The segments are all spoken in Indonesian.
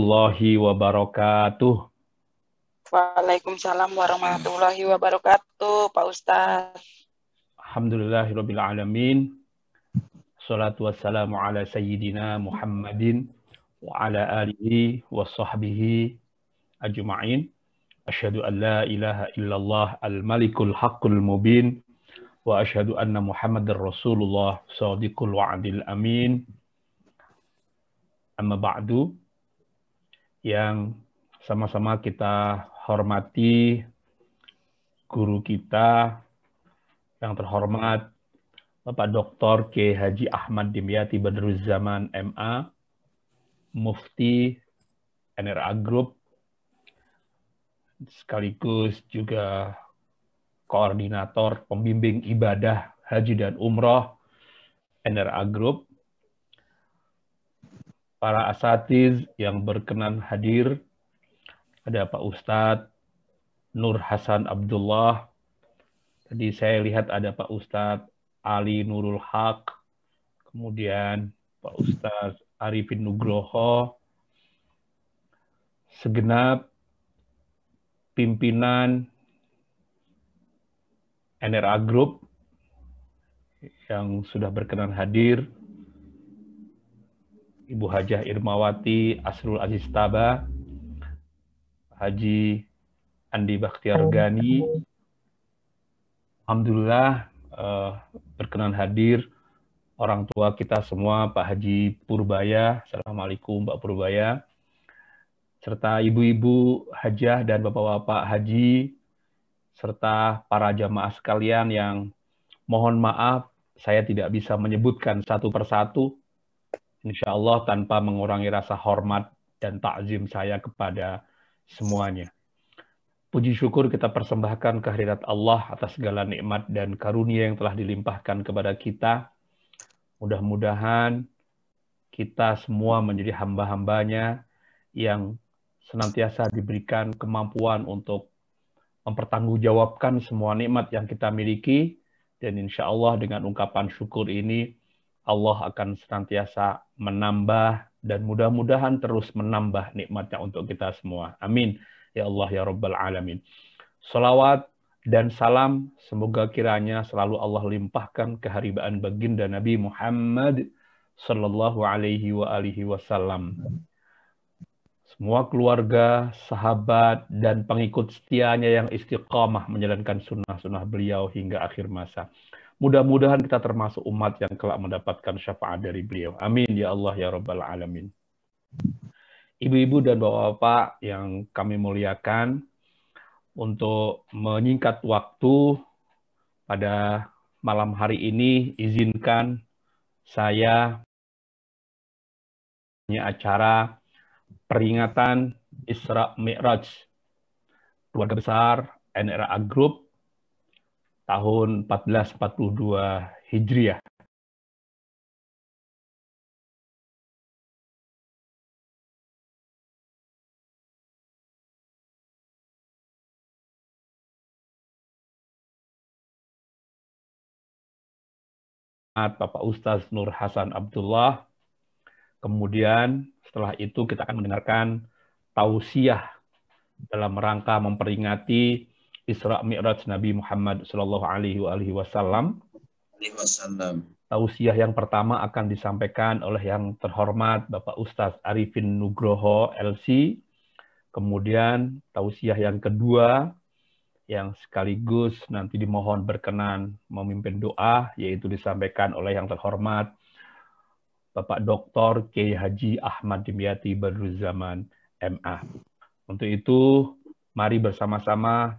warahmatullahi wabarakatuh. Waalaikumsalam warahmatullahi wabarakatuh, Pak Ustaz. Alhamdulillahirabbil alamin. Salatu wassalamu ala sayyidina Muhammadin wa ala alihi wa sahbihi ajma'in. Asyhadu an la ilaha illallah al-malikul haqqul mubin wa asyhadu anna Muhammadar Rasulullah sadiqul wa'dil amin. Amma ba'du, yang sama-sama kita hormati guru kita yang terhormat Bapak Dr. K. Haji Ahmad Dimyati Zaman MA, Mufti NRA Group, sekaligus juga koordinator pembimbing ibadah haji dan umroh NRA Group, para asatiz yang berkenan hadir. Ada Pak Ustadz Nur Hasan Abdullah. Tadi saya lihat ada Pak Ustadz Ali Nurul Haq. Kemudian Pak Ustadz Arifin Nugroho. Segenap pimpinan NRA Group yang sudah berkenan hadir Ibu Hajah Irmawati Asrul Aziz Taba, Haji Andi Bakhtiar Gani. Alhamdulillah uh, berkenan hadir orang tua kita semua Pak Haji Purbaya, Assalamualaikum Pak Purbaya, serta ibu-ibu hajah dan bapak-bapak haji, serta para jamaah sekalian yang mohon maaf saya tidak bisa menyebutkan satu persatu insya Allah tanpa mengurangi rasa hormat dan takzim saya kepada semuanya. Puji syukur kita persembahkan kehadirat Allah atas segala nikmat dan karunia yang telah dilimpahkan kepada kita. Mudah-mudahan kita semua menjadi hamba-hambanya yang senantiasa diberikan kemampuan untuk mempertanggungjawabkan semua nikmat yang kita miliki. Dan insya Allah dengan ungkapan syukur ini, Allah akan senantiasa menambah dan mudah-mudahan terus menambah nikmatnya untuk kita semua. Amin. Ya Allah, Ya Rabbal Alamin. Salawat dan salam semoga kiranya selalu Allah limpahkan keharibaan baginda Nabi Muhammad Sallallahu Alaihi wa alihi Wasallam. Semua keluarga, sahabat, dan pengikut setianya yang istiqamah menjalankan sunnah-sunnah beliau hingga akhir masa. Mudah-mudahan kita termasuk umat yang kelak mendapatkan syafaat dari beliau. Amin ya Allah ya Rabbal Alamin. Ibu-ibu dan bapak-bapak yang kami muliakan, untuk menyingkat waktu pada malam hari ini, izinkan saya punya acara peringatan Isra Mi'raj. Keluarga besar NRA Group tahun 1442 Hijriah. Bapak Ustaz Nur Hasan Abdullah. Kemudian setelah itu kita akan mendengarkan tausiah dalam rangka memperingati Isra Mi'raj Nabi Muhammad Sallallahu Alaihi Wasallam. Tausiah yang pertama akan disampaikan oleh yang terhormat Bapak Ustaz Arifin Nugroho LC. Kemudian tausiah yang kedua yang sekaligus nanti dimohon berkenan memimpin doa yaitu disampaikan oleh yang terhormat Bapak Dr. KH Haji Ahmad Dimyati Badruzaman MA. Untuk itu mari bersama-sama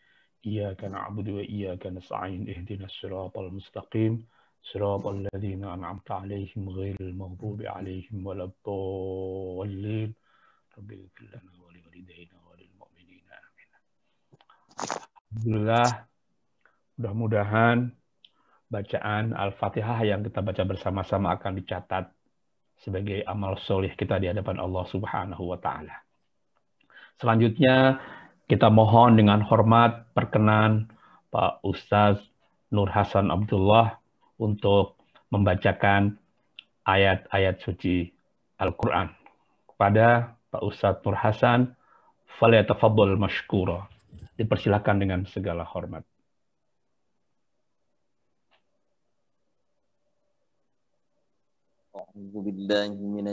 إياك نعبد وإياك نستعين اهدنا الصراط المستقيم صراط الذين أنعمت عليهم غير المغضوب عليهم ولا الضالين رب اغفر لنا ولوالدينا وللمؤمنين آمين الحمد لله mudah-mudahan bacaan Al-Fatihah yang kita baca bersama-sama akan dicatat sebagai amal soleh kita di hadapan Allah Subhanahu wa taala. Selanjutnya kita mohon dengan hormat perkenan Pak Ustaz Nur Hasan Abdullah untuk membacakan ayat-ayat suci Al-Quran. Kepada Pak Ustaz Nur Hasan, Faliatafabul Mashkura. Dipersilakan dengan segala hormat. أعوذ بالله من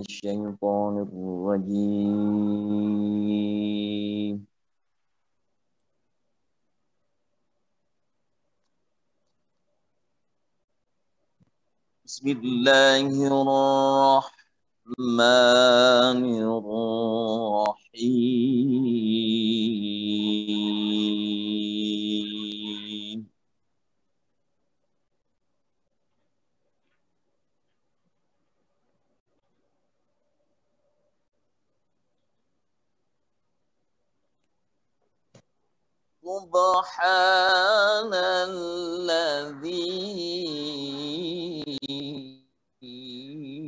بسم الله الرحمن الرحيم سبحان الذي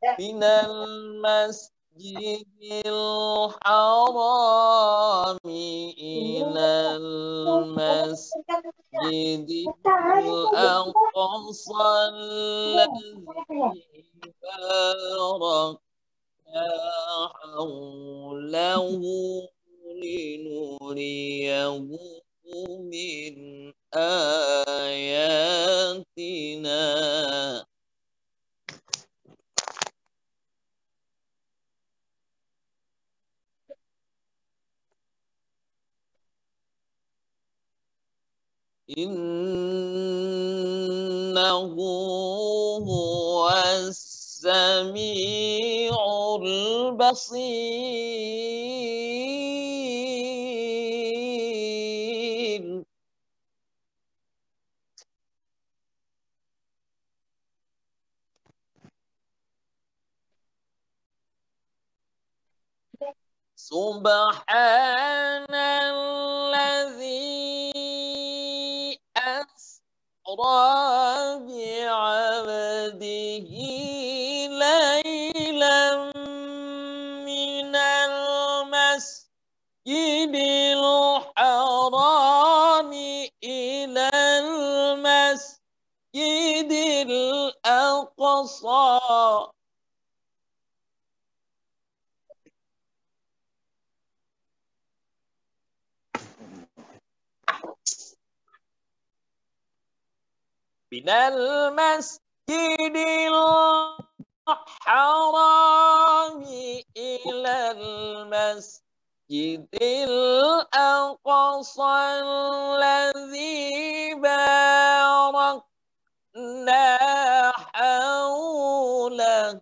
من المسجد الحرام إلى المسجد الأقصى الذي باركنا حوله لنريه من آياتنا إنه هو السميع البصير سبحان الذي رابعبده من المسجد الحرام إلى المسجد الأقصى الذي باركنا حوله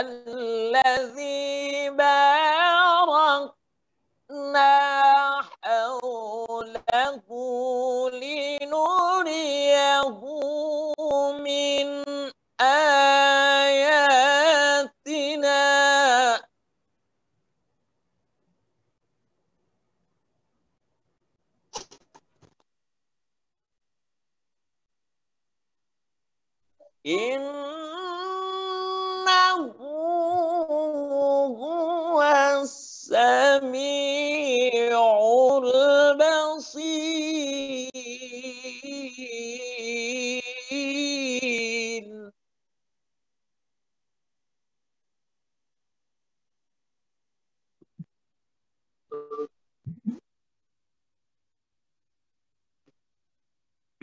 الذي باركنا حوله لنريه من آياتنا إن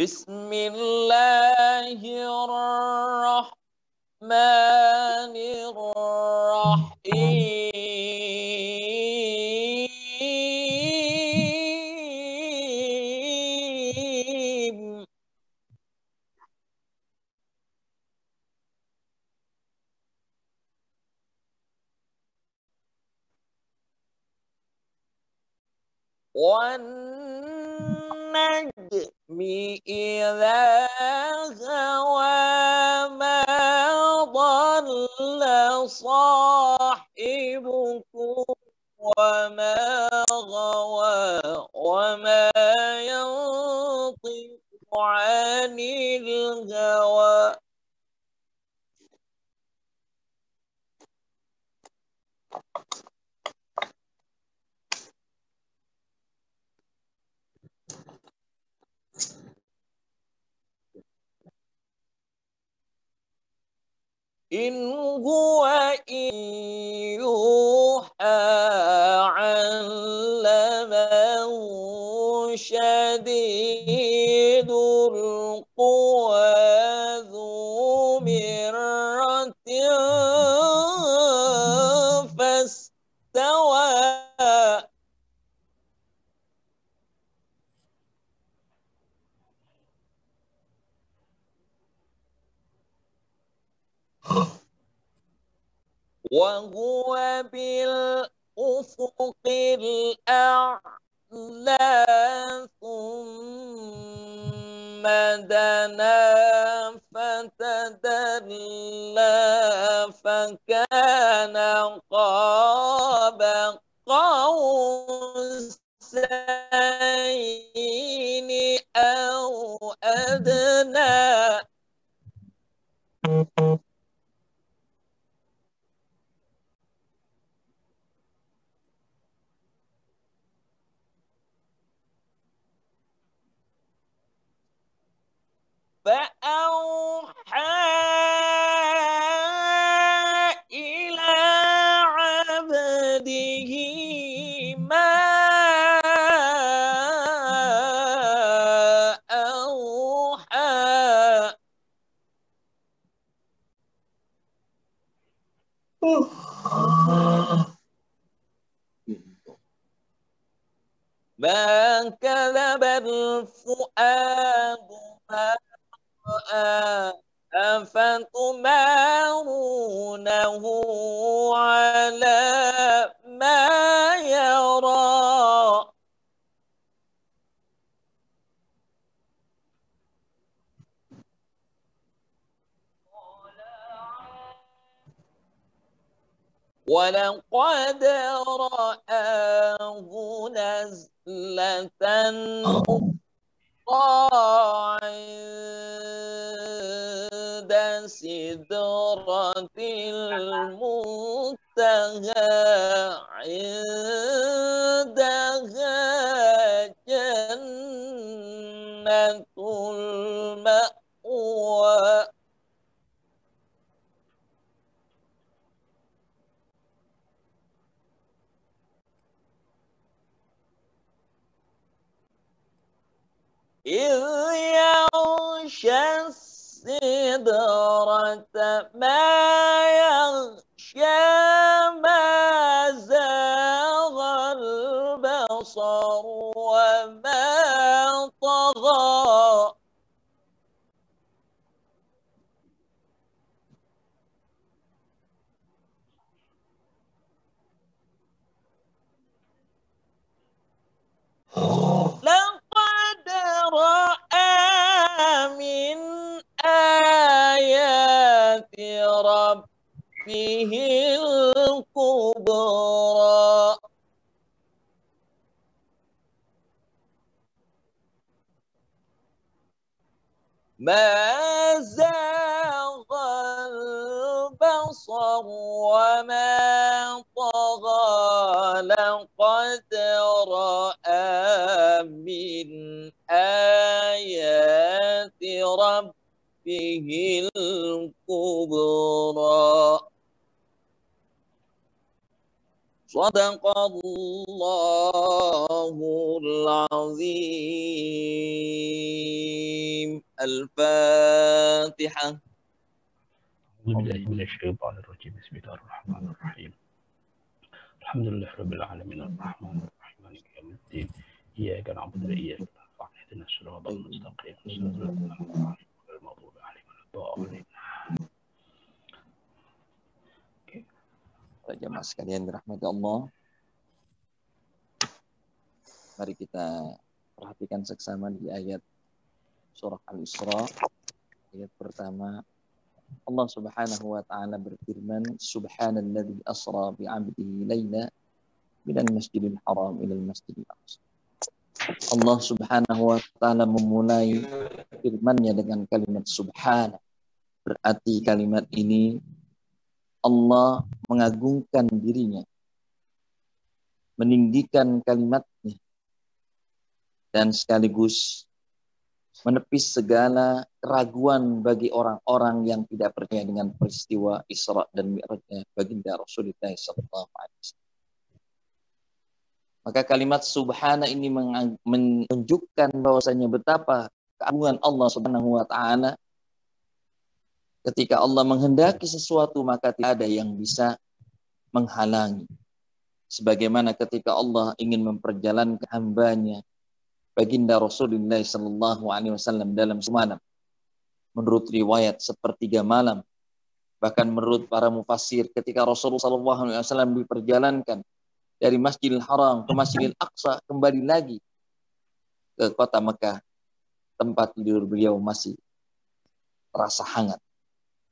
بسم الله الرحمن الرحيم والنجم إذا هوى ما ضل صاحبكم وما غوى وما ينطق عن الهوى إن هو يوحى علمه شديد القوى ذو مرة فاستوى وهو بالأفق الأعلى ثم دنا فتدلى فكان الرجيم بسم الله الرحمن الرحيم الحمد لله رب العالمين الرحمن الرحيم مالك يوم الدين إياك نعبد وإياك نستعين اهدنا الصراط المستقيم صراط الذين أنعمت المغضوب عليهم ولا الضالين Para jemaah sekalian dirahmati Allah. Mari kita perhatikan seksama di ayat surah Al-Isra ayat pertama Allah Subhanahu wa taala berfirman subhanalladzi asra bi 'abdihi laila minal masjidil haram ilal masjidil aqsa Allah Subhanahu wa taala memulai firman-Nya dengan kalimat subhana berarti kalimat ini Allah mengagungkan dirinya meninggikan kalimatnya dan sekaligus menepis segala keraguan bagi orang-orang yang tidak percaya dengan peristiwa Isra dan Mi'rajnya baginda Rasulullah sallallahu alaihi wasallam. Maka kalimat subhana ini menunjukkan bahwasanya betapa keagungan Allah Subhanahu wa taala ketika Allah menghendaki sesuatu maka tidak ada yang bisa menghalangi. Sebagaimana ketika Allah ingin memperjalankan hambanya baginda Rasulullah Shallallahu Alaihi Wasallam dalam semalam. Menurut riwayat sepertiga malam, bahkan menurut para mufasir ketika Rasulullah Shallallahu Alaihi Wasallam diperjalankan dari Masjidil Haram ke Masjidil Aqsa kembali lagi ke kota Mekah, tempat tidur beliau masih terasa hangat.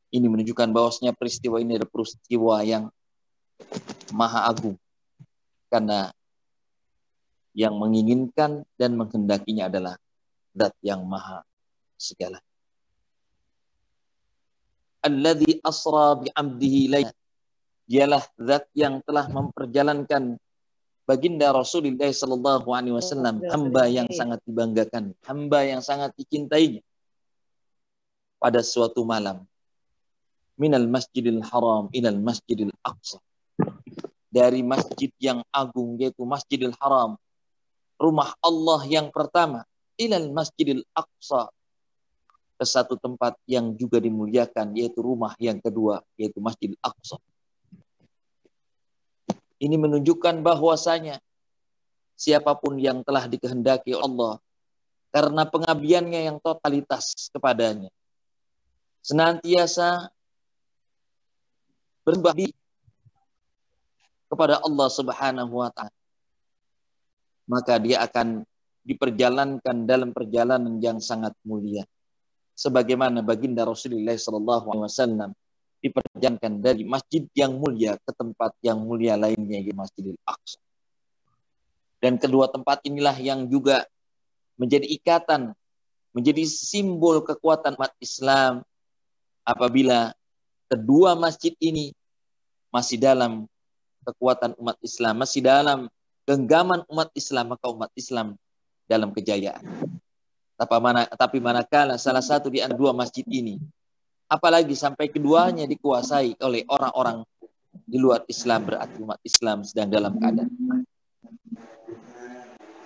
Ini menunjukkan bahwasanya peristiwa ini adalah peristiwa yang maha agung karena yang menginginkan dan menghendakinya adalah zat yang maha segala. Alladhi asra bi'amdihi layla. Dialah zat yang telah memperjalankan baginda Rasulullah Sallallahu Alaihi Wasallam oh, hamba yang sangat dibanggakan, hamba yang sangat dicintainya pada suatu malam minal masjidil haram inal masjidil aqsa dari masjid yang agung yaitu masjidil haram rumah Allah yang pertama ilal masjidil aqsa ke satu tempat yang juga dimuliakan yaitu rumah yang kedua yaitu Masjidil aqsa ini menunjukkan bahwasanya siapapun yang telah dikehendaki Allah karena pengabdiannya yang totalitas kepadanya senantiasa berbakti kepada Allah Subhanahu wa taala maka dia akan diperjalankan dalam perjalanan yang sangat mulia. Sebagaimana baginda Rasulullah SAW diperjalankan dari masjid yang mulia ke tempat yang mulia lainnya yaitu Masjidil Aqsa. Dan kedua tempat inilah yang juga menjadi ikatan, menjadi simbol kekuatan umat Islam apabila kedua masjid ini masih dalam kekuatan umat Islam, masih dalam genggaman umat Islam maka umat Islam dalam kejayaan. Tapi, mana, tapi manakala salah satu di dua masjid ini, apalagi sampai keduanya dikuasai oleh orang-orang di luar Islam berarti umat Islam sedang dalam keadaan.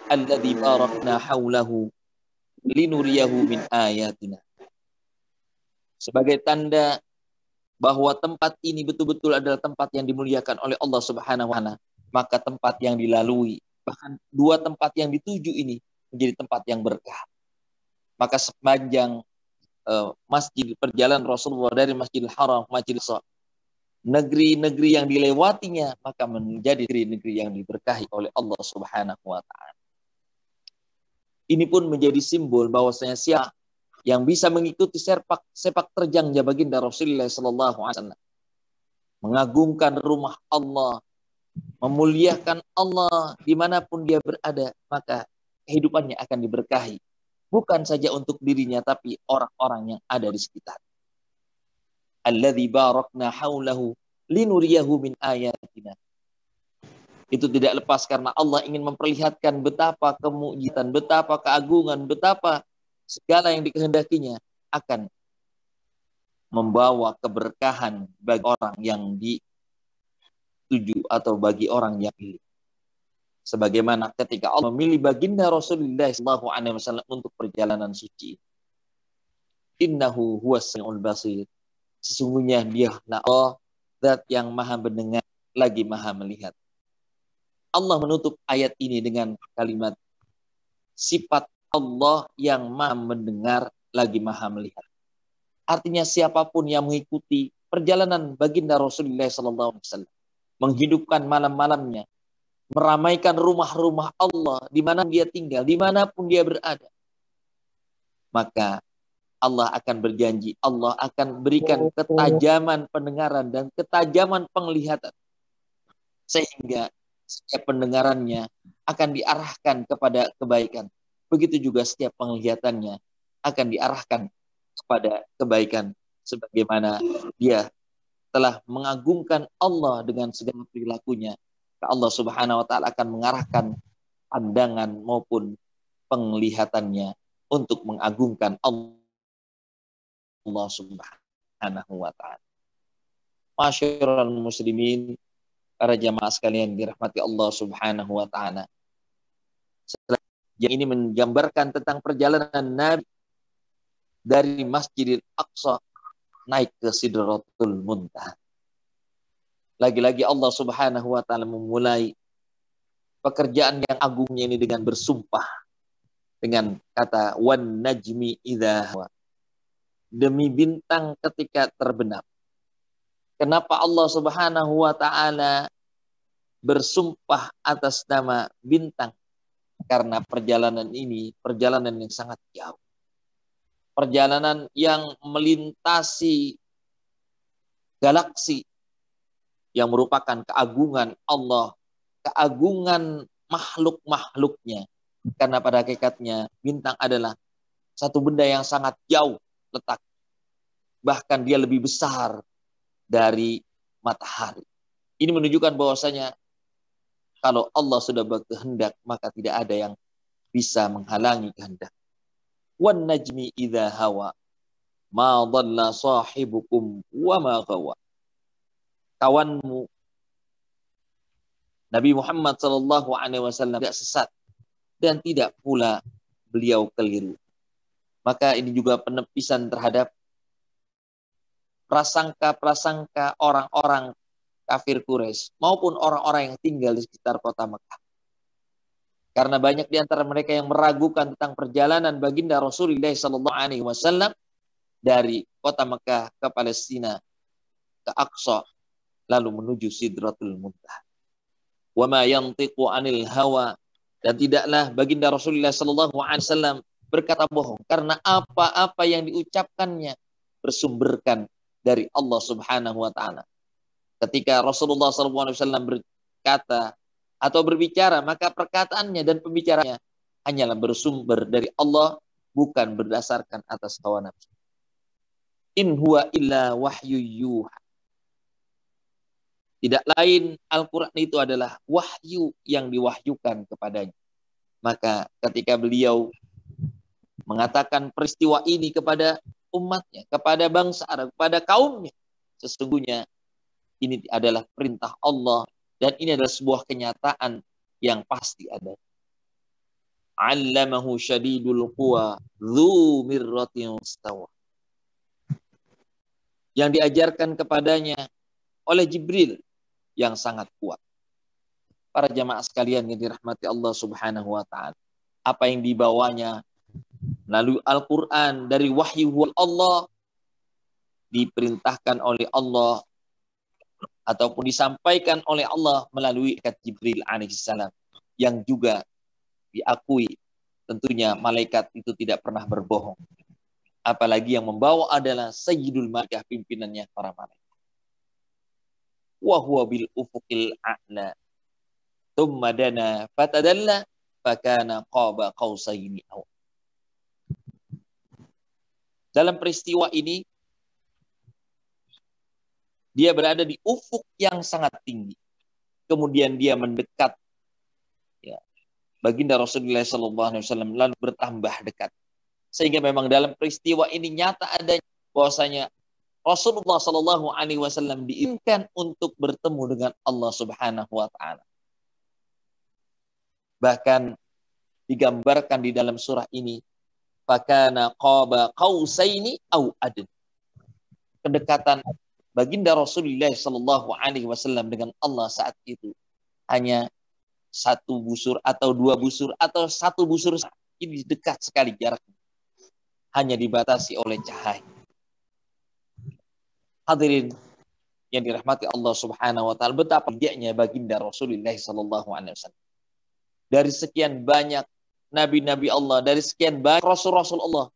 Alladhi barakna haulahu linuriyahu min ayatina. Sebagai tanda bahwa tempat ini betul-betul adalah tempat yang dimuliakan oleh Allah Subhanahu wa taala maka tempat yang dilalui, bahkan dua tempat yang dituju ini menjadi tempat yang berkah. Maka sepanjang uh, masjid perjalanan Rasulullah dari Masjidil Haram ke Masjidil negeri-negeri yang dilewatinya maka menjadi negeri-negeri yang diberkahi oleh Allah Subhanahu wa taala. Ini pun menjadi simbol bahwasanya siapa yang bisa mengikuti sepak sepak terjangnya baginda Rasulullah Shallallahu alaihi wasallam mengagungkan rumah Allah, memuliakan Allah dimanapun dia berada, maka kehidupannya akan diberkahi. Bukan saja untuk dirinya, tapi orang-orang yang ada di sekitar. Alladhi barakna hawlahu linuriyahu min ayatina. Itu tidak lepas karena Allah ingin memperlihatkan betapa kemujitan betapa keagungan, betapa segala yang dikehendakinya akan membawa keberkahan bagi orang yang di setuju atau bagi orang yang pilih. Sebagaimana ketika Allah memilih baginda Rasulullah Shallallahu Alaihi Wasallam untuk perjalanan suci. Innahu huwasyul basir. Sesungguhnya dia Allah zat yang maha mendengar lagi maha melihat. Allah menutup ayat ini dengan kalimat sifat Allah yang maha mendengar lagi maha melihat. Artinya siapapun yang mengikuti perjalanan baginda Rasulullah SAW menghidupkan malam-malamnya, meramaikan rumah-rumah Allah di mana dia tinggal, dimanapun dia berada. Maka Allah akan berjanji, Allah akan berikan oh. ketajaman pendengaran dan ketajaman penglihatan. Sehingga setiap pendengarannya akan diarahkan kepada kebaikan. Begitu juga setiap penglihatannya akan diarahkan kepada kebaikan sebagaimana dia telah mengagungkan Allah dengan segala perilakunya, Allah Subhanahu wa taala akan mengarahkan pandangan maupun penglihatannya untuk mengagungkan Allah Subhanahu wa taala. Masyarul muslimin, para jamaah sekalian dirahmati Allah Subhanahu wa taala. Yang ini menggambarkan tentang perjalanan Nabi dari Masjidil Aqsa naik ke Sidratul muntah. Lagi-lagi Allah Subhanahu wa taala memulai pekerjaan yang agungnya ini dengan bersumpah dengan kata wan najmi idza demi bintang ketika terbenam. Kenapa Allah Subhanahu wa taala bersumpah atas nama bintang? Karena perjalanan ini perjalanan yang sangat jauh perjalanan yang melintasi galaksi yang merupakan keagungan Allah, keagungan makhluk-makhluknya. Karena pada hakikatnya bintang adalah satu benda yang sangat jauh letak. Bahkan dia lebih besar dari matahari. Ini menunjukkan bahwasanya kalau Allah sudah berkehendak maka tidak ada yang bisa menghalangi kehendak wan najmi idza hawa ma dhalla sahibukum wa ma gawa. kawanmu Nabi Muhammad sallallahu Alaihi Wasallam tidak sesat dan tidak pula beliau keliru. Maka ini juga penepisan terhadap prasangka-prasangka orang-orang kafir Quraisy maupun orang-orang yang tinggal di sekitar kota Mekah. Karena banyak di antara mereka yang meragukan tentang perjalanan baginda Rasulullah Sallallahu Alaihi Wasallam dari kota Mekah ke Palestina ke Aqsa lalu menuju Sidratul Muntah. Wa ma yantiqu anil hawa dan tidaklah baginda Rasulullah Sallallahu Alaihi Wasallam berkata bohong karena apa-apa yang diucapkannya bersumberkan dari Allah Subhanahu Wa Taala. Ketika Rasulullah Alaihi Wasallam berkata atau berbicara, maka perkataannya dan pembicaranya hanyalah bersumber dari Allah, bukan berdasarkan atas hawa nafsu. In huwa illa wahyu yuha. Tidak lain Al-Quran itu adalah wahyu yang diwahyukan kepadanya. Maka ketika beliau mengatakan peristiwa ini kepada umatnya, kepada bangsa Arab, kepada kaumnya, sesungguhnya ini adalah perintah Allah dan ini adalah sebuah kenyataan yang pasti ada. Allamahu syadidul quwa dzu mirratin mustawa. Yang diajarkan kepadanya oleh Jibril yang sangat kuat. Para jamaah sekalian yang dirahmati Allah Subhanahu wa taala. Apa yang dibawanya lalu Al-Qur'an dari wahyu Allah diperintahkan oleh Allah ataupun disampaikan oleh Allah melalui malaikat Jibril alaihissalam yang juga diakui tentunya malaikat itu tidak pernah berbohong. Apalagi yang membawa adalah Sayyidul Malaikat pimpinannya para malaikat. Wahuwa bil a'la. dana fatadalla fakana qaba Dalam peristiwa ini dia berada di ufuk yang sangat tinggi. Kemudian dia mendekat. Ya. Baginda Rasulullah Sallallahu Alaihi Wasallam lalu bertambah dekat. Sehingga memang dalam peristiwa ini nyata adanya bahwasanya Rasulullah Sallallahu Alaihi Wasallam diinginkan untuk bertemu dengan Allah Subhanahu Wa Taala. Bahkan digambarkan di dalam surah ini, fakana qaba qausaini au adn. Kedekatan baginda Rasulullah Shallallahu Alaihi Wasallam dengan Allah saat itu hanya satu busur atau dua busur atau satu busur ini dekat sekali jaraknya hanya dibatasi oleh cahaya. Hadirin yang dirahmati Allah Subhanahu wa taala, betapa mulianya baginda Rasulullah sallallahu alaihi wasallam. Dari sekian banyak nabi-nabi Allah, dari sekian banyak rasul-rasul Allah,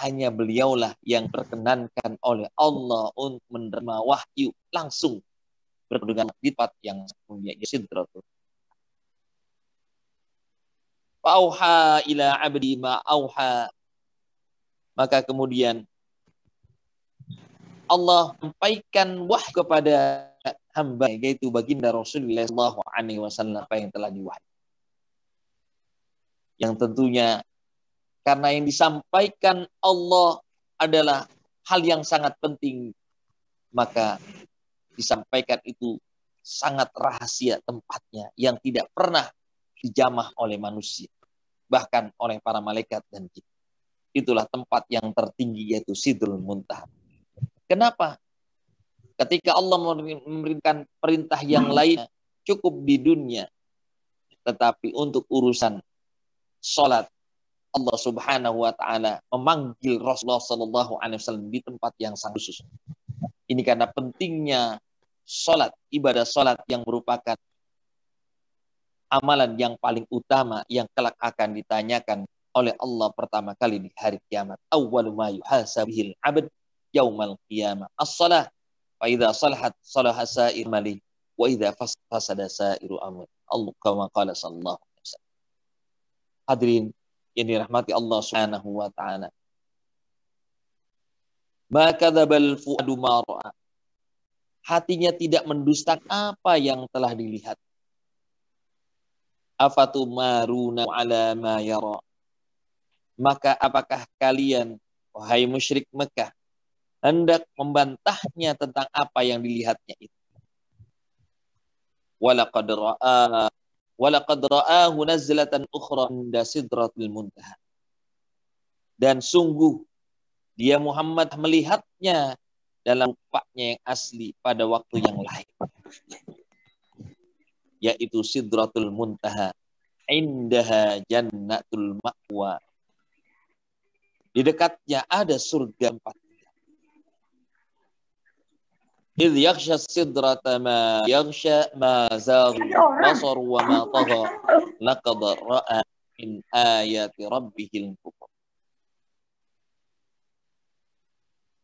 hanya beliaulah yang perkenankan oleh Allah untuk menerima wahyu langsung berkedudukan di tempat yang mulia Sidratul Fauha ila abdi ma'auha. Maka kemudian Allah sampaikan wah kepada hamba yaitu baginda Rasulullah saw apa yang telah diwahyu. Yang tentunya karena yang disampaikan Allah adalah hal yang sangat penting. Maka disampaikan itu sangat rahasia tempatnya yang tidak pernah dijamah oleh manusia. Bahkan oleh para malaikat dan jin Itulah tempat yang tertinggi yaitu Sidrul Muntah. Kenapa? Ketika Allah memberikan perintah yang lain cukup di dunia. Tetapi untuk urusan sholat, Allah Subhanahu wa taala memanggil Rasulullah sallallahu alaihi wasallam di tempat yang sangat khusus. Ini karena pentingnya salat, ibadah salat yang merupakan amalan yang paling utama yang kelak akan ditanyakan oleh Allah pertama kali di hari kiamat. Awwalu ma yuhasabihil 'abd yaumal qiyamah. As-salah. Fa idza salahat salaha sa'ir mali wa idza fasada sa'iru amr. Allah kama qala sallallahu alaihi wasallam. Hadirin yang dirahmati Allah Subhanahu wa taala. Maka dzabal fuadu Hatinya tidak mendustakan apa yang telah dilihat. maruna ala ma yara. Maka apakah kalian wahai musyrik Mekah hendak membantahnya tentang apa yang dilihatnya itu? Walaqad ra'a Walaqad ra'ahu nazlatan ukhra inda muntaha. Dan sungguh dia Muhammad melihatnya dalam paknya yang asli pada waktu yang lain. Yaitu sidratul muntaha. Indaha jannatul ma'wa. Di dekatnya ada surga empat إذ يغشى السدرة ما يغشى ما زاغ بصر وما طغى لقد رأى من آيات ربه الكبرى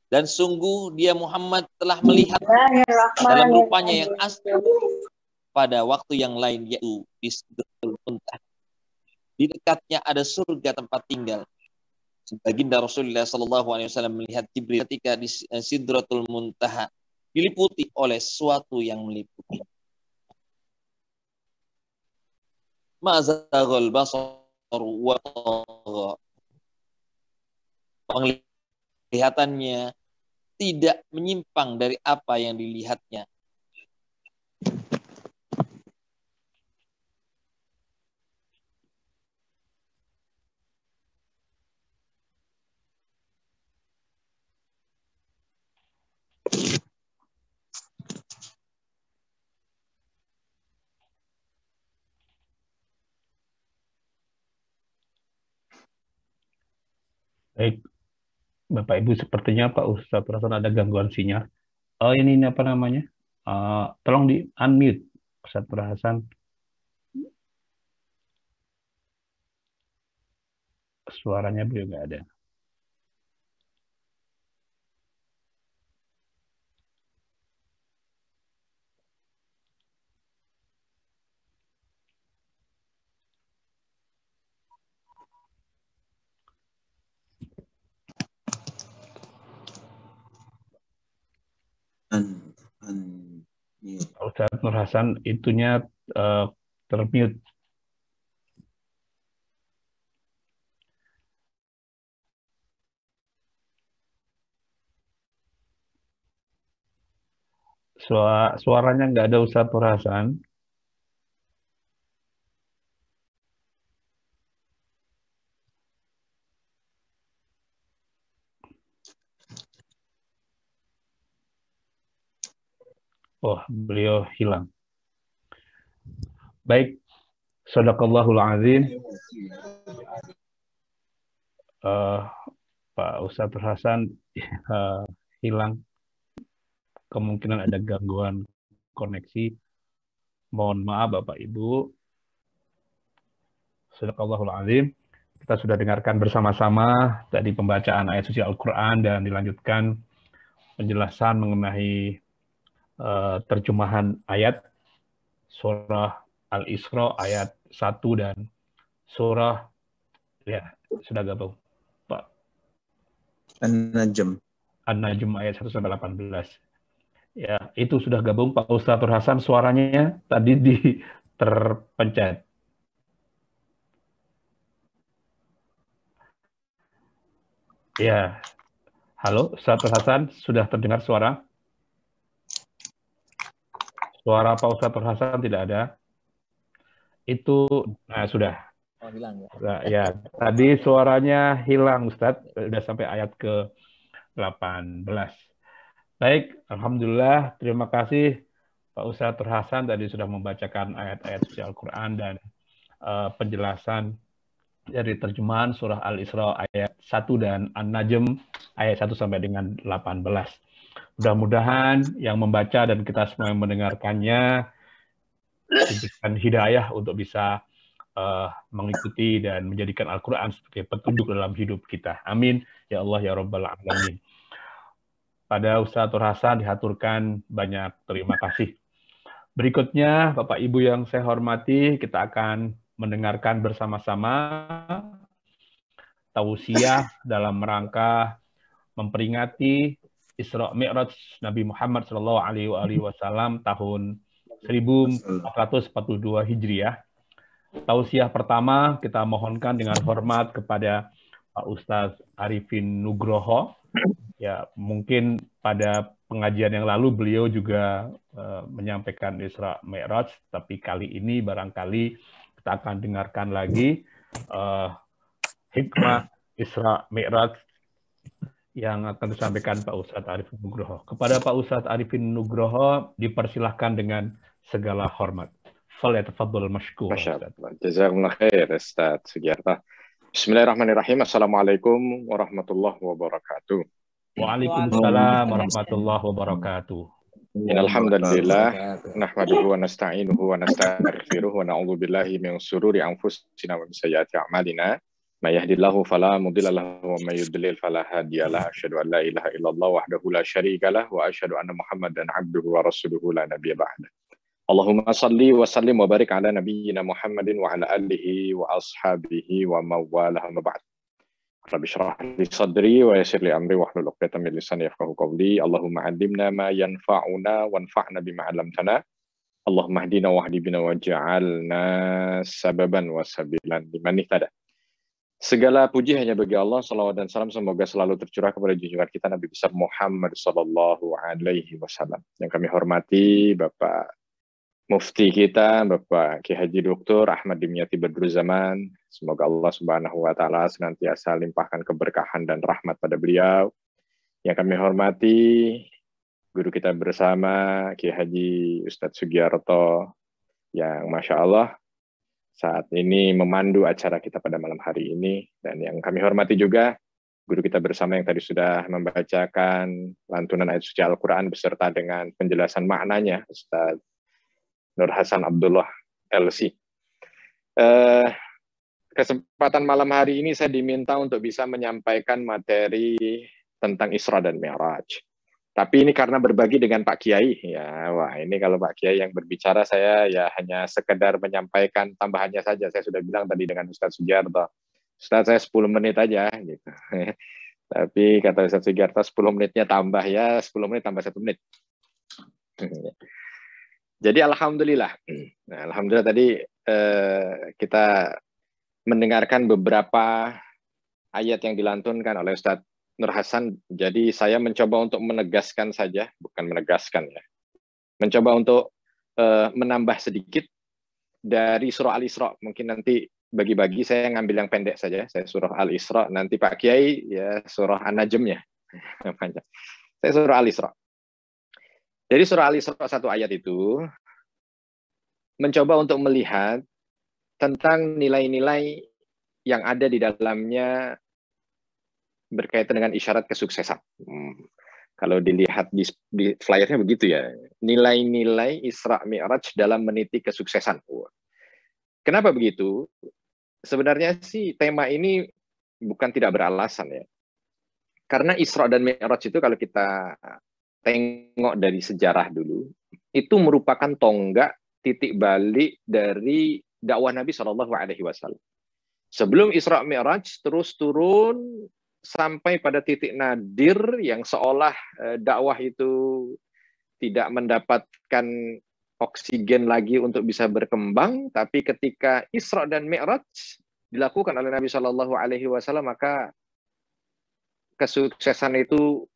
Dan sungguh dia Muhammad telah melihat dalam rupanya yang asli pada waktu yang lain yaitu di muntah. Di dekatnya ada surga tempat tinggal. sebaginda Rasulullah Shallallahu Alaihi Wasallam melihat Jibril ketika di Sidratul Muntaha diliputi oleh suatu yang meliputi. Ma'zaghal basar wa Penglihatannya tidak menyimpang dari apa yang dilihatnya Baik, Bapak Ibu, sepertinya Pak Ustaz Prasan ada gangguan sinyal. Oh, ini, ini apa namanya? Uh, tolong di unmute Ustaz Prasan. Suaranya beliau nggak ada. Ustadz Nur Hasan itunya uh, termute. Suara, suaranya nggak ada Ustadz Nur Hasan. Oh, beliau hilang. Baik, Sadaqallahul Azim. Uh, Pak Ustadz Hasan uh, hilang. Kemungkinan ada gangguan koneksi. Mohon maaf Bapak Ibu. Sadaqallahul Azim. Kita sudah dengarkan bersama-sama tadi pembacaan ayat suci Al-Quran dan dilanjutkan penjelasan mengenai Eh, terjemahan ayat surah Al-Isra ayat 1 dan surah ya sudah gabung Pak An-Najm An-Najm ayat 1 sampai 18 ya itu sudah gabung Pak Ustadz Hasan suaranya tadi di terpencet ya halo Ustaz Hasan sudah terdengar suara Suara Pak Ustadz Perhasan tidak ada. Itu nah, sudah. Oh, hilang ya. Nah, ya, tadi suaranya hilang Ustadz, sudah sampai ayat ke 18. Baik, alhamdulillah terima kasih Pak Ustadz Perhasan tadi sudah membacakan ayat-ayat suci Al-Qur'an dan uh, penjelasan dari terjemahan surah Al-Isra ayat 1 dan An-Najm ayat 1 sampai dengan 18. Mudah-mudahan yang membaca dan kita semua yang mendengarkannya diberikan hidayah untuk bisa uh, mengikuti dan menjadikan Al-Quran sebagai petunjuk dalam hidup kita. Amin. Ya Allah, Ya Rabbal Alamin. Pada Ustaz Hasan dihaturkan banyak terima kasih. Berikutnya, Bapak Ibu yang saya hormati, kita akan mendengarkan bersama-sama tausiah dalam rangka memperingati Isra Mi'raj Nabi Muhammad Shallallahu Alaihi Wasallam tahun 1442 Hijriah. Tausiah pertama kita mohonkan dengan hormat kepada Pak Ustaz Arifin Nugroho. Ya, mungkin pada pengajian yang lalu beliau juga uh, menyampaikan Isra Mi'raj, tapi kali ini barangkali kita akan dengarkan lagi uh, hikmah Isra Mi'raj yang akan disampaikan Pak Ustadz Arifin Nugroho. Kepada Pak Ustadz Arifin Nugroho dipersilahkan dengan segala hormat. Falyatafaddal mashkur. Jazakumullah khair Ustaz Bismillahirrahmanirrahim. Assalamualaikum warahmatullahi wabarakatuh. Waalaikumsalam warahmatullahi wabarakatuh. Alhamdulillah nahmaduhu wa nasta'inuhu wa nastaghfiruh wa na'udzu billahi min shururi anfusina wa min a'malina. ما يهدي الله فلا مضل له ومن يضلل فلا هادي له أشهد أن لا إله إلا الله وحده لا شريك له وأشهد أن محمدا عبده ورسوله لا نبي بعده اللهم صل وسلم وبارك على نبينا محمد وعلى آله وأصحابه ومن والاه أما بعد رب اشرح لي صدري ويسر لي امري واحلل عقدة من لساني يفقهوا قولي اللهم علمنا ما ينفعنا وانفعنا بما علمتنا اللهم اهدنا واهد بنا واجعلنا سببا وسبيلا لمن اهتدى Segala puji hanya bagi Allah, salawat dan salam semoga selalu tercurah kepada junjungan kita Nabi besar Muhammad Sallallahu Alaihi Wasallam. Yang kami hormati Bapak Mufti kita, Bapak Ki Haji Doktor Ahmad Dimyati Badruzaman. Semoga Allah Subhanahu Wa Taala senantiasa limpahkan keberkahan dan rahmat pada beliau. Yang kami hormati guru kita bersama Ki Haji Ustadz Sugiarto yang Masya Allah saat ini memandu acara kita pada malam hari ini dan yang kami hormati juga guru kita bersama yang tadi sudah membacakan lantunan ayat suci Al-Qur'an beserta dengan penjelasan maknanya Ustaz Nur Hasan Abdullah LC. Eh, kesempatan malam hari ini saya diminta untuk bisa menyampaikan materi tentang Isra dan Mi'raj. Tapi ini karena berbagi dengan Pak Kiai, ya wah ini kalau Pak Kiai yang berbicara saya ya hanya sekedar menyampaikan tambahannya saja. Saya sudah bilang tadi dengan Ustadz Sugiarto, Ustadz saya 10 menit aja gitu. Tapi kata Ustadz Sugiarto 10 menitnya tambah ya, 10 menit tambah satu menit. Jadi alhamdulillah, nah, alhamdulillah tadi eh, kita mendengarkan beberapa ayat yang dilantunkan oleh Ustadz Nur Hasan, jadi saya mencoba untuk menegaskan saja, bukan menegaskan ya, mencoba untuk uh, menambah sedikit dari surah Al-Isra. Mungkin nanti bagi-bagi saya ngambil yang pendek saja, saya surah Al-Isra, nanti Pak Kiai ya surah An-Najm ya. saya surah Al-Isra. Jadi surah Al-Isra satu ayat itu mencoba untuk melihat tentang nilai-nilai yang ada di dalamnya berkaitan dengan isyarat kesuksesan. Hmm. Kalau dilihat di, di flyernya begitu ya, nilai-nilai Isra Mi'raj dalam meniti kesuksesan. Kenapa begitu? Sebenarnya sih tema ini bukan tidak beralasan ya. Karena Isra dan Mi'raj itu kalau kita tengok dari sejarah dulu, itu merupakan tonggak titik balik dari dakwah Nabi saw Sebelum Isra Mi'raj terus turun sampai pada titik nadir yang seolah eh, dakwah itu tidak mendapatkan oksigen lagi untuk bisa berkembang, tapi ketika Isra dan Mi'raj dilakukan oleh Nabi Shallallahu alaihi wasallam maka kesuksesan itu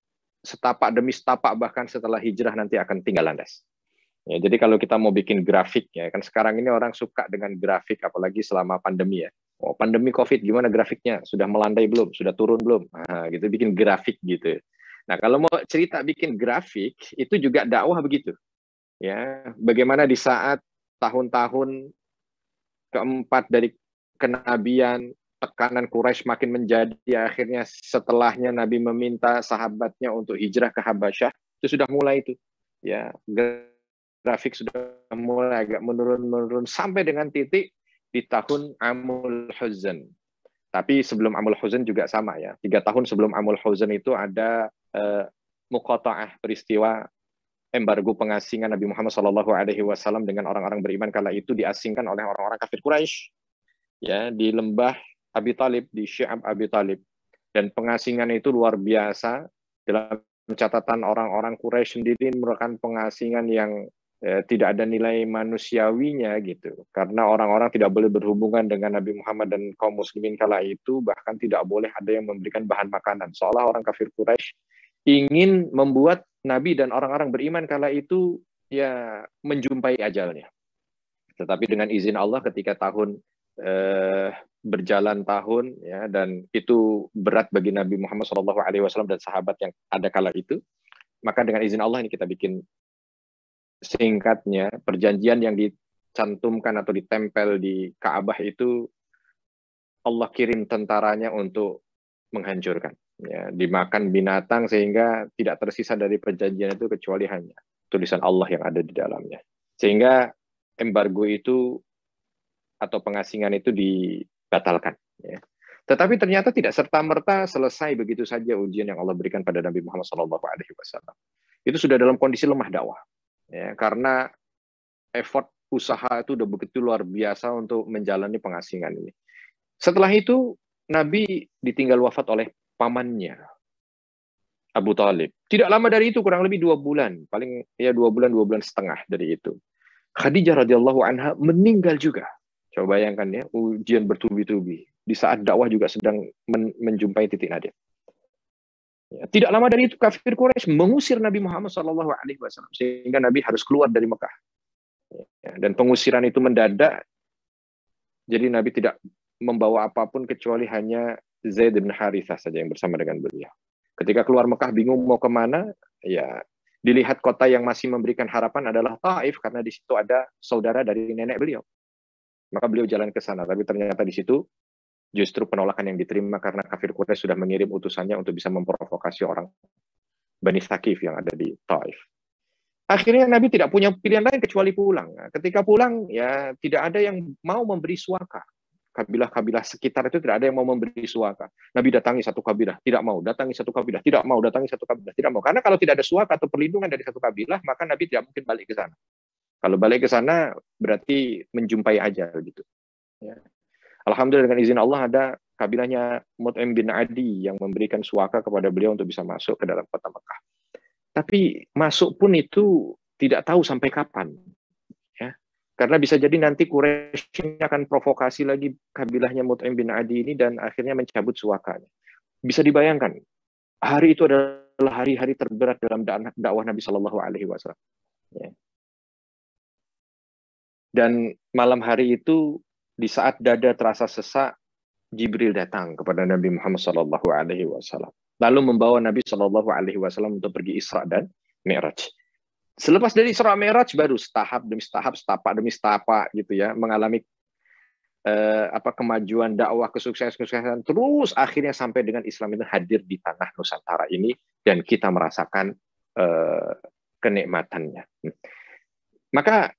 setapak demi setapak bahkan setelah hijrah nanti akan tinggal landas. Ya, jadi kalau kita mau bikin grafik ya kan sekarang ini orang suka dengan grafik apalagi selama pandemi ya oh, pandemi COVID gimana grafiknya? Sudah melandai belum? Sudah turun belum? Nah, gitu bikin grafik gitu. Nah, kalau mau cerita bikin grafik itu juga dakwah begitu. Ya, bagaimana di saat tahun-tahun keempat dari kenabian tekanan Quraisy makin menjadi akhirnya setelahnya Nabi meminta sahabatnya untuk hijrah ke Habasyah itu sudah mulai itu ya grafik sudah mulai agak menurun-menurun sampai dengan titik di tahun Amul Huzan. Tapi sebelum Amul Huzan juga sama ya. Tiga tahun sebelum Amul Huzan itu ada eh, mukotaah peristiwa embargo pengasingan Nabi Muhammad Shallallahu Alaihi Wasallam dengan orang-orang beriman kala itu diasingkan oleh orang-orang kafir Quraisy ya di lembah Abi Talib di Syi'ab Abi Talib dan pengasingan itu luar biasa dalam catatan orang-orang Quraisy sendiri merupakan pengasingan yang Eh, tidak ada nilai manusiawinya gitu karena orang-orang tidak boleh berhubungan dengan Nabi Muhammad dan kaum muslimin kala itu bahkan tidak boleh ada yang memberikan bahan makanan seolah orang kafir Quraisy ingin membuat Nabi dan orang-orang beriman kala itu ya menjumpai ajalnya tetapi dengan izin Allah ketika tahun eh, berjalan tahun ya dan itu berat bagi Nabi Muhammad SAW dan sahabat yang ada kala itu maka dengan izin Allah ini kita bikin singkatnya perjanjian yang dicantumkan atau ditempel di Ka'bah itu Allah kirim tentaranya untuk menghancurkan ya dimakan binatang sehingga tidak tersisa dari perjanjian itu kecuali hanya tulisan Allah yang ada di dalamnya sehingga embargo itu atau pengasingan itu dibatalkan ya. Tetapi ternyata tidak serta-merta selesai begitu saja ujian yang Allah berikan pada Nabi Muhammad SAW. Itu sudah dalam kondisi lemah dakwah ya karena effort usaha itu udah begitu luar biasa untuk menjalani pengasingan ini. Setelah itu Nabi ditinggal wafat oleh pamannya Abu Talib. Tidak lama dari itu kurang lebih dua bulan, paling ya dua bulan dua bulan setengah dari itu. Khadijah radhiyallahu anha meninggal juga. Coba bayangkan ya ujian bertubi-tubi di saat dakwah juga sedang men menjumpai titik nadir. Tidak lama dari itu kafir Quraisy mengusir Nabi Muhammad Shallallahu Alaihi Wasallam sehingga Nabi harus keluar dari Mekah. Ya, dan pengusiran itu mendadak, jadi Nabi tidak membawa apapun kecuali hanya Zaid bin Harithah saja yang bersama dengan beliau. Ketika keluar Mekah bingung mau kemana, ya dilihat kota yang masih memberikan harapan adalah Taif karena di situ ada saudara dari nenek beliau. Maka beliau jalan ke sana, tapi ternyata di situ justru penolakan yang diterima karena kafir Quraisy sudah mengirim utusannya untuk bisa memprovokasi orang Bani Sakif yang ada di Taif. Akhirnya Nabi tidak punya pilihan lain kecuali pulang. ketika pulang, ya tidak ada yang mau memberi suaka. Kabilah-kabilah sekitar itu tidak ada yang mau memberi suaka. Nabi datangi satu kabilah, tidak mau. Datangi satu kabilah, tidak mau. Datangi satu kabilah, tidak mau. Karena kalau tidak ada suaka atau perlindungan dari satu kabilah, maka Nabi tidak mungkin balik ke sana. Kalau balik ke sana, berarti menjumpai ajal gitu. Ya. Alhamdulillah dengan izin Allah ada kabilahnya Mut'im bin Adi yang memberikan suaka kepada beliau untuk bisa masuk ke dalam kota Mekah. Tapi masuk pun itu tidak tahu sampai kapan. Ya. Karena bisa jadi nanti Quraisy akan provokasi lagi kabilahnya Mut'im bin Adi ini dan akhirnya mencabut suakanya. Bisa dibayangkan, hari itu adalah hari-hari terberat dalam dakwah Nabi Shallallahu Alaihi Wasallam. Ya. Dan malam hari itu di saat dada terasa sesak, Jibril datang kepada Nabi Muhammad Shallallahu Alaihi Wasallam. Lalu membawa Nabi Shallallahu Alaihi Wasallam untuk pergi Isra dan Mi'raj. Selepas dari Isra Mi'raj baru setahap demi setahap, setapak demi setapak gitu ya, mengalami eh, apa kemajuan dakwah, kesuksesan-kesuksesan terus akhirnya sampai dengan Islam itu hadir di tanah Nusantara ini dan kita merasakan eh, kenikmatannya. Maka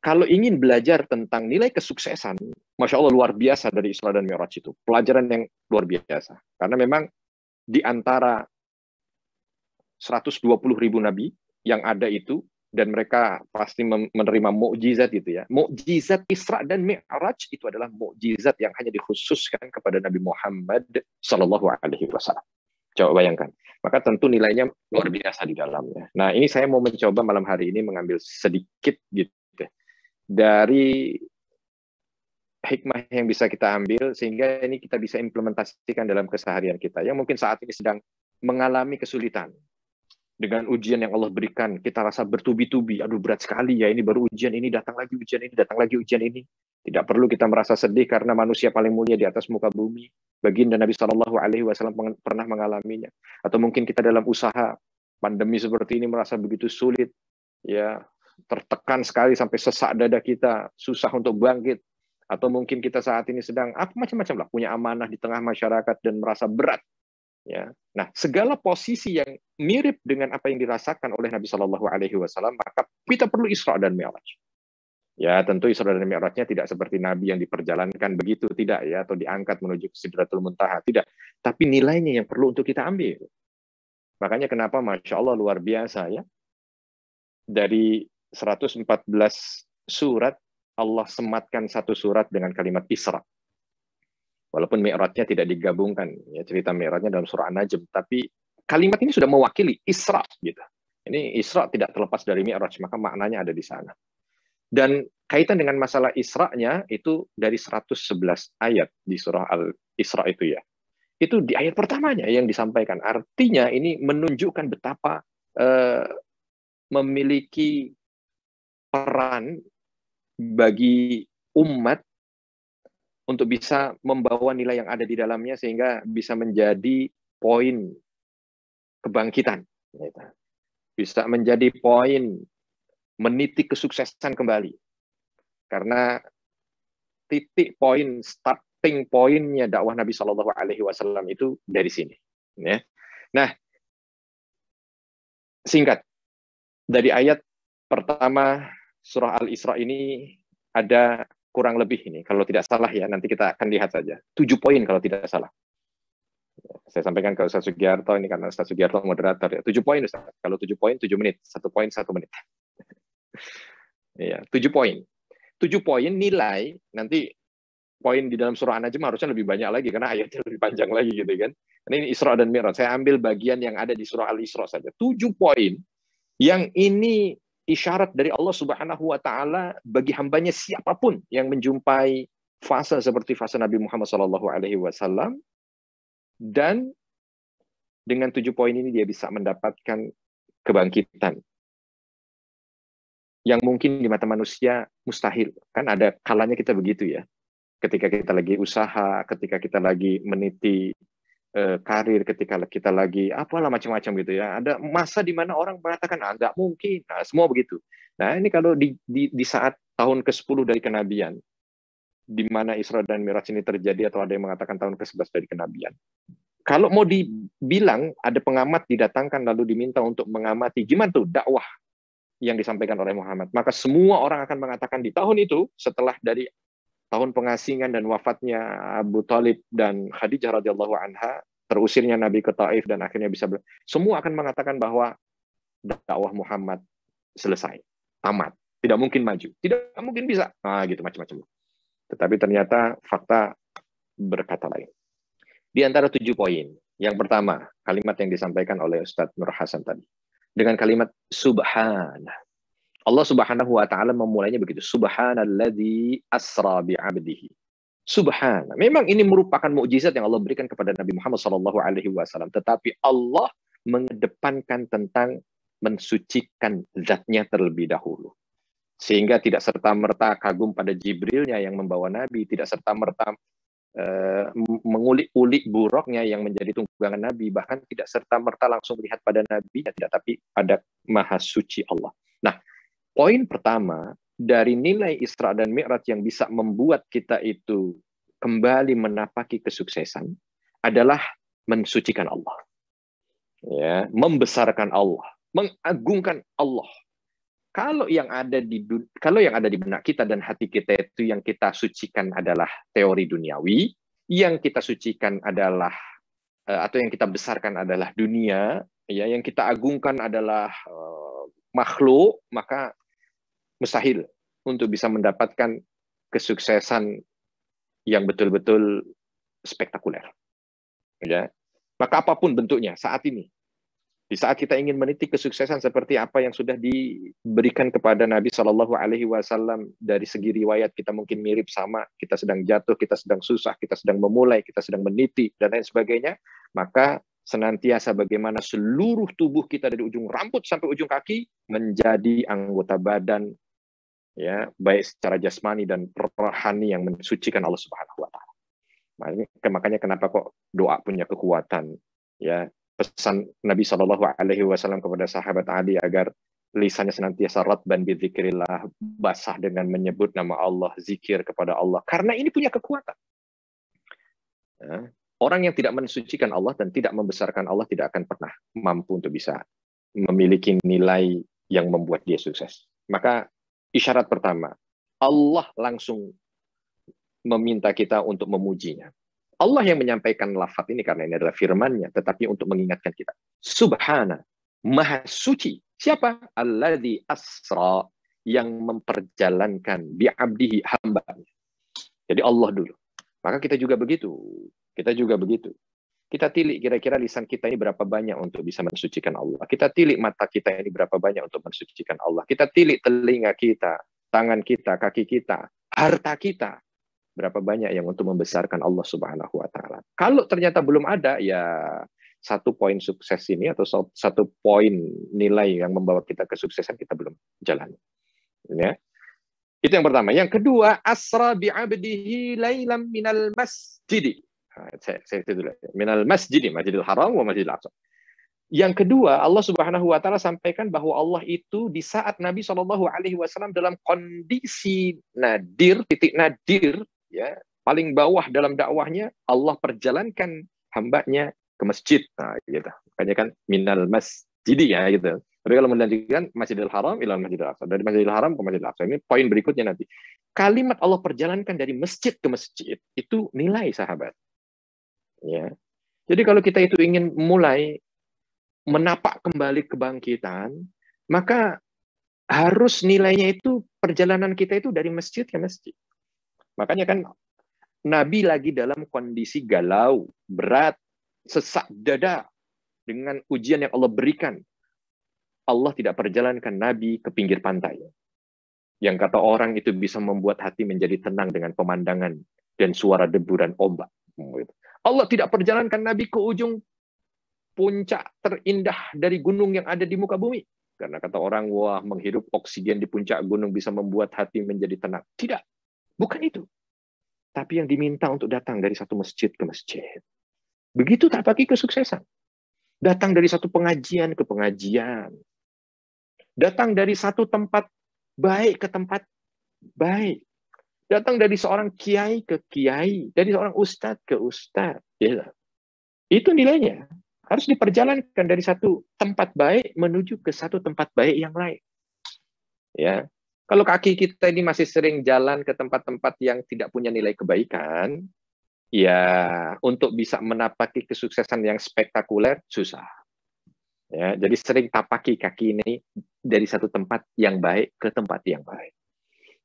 kalau ingin belajar tentang nilai kesuksesan, masya Allah luar biasa dari Isra dan Mi'raj itu. Pelajaran yang luar biasa. Karena memang di antara 120 ribu nabi yang ada itu, dan mereka pasti menerima mukjizat itu ya. Mukjizat Isra dan Mi'raj itu adalah mukjizat yang hanya dikhususkan kepada Nabi Muhammad Shallallahu Alaihi Wasallam. Coba bayangkan. Maka tentu nilainya luar biasa di dalamnya. Nah, ini saya mau mencoba malam hari ini mengambil sedikit gitu dari hikmah yang bisa kita ambil sehingga ini kita bisa implementasikan dalam keseharian kita yang mungkin saat ini sedang mengalami kesulitan dengan ujian yang Allah berikan kita rasa bertubi-tubi aduh berat sekali ya ini baru ujian ini datang lagi ujian ini datang lagi ujian ini tidak perlu kita merasa sedih karena manusia paling mulia di atas muka bumi baginda Nabi Shallallahu Alaihi Wasallam pernah mengalaminya atau mungkin kita dalam usaha pandemi seperti ini merasa begitu sulit ya tertekan sekali sampai sesak dada kita, susah untuk bangkit, atau mungkin kita saat ini sedang apa macam-macam lah punya amanah di tengah masyarakat dan merasa berat ya nah segala posisi yang mirip dengan apa yang dirasakan oleh Nabi Shallallahu Alaihi Wasallam maka kita perlu Isra dan Mi'raj ya tentu Isra dan Mi'rajnya tidak seperti Nabi yang diperjalankan begitu tidak ya atau diangkat menuju ke Sidratul Muntaha tidak tapi nilainya yang perlu untuk kita ambil makanya kenapa masya Allah luar biasa ya dari 114 surat Allah sematkan satu surat dengan kalimat Isra. Walaupun Mi'rajnya tidak digabungkan, ya cerita Mi'rajnya dalam surah An-Najm, tapi kalimat ini sudah mewakili Isra gitu. Ini Isra tidak terlepas dari Mi'raj, maka maknanya ada di sana. Dan kaitan dengan masalah Isra-nya itu dari 111 ayat di surah Al-Isra itu ya. Itu di ayat pertamanya yang disampaikan. Artinya ini menunjukkan betapa eh, memiliki peran bagi umat untuk bisa membawa nilai yang ada di dalamnya sehingga bisa menjadi poin kebangkitan. Bisa menjadi poin menitik kesuksesan kembali. Karena titik poin starting poinnya dakwah Nabi Shallallahu Alaihi Wasallam itu dari sini. Ya. Nah, singkat dari ayat pertama surah Al-Isra ini ada kurang lebih ini, kalau tidak salah ya, nanti kita akan lihat saja. Tujuh poin kalau tidak salah. Saya sampaikan ke Ustaz Sugiarto, ini karena Ustaz Sugiarto moderator ya. Tujuh poin Ustaz, kalau tujuh poin tujuh menit, satu poin satu menit. Iya, tujuh poin. Tujuh poin nilai, nanti poin di dalam surah An-Najm harusnya lebih banyak lagi karena ayatnya lebih panjang lagi gitu kan. Ini Isra dan Mi'raj. Saya ambil bagian yang ada di surah Al-Isra saja. Tujuh poin yang ini isyarat dari Allah Subhanahu wa taala bagi hambanya siapapun yang menjumpai fase seperti fase Nabi Muhammad sallallahu alaihi wasallam dan dengan tujuh poin ini dia bisa mendapatkan kebangkitan yang mungkin di mata manusia mustahil kan ada kalanya kita begitu ya ketika kita lagi usaha ketika kita lagi meniti Eh, karir ketika kita lagi apalah macam-macam gitu ya ada masa di mana orang mengatakan ah mungkin nah, semua begitu nah ini kalau di, di, di saat tahun ke-10 dari kenabian di mana Isra dan Miraj ini terjadi atau ada yang mengatakan tahun ke-11 dari kenabian kalau mau dibilang ada pengamat didatangkan lalu diminta untuk mengamati gimana tuh dakwah yang disampaikan oleh Muhammad maka semua orang akan mengatakan di tahun itu setelah dari tahun pengasingan dan wafatnya Abu Talib dan Khadijah radhiyallahu anha, terusirnya Nabi ke Taif dan akhirnya bisa ber... semua akan mengatakan bahwa dakwah Muhammad selesai, tamat, tidak mungkin maju, tidak mungkin bisa, nah gitu macam-macam. Tetapi ternyata fakta berkata lain. Di antara tujuh poin, yang pertama kalimat yang disampaikan oleh Ustadz Nur Hasan tadi dengan kalimat subhanah Allah Subhanahu wa taala memulainya begitu. Subhanalladzi asra bi 'abdihi. subhan Memang ini merupakan mukjizat yang Allah berikan kepada Nabi Muhammad sallallahu alaihi wasallam, tetapi Allah mengedepankan tentang mensucikan zatnya terlebih dahulu. Sehingga tidak serta-merta kagum pada Jibrilnya yang membawa Nabi, tidak serta-merta Uh, mengulik-ulik buruknya yang menjadi tunggangan Nabi, bahkan tidak serta merta langsung melihat pada Nabi, tidak, tapi pada Maha Suci Allah. Nah, Poin pertama dari nilai Isra dan Mi'raj yang bisa membuat kita itu kembali menapaki kesuksesan adalah mensucikan Allah. Ya, membesarkan Allah, mengagungkan Allah. Kalau yang ada di kalau yang ada di benak kita dan hati kita itu yang kita sucikan adalah teori duniawi, yang kita sucikan adalah eh, atau yang kita besarkan adalah dunia, ya yang kita agungkan adalah uh, makhluk, maka mustahil untuk bisa mendapatkan kesuksesan yang betul-betul spektakuler. Ya. Maka apapun bentuknya saat ini, di saat kita ingin meniti kesuksesan seperti apa yang sudah diberikan kepada Nabi Shallallahu Alaihi Wasallam dari segi riwayat kita mungkin mirip sama, kita sedang jatuh, kita sedang susah, kita sedang memulai, kita sedang meniti dan lain sebagainya, maka senantiasa bagaimana seluruh tubuh kita dari ujung rambut sampai ujung kaki menjadi anggota badan ya baik secara jasmani dan rohani yang mensucikan Allah Subhanahu wa taala. Nah, makanya, kenapa kok doa punya kekuatan ya pesan Nabi Shallallahu alaihi wasallam kepada sahabat Ali agar lisannya senantiasa ratban bidzikrillah basah dengan menyebut nama Allah zikir kepada Allah karena ini punya kekuatan. Ya. Orang yang tidak mensucikan Allah dan tidak membesarkan Allah tidak akan pernah mampu untuk bisa memiliki nilai yang membuat dia sukses. Maka Isyarat pertama, Allah langsung meminta kita untuk memujinya. Allah yang menyampaikan lafat ini karena ini adalah firmannya, tetapi untuk mengingatkan kita. Subhana, maha suci. Siapa? Alladhi asra, yang memperjalankan bi'abdihi hambanya. Jadi Allah dulu. Maka kita juga begitu. Kita juga begitu. Kita tilik kira-kira lisan kita ini berapa banyak untuk bisa mensucikan Allah. Kita tilik mata kita ini berapa banyak untuk mensucikan Allah. Kita tilik telinga kita, tangan kita, kaki kita, harta kita. Berapa banyak yang untuk membesarkan Allah Subhanahu wa taala. Kalau ternyata belum ada ya satu poin sukses ini atau satu poin nilai yang membawa kita ke kesuksesan kita belum jalani. Ya. Itu yang pertama. Yang kedua, asra bi'abdihi lailam minal masjid. Ah, saya itu dulu. Minal masjid, Masjidil Haram wa Masjidil Aqsa. Yang kedua, Allah Subhanahu wa taala sampaikan bahwa Allah itu di saat Nabi Shallallahu alaihi wasallam dalam kondisi nadir, titik nadir, ya, paling bawah dalam dakwahnya, Allah perjalankan hambanya ke masjid. Nah, gitu. Makanya kan minal masjid ya gitu. Tapi kalau menjanjikan Masjidil Haram ila Masjidil Aqsa, dari Masjidil Haram ke Masjidil Aqsa. Ini poin berikutnya nanti. Kalimat Allah perjalankan dari masjid ke masjid itu nilai sahabat. Ya. Jadi kalau kita itu ingin mulai menapak kembali kebangkitan, maka harus nilainya itu perjalanan kita itu dari masjid ke masjid. Makanya kan Nabi lagi dalam kondisi galau, berat, sesak dada dengan ujian yang Allah berikan. Allah tidak perjalankan Nabi ke pinggir pantai. Yang kata orang itu bisa membuat hati menjadi tenang dengan pemandangan dan suara deburan ombak. Hmm, gitu. Allah tidak perjalankan Nabi ke ujung puncak terindah dari gunung yang ada di muka bumi. Karena kata orang, wah menghirup oksigen di puncak gunung bisa membuat hati menjadi tenang. Tidak, bukan itu. Tapi yang diminta untuk datang dari satu masjid ke masjid. Begitu tak pakai kesuksesan. Datang dari satu pengajian ke pengajian. Datang dari satu tempat baik ke tempat baik datang dari seorang kiai ke kiai, dari seorang ustadz ke ustadz. Ya. Itu nilainya. Harus diperjalankan dari satu tempat baik menuju ke satu tempat baik yang lain. Ya, kalau kaki kita ini masih sering jalan ke tempat-tempat yang tidak punya nilai kebaikan, ya untuk bisa menapaki kesuksesan yang spektakuler susah. Ya, jadi sering tapaki kaki ini dari satu tempat yang baik ke tempat yang baik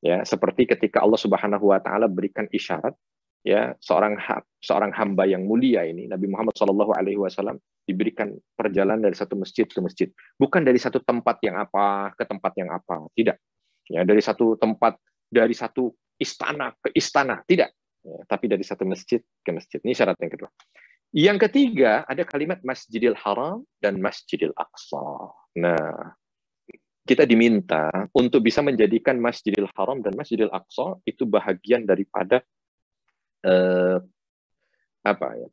ya seperti ketika Allah Subhanahu wa taala berikan isyarat ya seorang seorang hamba yang mulia ini Nabi Muhammad Shallallahu alaihi wasallam diberikan perjalanan dari satu masjid ke masjid bukan dari satu tempat yang apa ke tempat yang apa tidak ya dari satu tempat dari satu istana ke istana tidak ya, tapi dari satu masjid ke masjid ini syarat yang kedua yang ketiga ada kalimat Masjidil Haram dan Masjidil Aqsa nah kita diminta untuk bisa menjadikan Masjidil Haram dan Masjidil Aqsa itu bahagian daripada eh, apa ya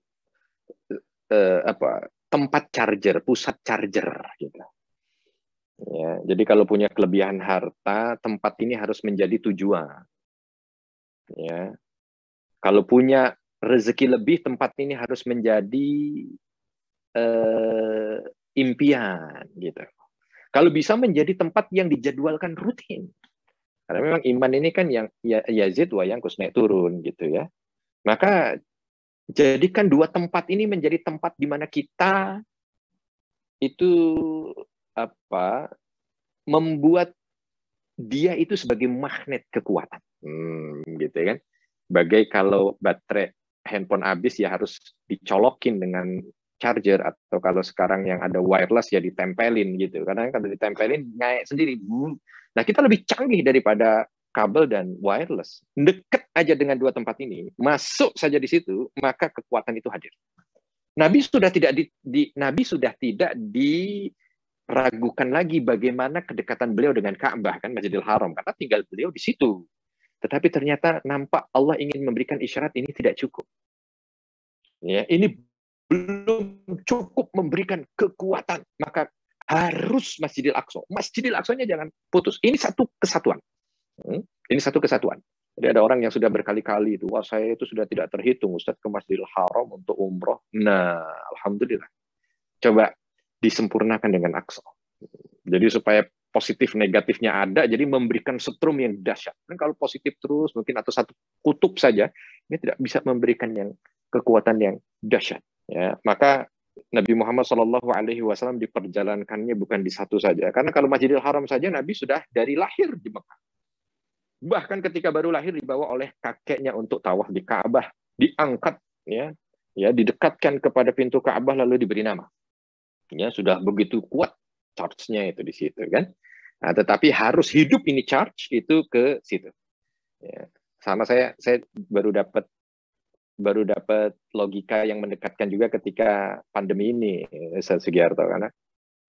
eh, apa tempat charger, pusat charger gitu. Ya, jadi kalau punya kelebihan harta, tempat ini harus menjadi tujuan. Ya. Kalau punya rezeki lebih, tempat ini harus menjadi eh, impian gitu. Kalau bisa menjadi tempat yang dijadwalkan rutin. Karena memang iman ini kan yang ya, Yazid wayang naik turun gitu ya. Maka jadikan dua tempat ini menjadi tempat di mana kita itu apa membuat dia itu sebagai magnet kekuatan. Hmm, gitu ya kan. Bagai kalau baterai handphone habis ya harus dicolokin dengan charger atau kalau sekarang yang ada wireless ya ditempelin gitu karena kan kalau ditempelin naik sendiri nah kita lebih canggih daripada kabel dan wireless deket aja dengan dua tempat ini masuk saja di situ maka kekuatan itu hadir Nabi sudah tidak di, di Nabi sudah tidak diragukan lagi bagaimana kedekatan beliau dengan Ka'bah kan Masjidil Haram karena tinggal beliau di situ tetapi ternyata nampak Allah ingin memberikan isyarat ini tidak cukup. Ya, ini belum cukup memberikan kekuatan, maka harus Masjidil Aqsa. Masjidil Aqsa-nya jangan putus. Ini satu kesatuan. Hmm? Ini satu kesatuan. Jadi ada orang yang sudah berkali-kali itu, wah saya itu sudah tidak terhitung Ustaz ke Masjidil Haram untuk umroh. Nah, Alhamdulillah. Coba disempurnakan dengan Aqsa. Jadi supaya positif negatifnya ada, jadi memberikan setrum yang dahsyat. Dan kalau positif terus, mungkin atau satu kutub saja, ini tidak bisa memberikan yang kekuatan yang dahsyat. Ya, maka Nabi Muhammad Shallallahu Alaihi Wasallam diperjalankannya bukan di satu saja. Karena kalau Masjidil Haram saja Nabi sudah dari lahir di Mekah. Bahkan ketika baru lahir dibawa oleh kakeknya untuk tawaf di Ka'bah, diangkat ya, ya didekatkan kepada pintu Ka'bah lalu diberi nama. Ya, sudah begitu kuat charge-nya itu di situ kan. Nah, tetapi harus hidup ini charge itu ke situ. Ya. Sama saya saya baru dapat baru dapat logika yang mendekatkan juga ketika pandemi ini, Ustaz Sugiarto, karena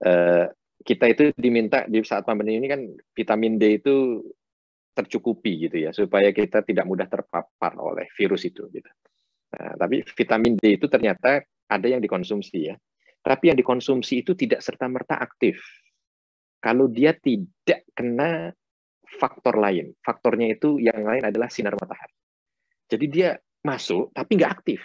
uh, kita itu diminta di saat pandemi ini kan vitamin D itu tercukupi gitu ya, supaya kita tidak mudah terpapar oleh virus itu. Gitu. Nah, tapi vitamin D itu ternyata ada yang dikonsumsi ya, tapi yang dikonsumsi itu tidak serta merta aktif. Kalau dia tidak kena faktor lain, faktornya itu yang lain adalah sinar matahari. Jadi dia masuk tapi nggak aktif.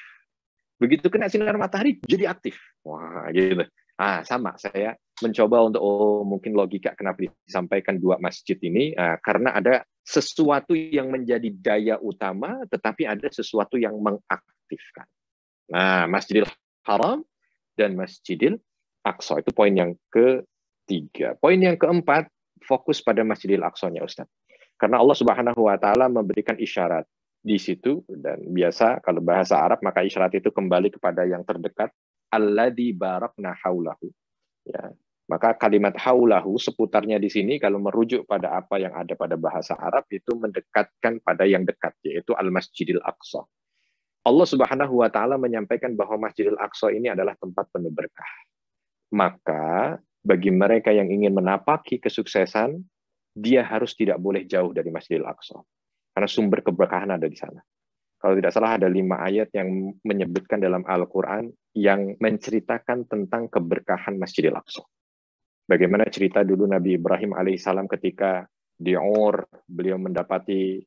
Begitu kena sinar matahari jadi aktif. Wah, gitu. Ah, sama saya mencoba untuk oh mungkin logika kenapa disampaikan dua masjid ini ah, karena ada sesuatu yang menjadi daya utama tetapi ada sesuatu yang mengaktifkan. Nah, Masjidil Haram dan Masjidil Aqsa itu poin yang ketiga. Poin yang keempat fokus pada Masjidil Aqsa-nya Ustaz. Karena Allah Subhanahu wa taala memberikan isyarat di situ dan biasa kalau bahasa Arab maka isyarat itu kembali kepada yang terdekat Allah di barakna haulahu ya maka kalimat haulahu seputarnya di sini kalau merujuk pada apa yang ada pada bahasa Arab itu mendekatkan pada yang dekat yaitu al masjidil aqsa Allah Subhanahu wa taala menyampaikan bahwa Masjidil Aqsa ini adalah tempat penuh berkah maka bagi mereka yang ingin menapaki kesuksesan dia harus tidak boleh jauh dari Masjidil Aqsa karena sumber keberkahan ada di sana. Kalau tidak salah ada lima ayat yang menyebutkan dalam Al-Quran yang menceritakan tentang keberkahan Masjidil Aqsa. Bagaimana cerita dulu Nabi Ibrahim alaihissalam ketika di Or, beliau mendapati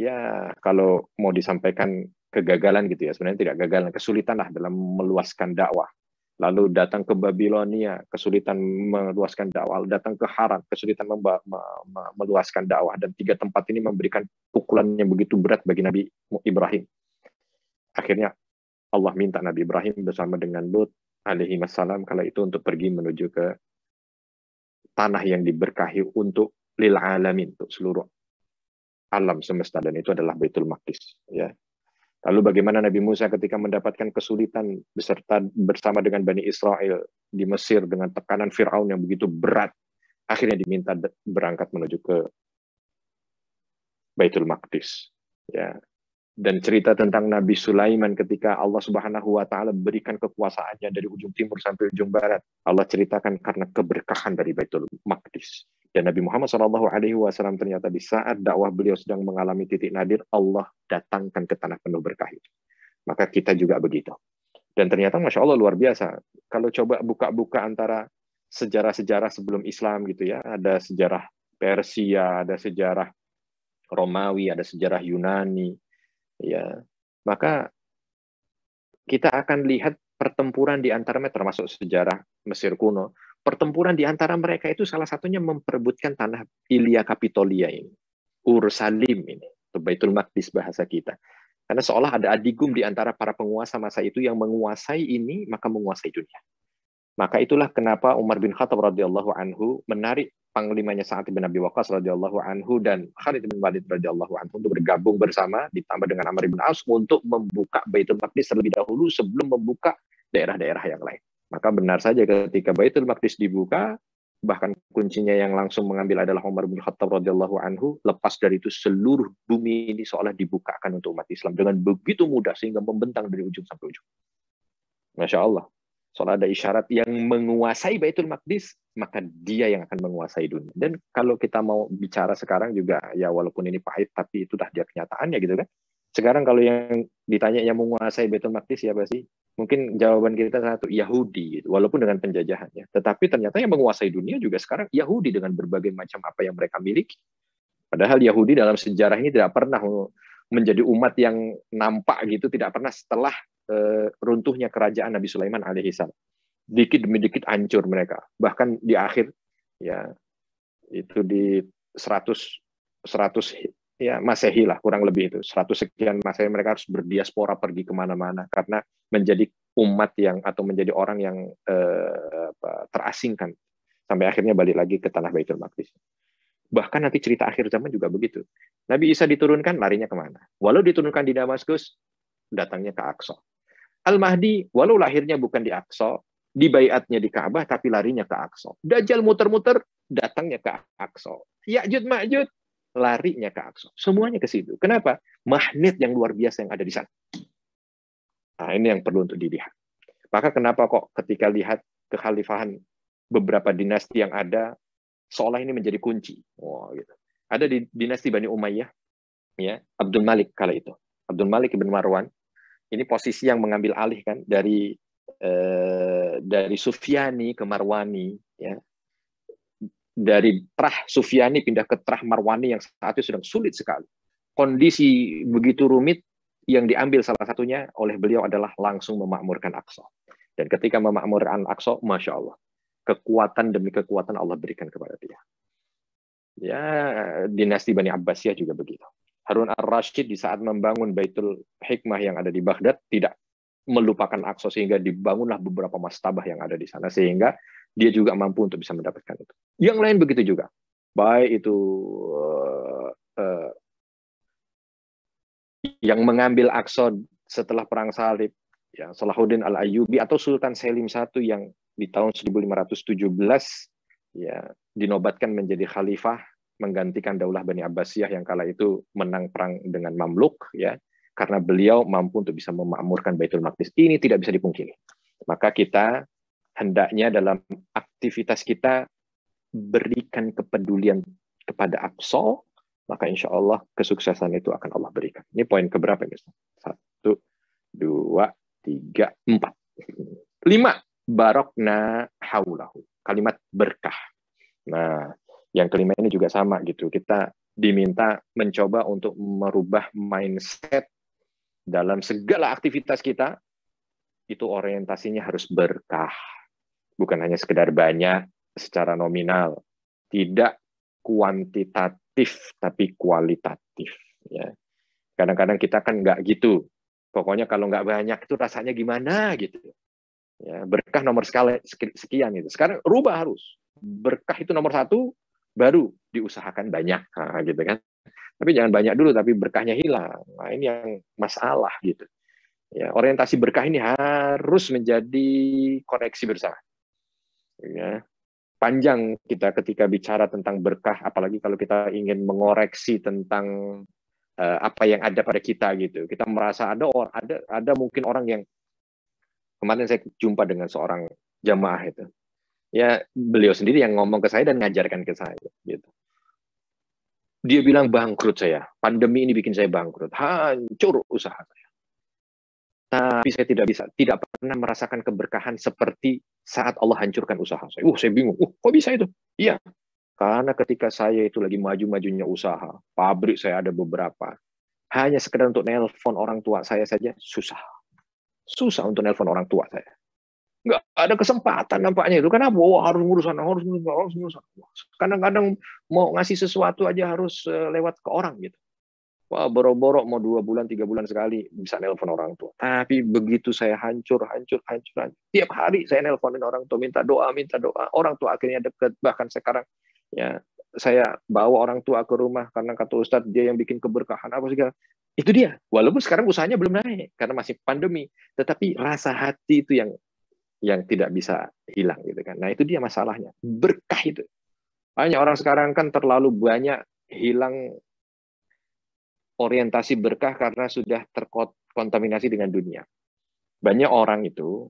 ya kalau mau disampaikan kegagalan gitu ya sebenarnya tidak gagalan kesulitan lah dalam meluaskan dakwah lalu datang ke Babilonia, kesulitan meluaskan dakwah, datang ke Haran, kesulitan meluaskan dakwah, dan tiga tempat ini memberikan pukulan yang begitu berat bagi Nabi Ibrahim. Akhirnya Allah minta Nabi Ibrahim bersama dengan Lut alaihi wassalam kala itu untuk pergi menuju ke tanah yang diberkahi untuk lil alamin untuk seluruh alam semesta dan itu adalah Baitul Maqdis ya Lalu bagaimana Nabi Musa ketika mendapatkan kesulitan beserta bersama dengan Bani Israel di Mesir dengan tekanan Fir'aun yang begitu berat, akhirnya diminta berangkat menuju ke Baitul Maqdis. Ya. Dan cerita tentang Nabi Sulaiman ketika Allah Subhanahu wa taala berikan kekuasaannya dari ujung timur sampai ujung barat, Allah ceritakan karena keberkahan dari Baitul Maqdis. Dan ya, Nabi Muhammad Shallallahu Alaihi Wasallam ternyata di saat dakwah beliau sedang mengalami titik nadir, Allah datangkan ke tanah penuh berkah itu. Maka kita juga begitu. Dan ternyata masya Allah luar biasa. Kalau coba buka-buka antara sejarah-sejarah sebelum Islam gitu ya, ada sejarah Persia, ada sejarah Romawi, ada sejarah Yunani, ya maka kita akan lihat pertempuran di antara termasuk sejarah Mesir kuno pertempuran di antara mereka itu salah satunya memperebutkan tanah Ilia Kapitolia ini, Ursalim ini, atau Baitul Maqdis bahasa kita. Karena seolah ada adigum di antara para penguasa masa itu yang menguasai ini, maka menguasai dunia. Maka itulah kenapa Umar bin Khattab radhiyallahu anhu menarik panglimanya saat bin Abi Waqqas radhiyallahu anhu dan Khalid bin Walid radhiyallahu anhu untuk bergabung bersama ditambah dengan Amr bin Aus untuk membuka Baitul Maqdis terlebih dahulu sebelum membuka daerah-daerah yang lain. Maka benar saja ketika Baitul Maqdis dibuka, bahkan kuncinya yang langsung mengambil adalah Umar bin Khattab radhiyallahu anhu, lepas dari itu seluruh bumi ini seolah dibukakan untuk umat Islam dengan begitu mudah sehingga membentang dari ujung sampai ujung. Masya Allah. Soal ada isyarat yang menguasai Baitul Maqdis, maka dia yang akan menguasai dunia. Dan kalau kita mau bicara sekarang juga, ya walaupun ini pahit, tapi itu dah dia kenyataannya gitu kan sekarang kalau yang ditanya yang menguasai Betul maktis siapa sih? Mungkin jawaban kita satu Yahudi, gitu. walaupun dengan penjajahannya. Tetapi ternyata yang menguasai dunia juga sekarang Yahudi dengan berbagai macam apa yang mereka miliki. Padahal Yahudi dalam sejarah ini tidak pernah menjadi umat yang nampak gitu, tidak pernah setelah uh, runtuhnya kerajaan Nabi Sulaiman alaihissalam. Dikit demi dikit hancur mereka. Bahkan di akhir ya itu di 100 100 ya masehi lah kurang lebih itu 100 sekian masehi mereka harus berdiaspora pergi kemana-mana karena menjadi umat yang atau menjadi orang yang eh, terasingkan sampai akhirnya balik lagi ke tanah Baitul Maqdis bahkan nanti cerita akhir zaman juga begitu Nabi Isa diturunkan larinya kemana walau diturunkan di Damaskus datangnya ke Aqsa Al Mahdi walau lahirnya bukan di Aqsa dibaiatnya di Ka'bah tapi larinya ke Aqsa Dajjal muter-muter datangnya ke Aqsa Ya'jud Ma'jud larinya ke Aqsa. Semuanya ke situ. Kenapa? Magnet yang luar biasa yang ada di sana. Nah, ini yang perlu untuk dilihat. Maka kenapa kok ketika lihat kekhalifahan beberapa dinasti yang ada, seolah ini menjadi kunci. Wow, gitu. Ada di dinasti Bani Umayyah, ya, Abdul Malik kala itu. Abdul Malik bin Marwan. Ini posisi yang mengambil alih kan dari eh, dari Sufyani ke Marwani, ya, dari Trah Sufiani pindah ke Trah Marwani yang saat itu sedang sulit sekali. Kondisi begitu rumit yang diambil salah satunya oleh beliau adalah langsung memakmurkan Aqsa. Dan ketika memakmurkan Aqsa, Masya Allah, kekuatan demi kekuatan Allah berikan kepada dia. Ya, dinasti Bani Abbasiyah juga begitu. Harun al-Rashid di saat membangun Baitul Hikmah yang ada di Baghdad tidak melupakan Aqsa sehingga dibangunlah beberapa mastabah yang ada di sana sehingga dia juga mampu untuk bisa mendapatkan itu. Yang lain begitu juga, baik itu uh, uh, yang mengambil aksod setelah perang Salib, ya Salahuddin Al Ayyubi atau Sultan Selim I yang di tahun 1517 ya dinobatkan menjadi khalifah menggantikan Daulah Bani Abbasiyah yang kala itu menang perang dengan Mamluk ya karena beliau mampu untuk bisa memakmurkan Baitul Maqdis. Ini tidak bisa dipungkiri. Maka kita hendaknya dalam aktivitas kita berikan kepedulian kepada Aqsa, maka insya Allah kesuksesan itu akan Allah berikan. Ini poin keberapa ya? Satu, dua, tiga, empat. Lima, barokna haulahu. Kalimat berkah. Nah, yang kelima ini juga sama gitu. Kita diminta mencoba untuk merubah mindset dalam segala aktivitas kita, itu orientasinya harus berkah bukan hanya sekedar banyak secara nominal, tidak kuantitatif tapi kualitatif. Ya. Kadang-kadang kita kan nggak gitu. Pokoknya kalau nggak banyak itu rasanya gimana gitu. Ya, berkah nomor sekali, sekian itu. Sekarang rubah harus. Berkah itu nomor satu, baru diusahakan banyak gitu kan. Tapi jangan banyak dulu, tapi berkahnya hilang. Nah, ini yang masalah gitu. Ya, orientasi berkah ini harus menjadi koreksi bersama ya panjang kita ketika bicara tentang berkah apalagi kalau kita ingin mengoreksi tentang uh, apa yang ada pada kita gitu kita merasa ada or, ada ada mungkin orang yang kemarin saya jumpa dengan seorang jamaah itu ya beliau sendiri yang ngomong ke saya dan ngajarkan ke saya gitu dia bilang bangkrut saya pandemi ini bikin saya bangkrut hancur usaha tapi saya tidak bisa tidak pernah merasakan keberkahan seperti saat Allah hancurkan usaha saya. Uh, saya bingung. Uh, kok bisa itu? Iya. Karena ketika saya itu lagi maju-majunya usaha, pabrik saya ada beberapa. Hanya sekedar untuk nelpon orang tua saya saja susah. Susah untuk nelpon orang tua saya. Enggak ada kesempatan nampaknya itu. Kenapa? Oh, harus ngurus harus ngurus harus ngurus Kadang-kadang mau ngasih sesuatu aja harus eh, lewat ke orang gitu. Wah, boro-boro mau dua bulan, tiga bulan sekali bisa nelpon orang tua. Tapi begitu saya hancur, hancur, hancur, hancur. Tiap hari saya nelponin orang tua, minta doa, minta doa. Orang tua akhirnya deket. Bahkan sekarang ya saya bawa orang tua ke rumah karena kata Ustadz dia yang bikin keberkahan apa segala. Itu dia. Walaupun sekarang usahanya belum naik karena masih pandemi, tetapi rasa hati itu yang yang tidak bisa hilang gitu kan. Nah, itu dia masalahnya. Berkah itu. banyak orang sekarang kan terlalu banyak hilang orientasi berkah karena sudah terkontaminasi dengan dunia. Banyak orang itu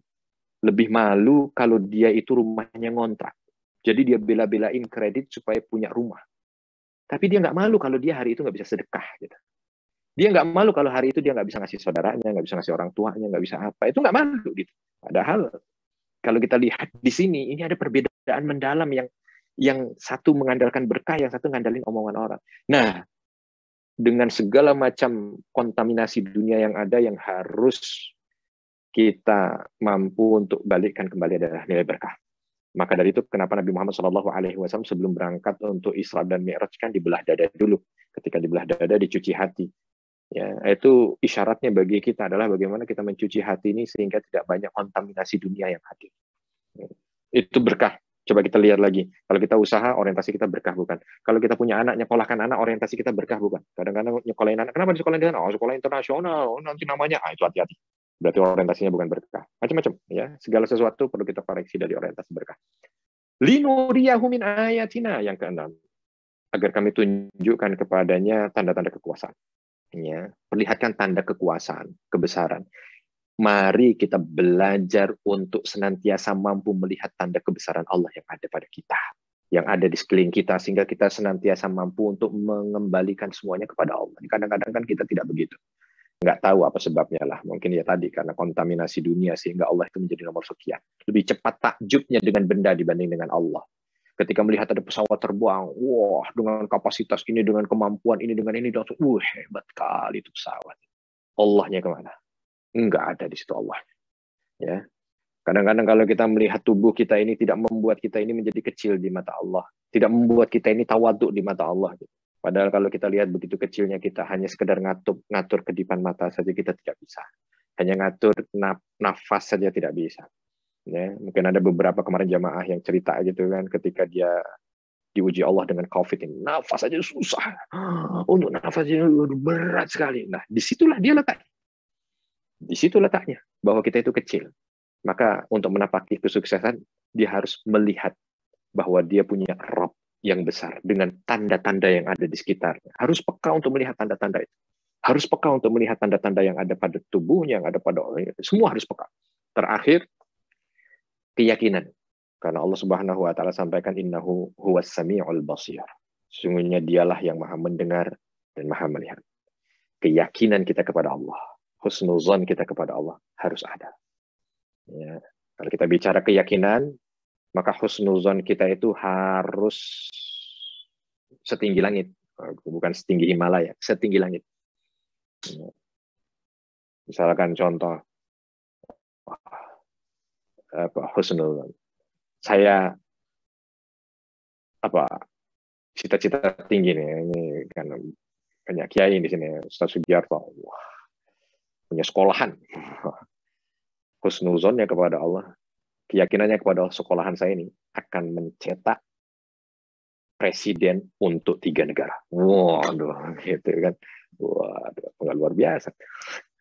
lebih malu kalau dia itu rumahnya ngontrak. Jadi dia bela-belain kredit supaya punya rumah. Tapi dia nggak malu kalau dia hari itu nggak bisa sedekah. Gitu. Dia nggak malu kalau hari itu dia nggak bisa ngasih saudaranya, nggak bisa ngasih orang tuanya, nggak bisa apa. Itu nggak malu. Gitu. Padahal kalau kita lihat di sini, ini ada perbedaan mendalam yang yang satu mengandalkan berkah, yang satu ngandalin omongan orang. Nah, dengan segala macam kontaminasi dunia yang ada yang harus kita mampu untuk balikkan kembali adalah nilai berkah. Maka dari itu kenapa Nabi Muhammad Shallallahu Alaihi Wasallam sebelum berangkat untuk Isra dan Mi'raj kan dibelah dada dulu. Ketika dibelah dada dicuci hati. Ya, itu isyaratnya bagi kita adalah bagaimana kita mencuci hati ini sehingga tidak banyak kontaminasi dunia yang hadir. Ya, itu berkah. Coba kita lihat lagi. Kalau kita usaha, orientasi kita berkah bukan. Kalau kita punya anak, nyekolahkan anak, orientasi kita berkah bukan. Kadang-kadang nyekolahin anak, kenapa disekolahin di sana? Oh, sekolah internasional, oh, nanti namanya. Ah, itu hati-hati. Berarti orientasinya bukan berkah. Macam-macam ya. Segala sesuatu perlu kita koreksi dari orientasi berkah. Linuriyahumin ayatina yang keenam. Agar kami tunjukkan kepadanya tanda-tanda kekuasaan. Ya, perlihatkan tanda kekuasaan, kebesaran. Mari kita belajar untuk senantiasa mampu melihat tanda kebesaran Allah yang ada pada kita, yang ada di sekeliling kita, sehingga kita senantiasa mampu untuk mengembalikan semuanya kepada Allah. Kadang-kadang kan kita tidak begitu. Nggak tahu apa sebabnya lah. Mungkin ya tadi karena kontaminasi dunia sehingga Allah itu menjadi nomor sekian. Lebih cepat takjubnya dengan benda dibanding dengan Allah. Ketika melihat ada pesawat terbuang, wah dengan kapasitas ini, dengan kemampuan ini, dengan ini, langsung, wah hebat kali itu pesawat. Allahnya kemana? Enggak ada di situ Allah. Ya. Kadang-kadang kalau kita melihat tubuh kita ini tidak membuat kita ini menjadi kecil di mata Allah, tidak membuat kita ini tawaduk di mata Allah. Padahal kalau kita lihat begitu kecilnya kita hanya sekedar ngatur ngatur kedipan mata saja kita tidak bisa. Hanya ngatur nafas saja tidak bisa. Ya, mungkin ada beberapa kemarin jamaah yang cerita gitu kan ketika dia diuji Allah dengan COVID ini. Nafas aja susah. Untuk nafas aja berat sekali. Nah, disitulah dia letak di situ letaknya bahwa kita itu kecil. Maka untuk menapaki kesuksesan dia harus melihat bahwa dia punya Rob yang besar dengan tanda-tanda yang ada di sekitarnya. Harus peka untuk melihat tanda-tanda itu. Harus peka untuk melihat tanda-tanda yang ada pada tubuhnya, yang ada pada orangnya. Semua harus peka. Terakhir, keyakinan. Karena Allah Subhanahu wa taala sampaikan innahu huwas samiul basir. Sesungguhnya dialah yang maha mendengar dan maha melihat. Keyakinan kita kepada Allah husnuzan kita kepada Allah harus ada. Ya. Kalau kita bicara keyakinan, maka husnuzan kita itu harus setinggi langit, bukan setinggi Himalaya, setinggi langit. Ya. Misalkan contoh apa husnuzan. Saya apa cita-cita tinggi nih ini kan banyak kiai di sini Ustaz Sugiarto wah punya sekolahan. Husnuzonnya kepada Allah, keyakinannya kepada Allah, sekolahan saya ini akan mencetak presiden untuk tiga negara. Waduh, gitu kan. Waduh, luar biasa.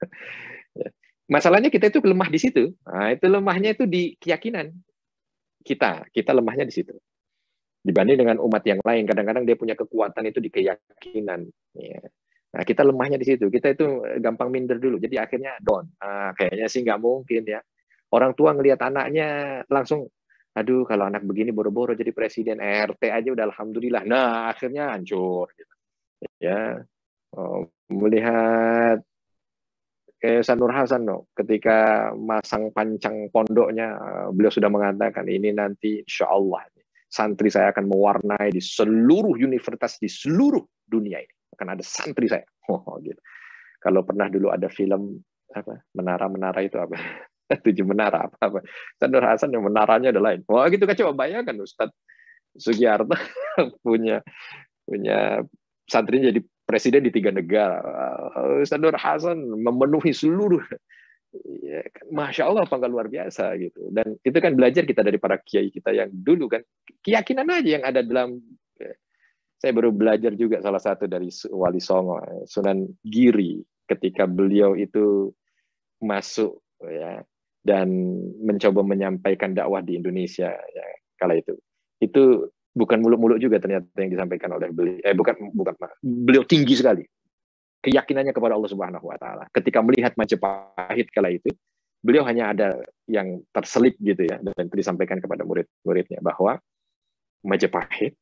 Ya. Masalahnya kita itu lemah di situ. Nah, itu lemahnya itu di keyakinan kita. Kita lemahnya di situ. Dibanding dengan umat yang lain, kadang-kadang dia punya kekuatan itu di keyakinan. Ya. Nah, kita lemahnya di situ. Kita itu eh, gampang minder dulu. Jadi akhirnya down. Ah, kayaknya sih nggak mungkin ya. Orang tua ngelihat anaknya langsung, aduh kalau anak begini boro-boro jadi presiden RT aja udah alhamdulillah. Nah, akhirnya hancur. Gitu. Ya, oh, melihat kayak Sanur Hasan no, ketika masang pancang pondoknya, eh, beliau sudah mengatakan ini nanti insya Allah santri saya akan mewarnai di seluruh universitas di seluruh dunia ini akan ada santri saya. Oh, oh, gitu. Kalau pernah dulu ada film apa menara-menara itu apa tujuh menara apa apa Ustaz Hasan yang menaranya ada lain wah oh, gitu kan coba bayangkan Ustadz Sugiarto punya punya santrinya jadi presiden di tiga negara Ustaz Hasan memenuhi seluruh ya, masya Allah apa luar biasa gitu dan itu kan belajar kita dari para kiai kita yang dulu kan keyakinan aja yang ada dalam ya, saya baru belajar juga salah satu dari Wali Songo, Sunan Giri, ketika beliau itu masuk ya dan mencoba menyampaikan dakwah di Indonesia ya, kala itu. Itu bukan muluk-muluk juga ternyata yang disampaikan oleh beliau. Eh bukan bukan beliau tinggi sekali keyakinannya kepada Allah Subhanahu wa taala. Ketika melihat Majapahit kala itu, beliau hanya ada yang terselip gitu ya dan itu disampaikan kepada murid-muridnya bahwa Majapahit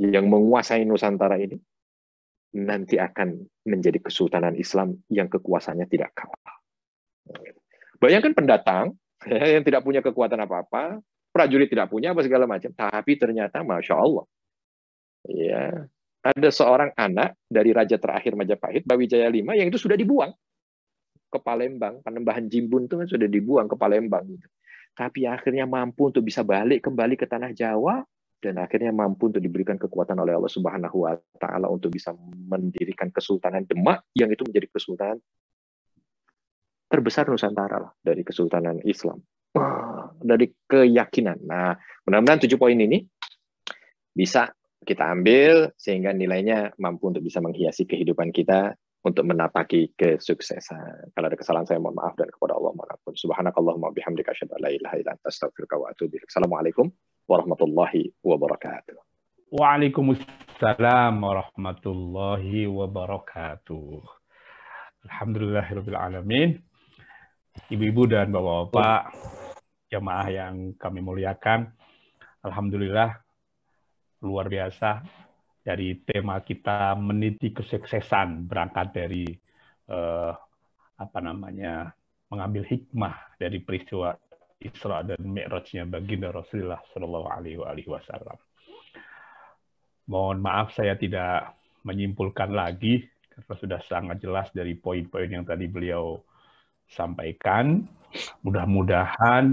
yang menguasai Nusantara ini nanti akan menjadi kesultanan Islam yang kekuasaannya tidak kalah. Bayangkan pendatang ya, yang tidak punya kekuatan apa-apa, prajurit tidak punya apa segala macam, tapi ternyata masya Allah, ya ada seorang anak dari raja terakhir Majapahit, Bawijaya V, yang itu sudah dibuang ke Palembang, Panembahan Jimbun itu kan sudah dibuang ke Palembang. Gitu. Tapi akhirnya mampu untuk bisa balik kembali ke tanah Jawa, dan akhirnya mampu untuk diberikan kekuatan oleh Allah Subhanahu wa taala untuk bisa mendirikan Kesultanan Demak yang itu menjadi kesultanan terbesar Nusantara lah dari Kesultanan Islam. dari keyakinan. Nah, mudah-mudahan tujuh poin ini bisa kita ambil sehingga nilainya mampu untuk bisa menghiasi kehidupan kita untuk menapaki kesuksesan. Kalau ada kesalahan saya mohon maaf dan kepada Allah mohon ampun. Subhanakallahumma bihamdika asyhadu an la ilaha illa anta astaghfiruka wa atubu ilaik. Assalamualaikum warahmatullahi wabarakatuh. Waalaikumsalam warahmatullahi wabarakatuh. Alhamdulillahirrahmanirrahim. Ibu-ibu dan bapak-bapak, jemaah yang kami muliakan, Alhamdulillah luar biasa dari tema kita meniti kesuksesan berangkat dari eh, apa namanya mengambil hikmah dari peristiwa Isra dan Mi'rajnya baginda Rasulullah Shallallahu Alaihi Wasallam. Mohon maaf saya tidak menyimpulkan lagi karena sudah sangat jelas dari poin-poin yang tadi beliau sampaikan. Mudah-mudahan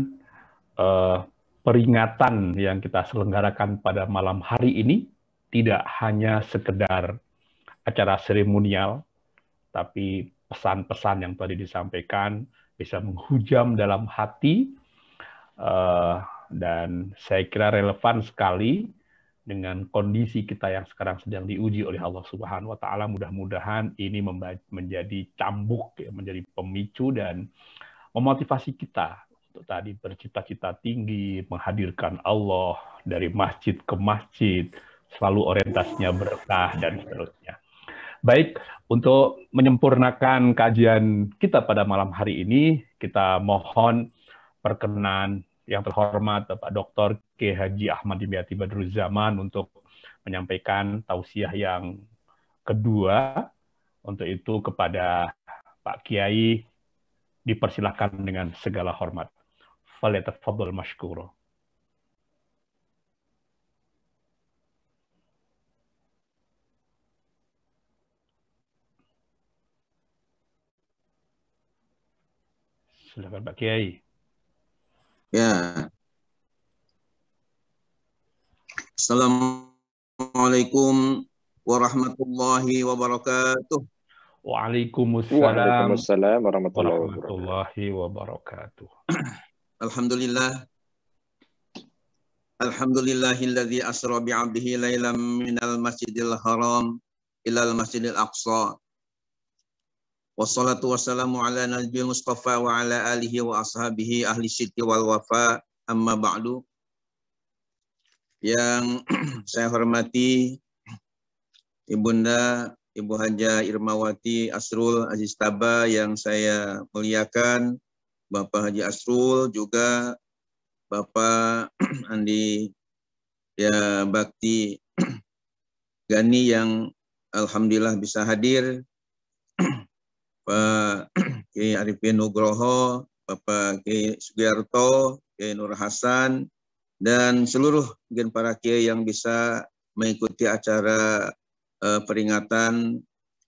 eh, peringatan yang kita selenggarakan pada malam hari ini tidak hanya sekedar acara seremonial, tapi pesan-pesan yang tadi disampaikan bisa menghujam dalam hati uh, dan saya kira relevan sekali dengan kondisi kita yang sekarang sedang diuji oleh Allah Subhanahu wa taala mudah-mudahan ini menjadi cambuk ya, menjadi pemicu dan memotivasi kita untuk tadi bercita-cita tinggi menghadirkan Allah dari masjid ke masjid selalu orientasinya berkah dan seterusnya. Baik, untuk menyempurnakan kajian kita pada malam hari ini, kita mohon perkenan yang terhormat Bapak Dr. K. Haji Ahmad Dimyati Badruzaman untuk menyampaikan tausiah yang kedua untuk itu kepada Pak Kiai dipersilahkan dengan segala hormat. Falyatafadhal mashkuro. Silakan Pak Kiai. Ya. Assalamualaikum warahmatullahi wabarakatuh. Waalaikumsalam, Waalaikumsalam warahmatullahi, wabarakatuh. Alhamdulillah. Alhamdulillahilladzi asra bi'abdihi laylam minal masjidil haram ilal masjidil aqsa Wassalatu wassalamu ala nabi Mustafa wa ala alihi wa ashabihi ahli siti wal wafa amma ba'du. Yang saya hormati Ibunda Ibu Haja Irmawati Asrul Aziz Taba yang saya muliakan, Bapak Haji Asrul juga Bapak Andi ya Bakti Gani yang alhamdulillah bisa hadir Pak Kiai Arifin Nugroho, Bapak Kiai Sugiarto, Kiai Nur Hasan, dan seluruh mungkin para kiai yang bisa mengikuti acara uh, peringatan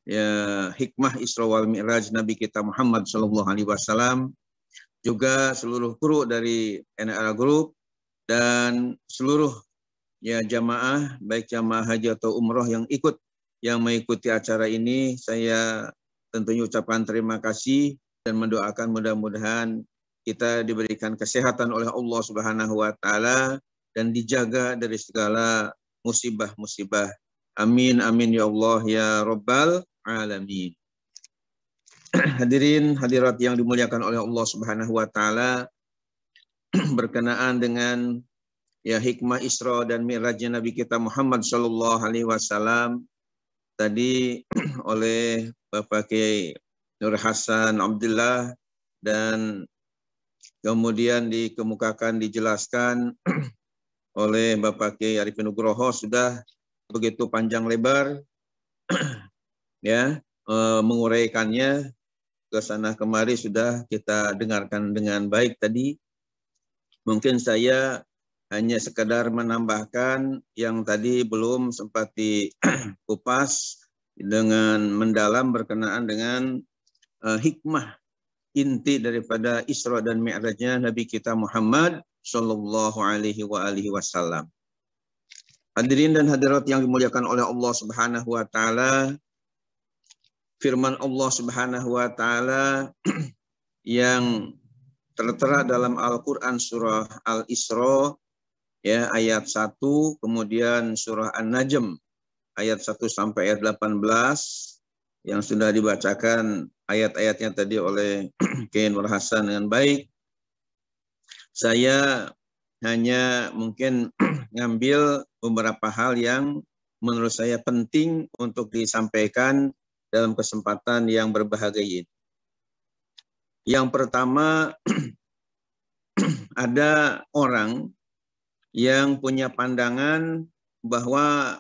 ya, hikmah Isra wal Mi'raj Nabi kita Muhammad Shallallahu Alaihi Wasallam, juga seluruh kru dari NRA Group dan seluruh ya jamaah baik jamaah haji atau umroh yang ikut yang mengikuti acara ini saya tentunya ucapkan terima kasih dan mendoakan mudah-mudahan kita diberikan kesehatan oleh Allah Subhanahu wa taala dan dijaga dari segala musibah-musibah. Amin amin ya Allah ya rabbal alamin. Hadirin hadirat yang dimuliakan oleh Allah Subhanahu wa taala berkenaan dengan ya hikmah Isra dan Mi'rajnya Nabi kita Muhammad sallallahu alaihi wasallam tadi oleh Bapak Kiai Nur Hasan Abdullah dan kemudian dikemukakan dijelaskan oleh Bapak Kiai Arifin Nugroho sudah begitu panjang lebar ya eh, menguraikannya ke sana kemari sudah kita dengarkan dengan baik tadi mungkin saya hanya sekedar menambahkan yang tadi belum sempat dikupas dengan mendalam berkenaan dengan uh, hikmah inti daripada Isra dan Mi'rajnya Nabi kita Muhammad sallallahu alaihi wa alihi wasallam. Hadirin dan hadirat yang dimuliakan oleh Allah Subhanahu wa taala, firman Allah Subhanahu wa taala yang tertera dalam Al-Qur'an surah Al-Isra ya ayat 1 kemudian surah An-Najm ayat 1 sampai ayat 18 yang sudah dibacakan ayat-ayatnya tadi oleh Kain Hasan dengan baik. Saya hanya mungkin ngambil beberapa hal yang menurut saya penting untuk disampaikan dalam kesempatan yang berbahagia ini. Yang pertama, ada orang yang punya pandangan bahwa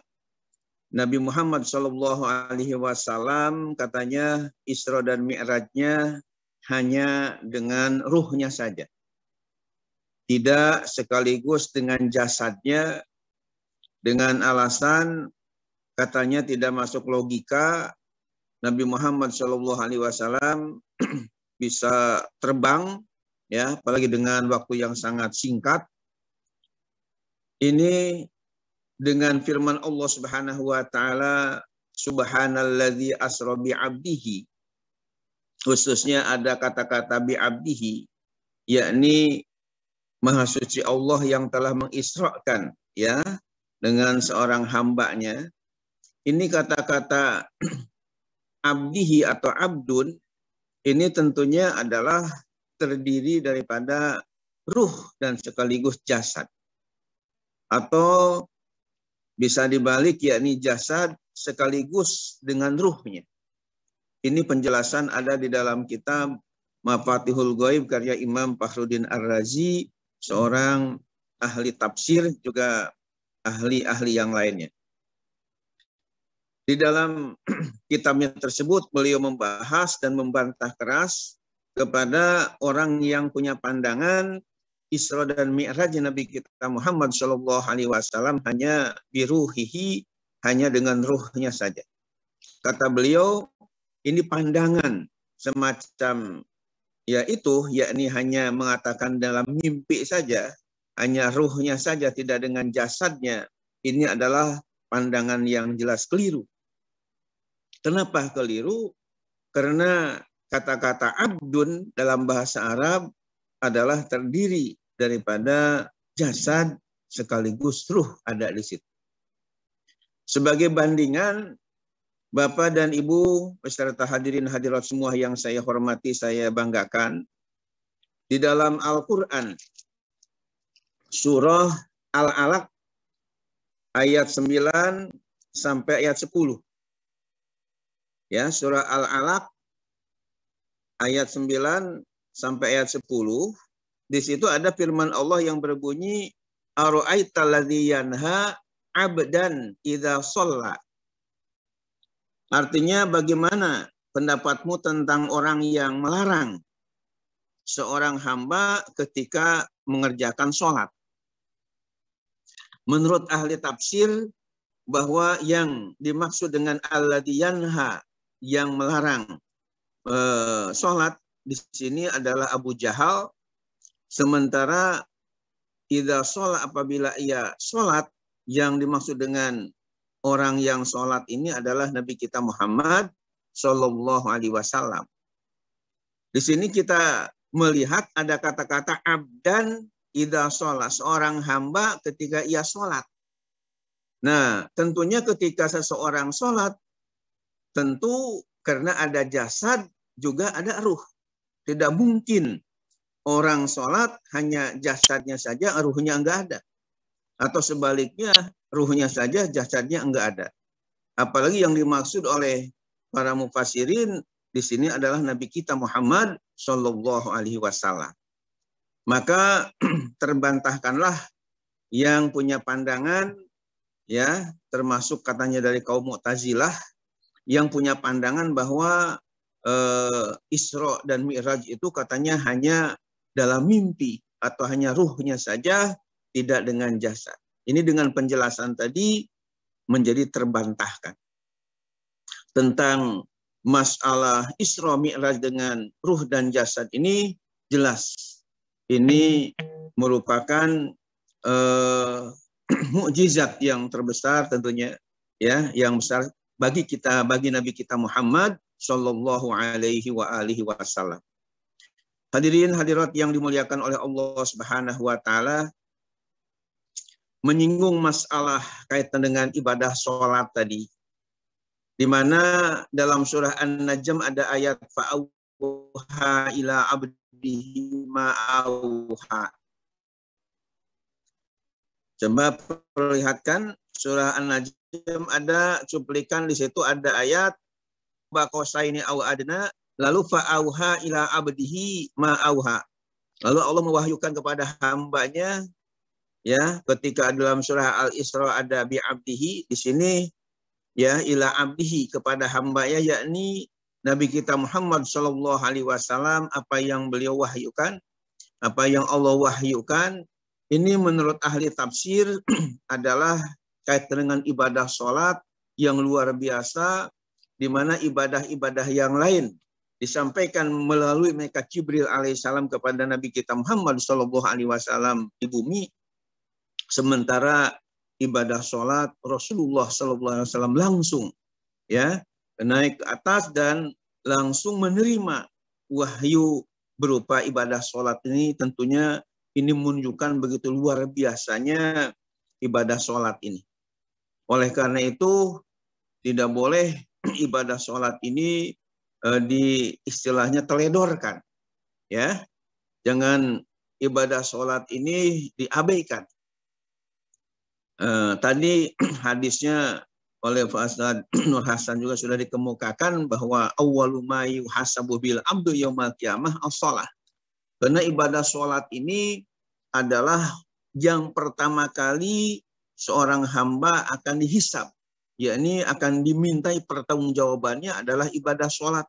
Nabi Muhammad Shallallahu Alaihi Wasallam katanya Isra dan Mi'rajnya hanya dengan ruhnya saja, tidak sekaligus dengan jasadnya, dengan alasan katanya tidak masuk logika Nabi Muhammad Shallallahu Alaihi Wasallam bisa terbang, ya apalagi dengan waktu yang sangat singkat ini dengan firman Allah Subhanahu wa taala subhanalladzi asra bi abdihi khususnya ada kata-kata bi abdihi yakni maha suci Allah yang telah mengisrakan ya dengan seorang hambanya ini kata-kata abdihi atau abdun ini tentunya adalah terdiri daripada ruh dan sekaligus jasad atau bisa dibalik yakni jasad sekaligus dengan ruhnya. Ini penjelasan ada di dalam kitab Mafatihul Goib karya Imam Fakhruddin Ar-Razi, seorang ahli tafsir juga ahli-ahli yang lainnya. Di dalam kitabnya tersebut beliau membahas dan membantah keras kepada orang yang punya pandangan Isra dan Mi'raj Nabi kita Muhammad Shallallahu Alaihi Wasallam hanya biruhihi hanya dengan ruhnya saja. Kata beliau, ini pandangan semacam yaitu yakni hanya mengatakan dalam mimpi saja, hanya ruhnya saja tidak dengan jasadnya. Ini adalah pandangan yang jelas keliru. Kenapa keliru? Karena kata-kata abdun dalam bahasa Arab adalah terdiri daripada jasad sekaligus ruh ada di situ. Sebagai bandingan, Bapak dan Ibu beserta hadirin hadirat semua yang saya hormati, saya banggakan. Di dalam Al-Quran, surah Al-Alaq ayat 9 sampai ayat 10. Ya, surah Al-Alaq ayat 9 sampai ayat 10 di situ ada firman Allah yang berbunyi Aru'aita ladzi yanha abdan idza shalla. Artinya bagaimana pendapatmu tentang orang yang melarang seorang hamba ketika mengerjakan sholat. Menurut ahli tafsir bahwa yang dimaksud dengan alladiyanha yang melarang eh, sholat di sini adalah Abu Jahal Sementara tidak sholat apabila ia sholat yang dimaksud dengan orang yang sholat ini adalah Nabi kita Muhammad Shallallahu Alaihi Wasallam. Di sini kita melihat ada kata-kata abdan tidak sholat seorang hamba ketika ia sholat. Nah, tentunya ketika seseorang sholat, tentu karena ada jasad juga ada ruh. Tidak mungkin orang sholat hanya jasadnya saja, ruhnya enggak ada. Atau sebaliknya, ruhnya saja, jasadnya enggak ada. Apalagi yang dimaksud oleh para mufasirin di sini adalah Nabi kita Muhammad Shallallahu Alaihi Wasallam. Maka terbantahkanlah yang punya pandangan, ya termasuk katanya dari kaum Mu'tazilah, yang punya pandangan bahwa e, Isra dan Mi'raj itu katanya hanya dalam mimpi atau hanya ruhnya saja, tidak dengan jasad. Ini dengan penjelasan tadi menjadi terbantahkan. Tentang masalah Isra Mi'raj dengan ruh dan jasad ini jelas. Ini merupakan uh, mukjizat yang terbesar tentunya ya, yang besar bagi kita bagi nabi kita Muhammad Shallallahu alaihi wa alihi wasallam. Hadirin hadirat yang dimuliakan oleh Allah Subhanahu wa taala, menyinggung masalah kaitan dengan ibadah sholat tadi. Di mana dalam surah An-Najm ada ayat fa'auha ila abdihi ma'auha. Coba perlihatkan surah An-Najm ada cuplikan di situ ada ayat ini au adna Lalu fa'auha ila abdihi ma'auha. Lalu Allah mewahyukan kepada hambanya ya ketika dalam surah Al-Isra ada bi abdihi di sini ya ila abdihi kepada hambanya yakni Nabi kita Muhammad Shallallahu Alaihi Wasallam apa yang beliau wahyukan apa yang Allah wahyukan ini menurut ahli tafsir adalah kait dengan ibadah sholat yang luar biasa di mana ibadah-ibadah yang lain disampaikan melalui mereka Jibril alaihissalam kepada Nabi kita Muhammad Shallallahu alaihi wasallam di bumi sementara ibadah sholat Rasulullah Shallallahu alaihi wasallam langsung ya naik ke atas dan langsung menerima wahyu berupa ibadah sholat ini tentunya ini menunjukkan begitu luar biasanya ibadah sholat ini. Oleh karena itu tidak boleh ibadah sholat ini Eh, di istilahnya teledorkan. Ya. Jangan ibadah sholat ini diabaikan. Eh, tadi hadisnya oleh Fasad Nur Hasan juga sudah dikemukakan bahwa awalumayu ma bil abdu yaumal kiamah as salah Karena ibadah sholat ini adalah yang pertama kali seorang hamba akan dihisap yakni akan dimintai pertanggungjawabannya adalah ibadah sholat.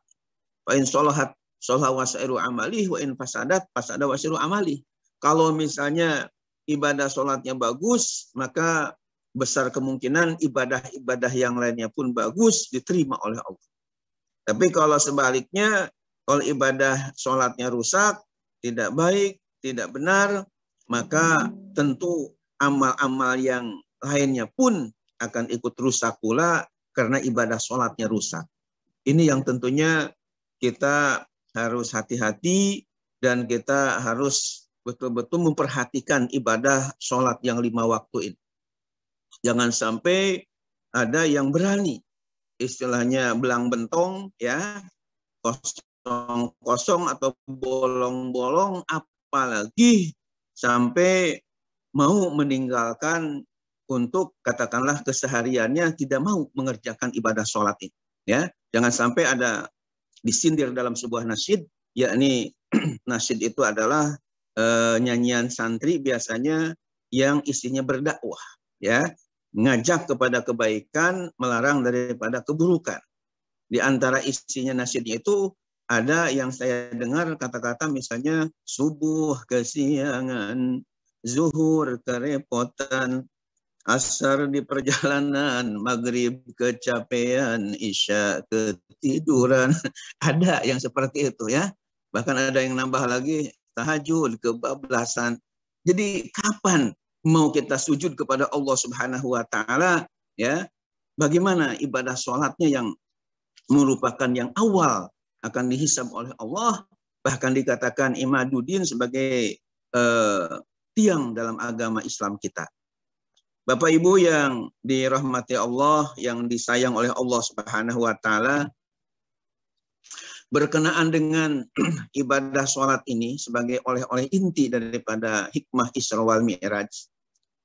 Wa in sholahat sholah wasairu amali, wa in fasadat fasada wasairu amali. Kalau misalnya ibadah sholatnya bagus, maka besar kemungkinan ibadah-ibadah yang lainnya pun bagus diterima oleh Allah. Tapi kalau sebaliknya, kalau ibadah sholatnya rusak, tidak baik, tidak benar, maka tentu amal-amal yang lainnya pun akan ikut rusak pula karena ibadah sholatnya rusak. Ini yang tentunya kita harus hati-hati dan kita harus betul-betul memperhatikan ibadah sholat yang lima waktu ini. Jangan sampai ada yang berani istilahnya belang bentong ya kosong kosong atau bolong-bolong apalagi sampai mau meninggalkan untuk katakanlah kesehariannya tidak mau mengerjakan ibadah sholat ini. Ya, jangan sampai ada disindir dalam sebuah nasid yakni nasid itu adalah e, nyanyian santri biasanya yang isinya berdakwah, ya, ngajak kepada kebaikan, melarang daripada keburukan. Di antara isinya nasid itu ada yang saya dengar kata-kata misalnya subuh kesiangan, zuhur kerepotan, Asar di perjalanan, maghrib kecapean, isya ketiduran. Ada yang seperti itu ya. Bahkan ada yang nambah lagi, tahajud, kebablasan. Jadi kapan mau kita sujud kepada Allah Subhanahu wa taala ya? Bagaimana ibadah sholatnya yang merupakan yang awal akan dihisab oleh Allah bahkan dikatakan imadudin sebagai uh, tiang dalam agama Islam kita. Bapak Ibu yang dirahmati Allah, yang disayang oleh Allah Subhanahu wa taala, berkenaan dengan ibadah sholat ini sebagai oleh-oleh inti daripada hikmah Isra wal Mi'raj.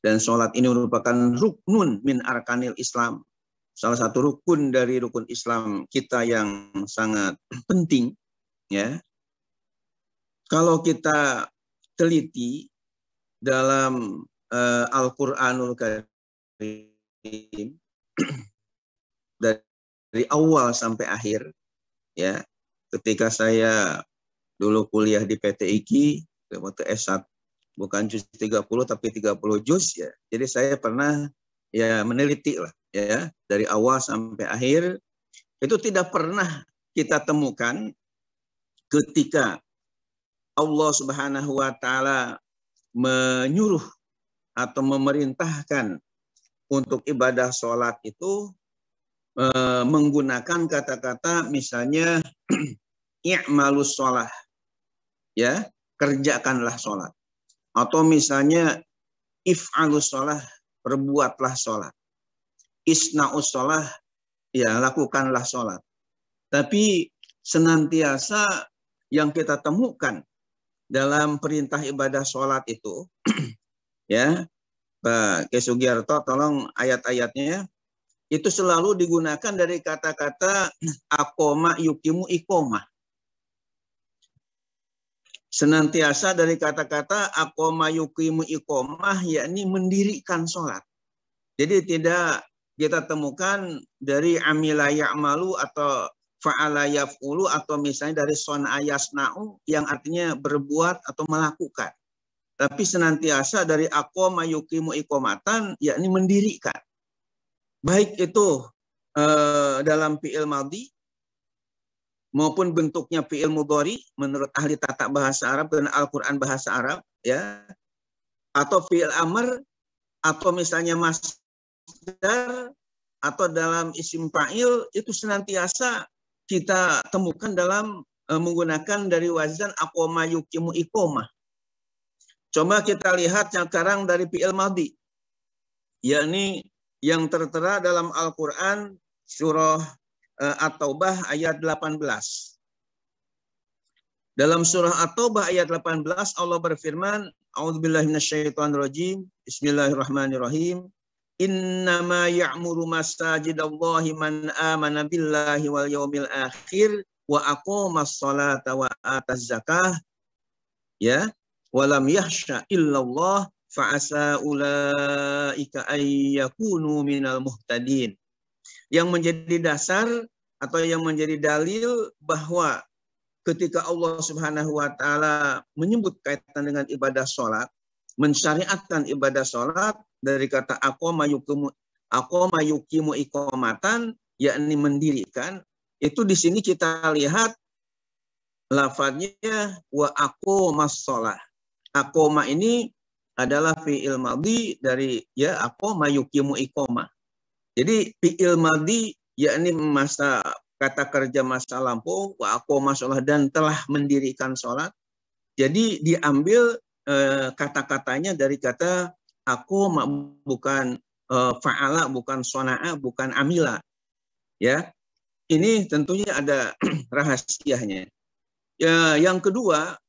Dan sholat ini merupakan ruknun min arkanil Islam. Salah satu rukun dari rukun Islam kita yang sangat penting. ya. Kalau kita teliti dalam uh, Al-Qur'anul Karim dari awal sampai akhir ya. Ketika saya dulu kuliah di PT IKI waktu S1 bukan juz 30 tapi 30 juz ya. Jadi saya pernah ya meneliti lah ya dari awal sampai akhir itu tidak pernah kita temukan ketika Allah Subhanahu wa taala menyuruh atau memerintahkan untuk ibadah sholat itu e, menggunakan kata-kata misalnya i'malus sholat. Ya, kerjakanlah sholat. Atau misalnya if'alus sholat, perbuatlah sholat. Isna'us sholat, ya lakukanlah sholat. Tapi senantiasa yang kita temukan dalam perintah ibadah sholat itu ya Pak Kesugiarto tolong ayat-ayatnya ya. itu selalu digunakan dari kata-kata akoma yukimu ikoma. Senantiasa dari kata-kata akoma yukimu ikoma yakni mendirikan sholat. Jadi tidak kita temukan dari amila ya'malu atau fa'ala yaf'ulu atau misalnya dari son ayasna'u yang artinya berbuat atau melakukan. Tapi senantiasa dari aku yukimu ikomatan, yakni mendirikan. Baik itu eh, dalam fi'il maldi maupun bentuknya fi'il mudhari menurut ahli tata bahasa Arab dan Al-Qur'an bahasa Arab ya atau fi'il amr atau misalnya masdar atau dalam isim fa'il itu senantiasa kita temukan dalam eh, menggunakan dari wazan aku mayukimu ikomah Coba kita lihat yang sekarang dari fi'il madi, Yakni yang tertera dalam Al-Quran surah eh, At-Taubah ayat 18. Dalam surah At-Taubah ayat 18 Allah berfirman, A'udzubillahi Bismillahirrahmanirrahim. Innama ya'muru masajidallahi man amana billahi wal yaumil akhir wa aqomas salata wa atas zakah. Ya, walam yahsha illallah fa'asa ulaika ayyakunu minal muhtadin. Yang menjadi dasar atau yang menjadi dalil bahwa ketika Allah Subhanahu wa taala menyebut kaitan dengan ibadah salat, mensyariatkan ibadah salat dari kata aqoma yuqimu aqoma yuqimu iqamatan yakni mendirikan itu di sini kita lihat lafadznya wa aqomas shalah akoma ini adalah fi'il madi dari ya akoma yukimu ikoma. Jadi fi'il madi yakni masa kata kerja masa lampau wa akoma sholat dan telah mendirikan sholat. Jadi diambil eh, kata-katanya dari kata akoma bukan eh, fa'ala, bukan sona'a, bukan amila. Ya, ini tentunya ada rahasianya. Ya, yang kedua,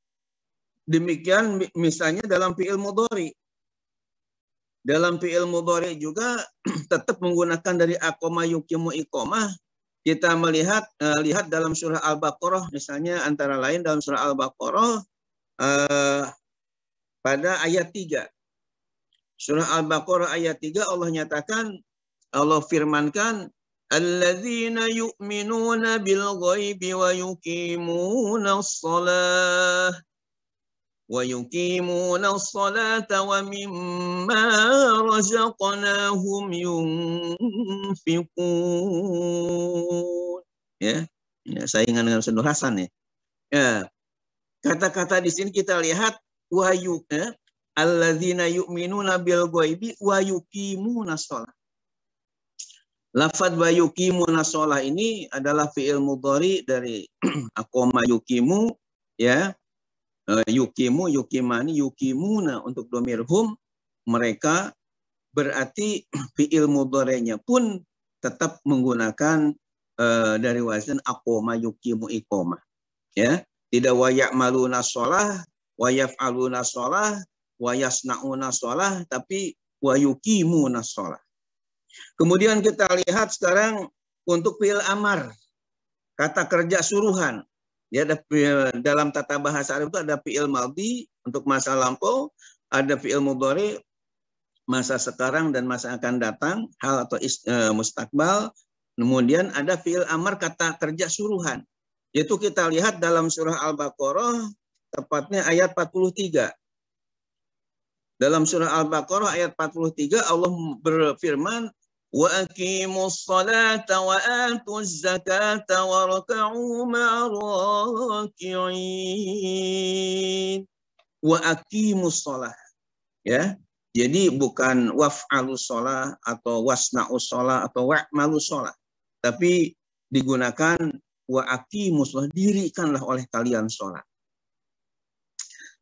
Demikian misalnya dalam fi'il mudhari. Dalam fi'il mudhari juga tetap menggunakan dari akoma yukimu ikomah. Kita melihat uh, lihat dalam surah Al-Baqarah misalnya antara lain dalam surah Al-Baqarah uh, pada ayat 3. Surah Al-Baqarah ayat 3 Allah nyatakan Allah firmankan bil يؤمنون wa ويقيمون الصلاة ويقيمون الصلاة ومما رزقناهم ينفقون ya ya saingan dengan Ustaz Hasan ya. ya kata-kata di sini kita lihat wayuk ya alladzina yu'minuna bil ghaibi wa yuqimuna shalah Lafad wa yuqimuna sholah ini adalah fi'il mudhari dari akoma yukimu ya Eh, yukimu, yukimani, yukimuna untuk domir hum, mereka berarti fi'il mudorenya pun tetap menggunakan uh, dari wazan akoma yukimu ikoma. Ya, tidak wayak maluna sholah, wayaf aluna sholah, wayasnauna sholah, tapi wayukimu sholah. Kemudian kita lihat sekarang untuk fi'il amar, kata kerja suruhan. Ya, ada, dalam tata bahasa Arab itu ada fi'il maldi untuk masa lampau, ada fi'il mudhari masa sekarang dan masa akan datang, hal atau is, e, mustakbal. Kemudian ada fi'il amar kata kerja suruhan. Yaitu kita lihat dalam surah Al-Baqarah tepatnya ayat 43. Dalam surah Al-Baqarah ayat 43 Allah berfirman وأقيموا الصلاة وآتوا الزكاة واركعوا مع الراكعين وأقيموا الصلاة ya jadi bukan waf'alu sholah atau wasna'u sholah atau wa'malu sholah tapi digunakan waakimu sholah dirikanlah oleh kalian sholat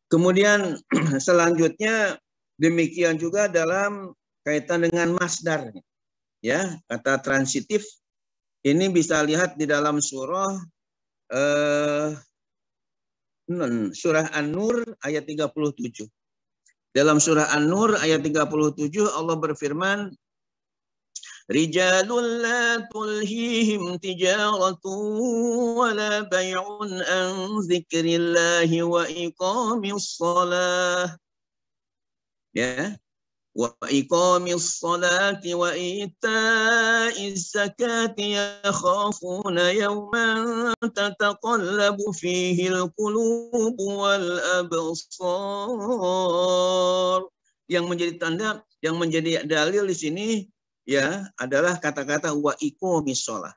kemudian selanjutnya demikian juga dalam kaitan dengan masdarnya ya kata transitif ini bisa lihat di dalam surah eh, surah An-Nur ayat 37. Dalam surah An-Nur ayat 37 Allah berfirman Rijalul la tulhihim tijaratun wa la bay'un an zikrillahi wa iqamis salah. Ya, وإقام الصلاة وإيتاء الزكاة يخافون يوما تتقلب فيه القلوب والأبصار yang menjadi tanda yang menjadi dalil di sini ya adalah kata-kata wa iqomi sholat.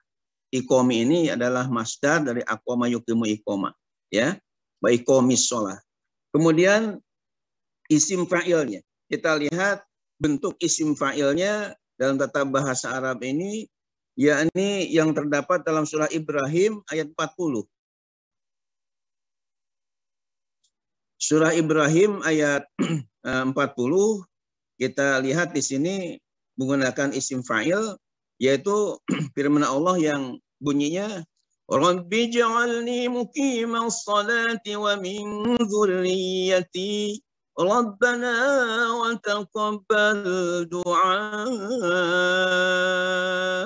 Iqomi ini adalah masdar dari akoma yukimu ikoma ya wa iqomi sholat. Kemudian isim fa'ilnya kita lihat bentuk isim fa'ilnya dalam tata bahasa Arab ini yakni yang terdapat dalam surah Ibrahim ayat 40. Surah Ibrahim ayat 40 eh, kita lihat di sini menggunakan isim fa'il yaitu firman Allah yang bunyinya Rabbij'alni muqimash muqimas wa min dzurriyyati ربنا وتقبل دعاء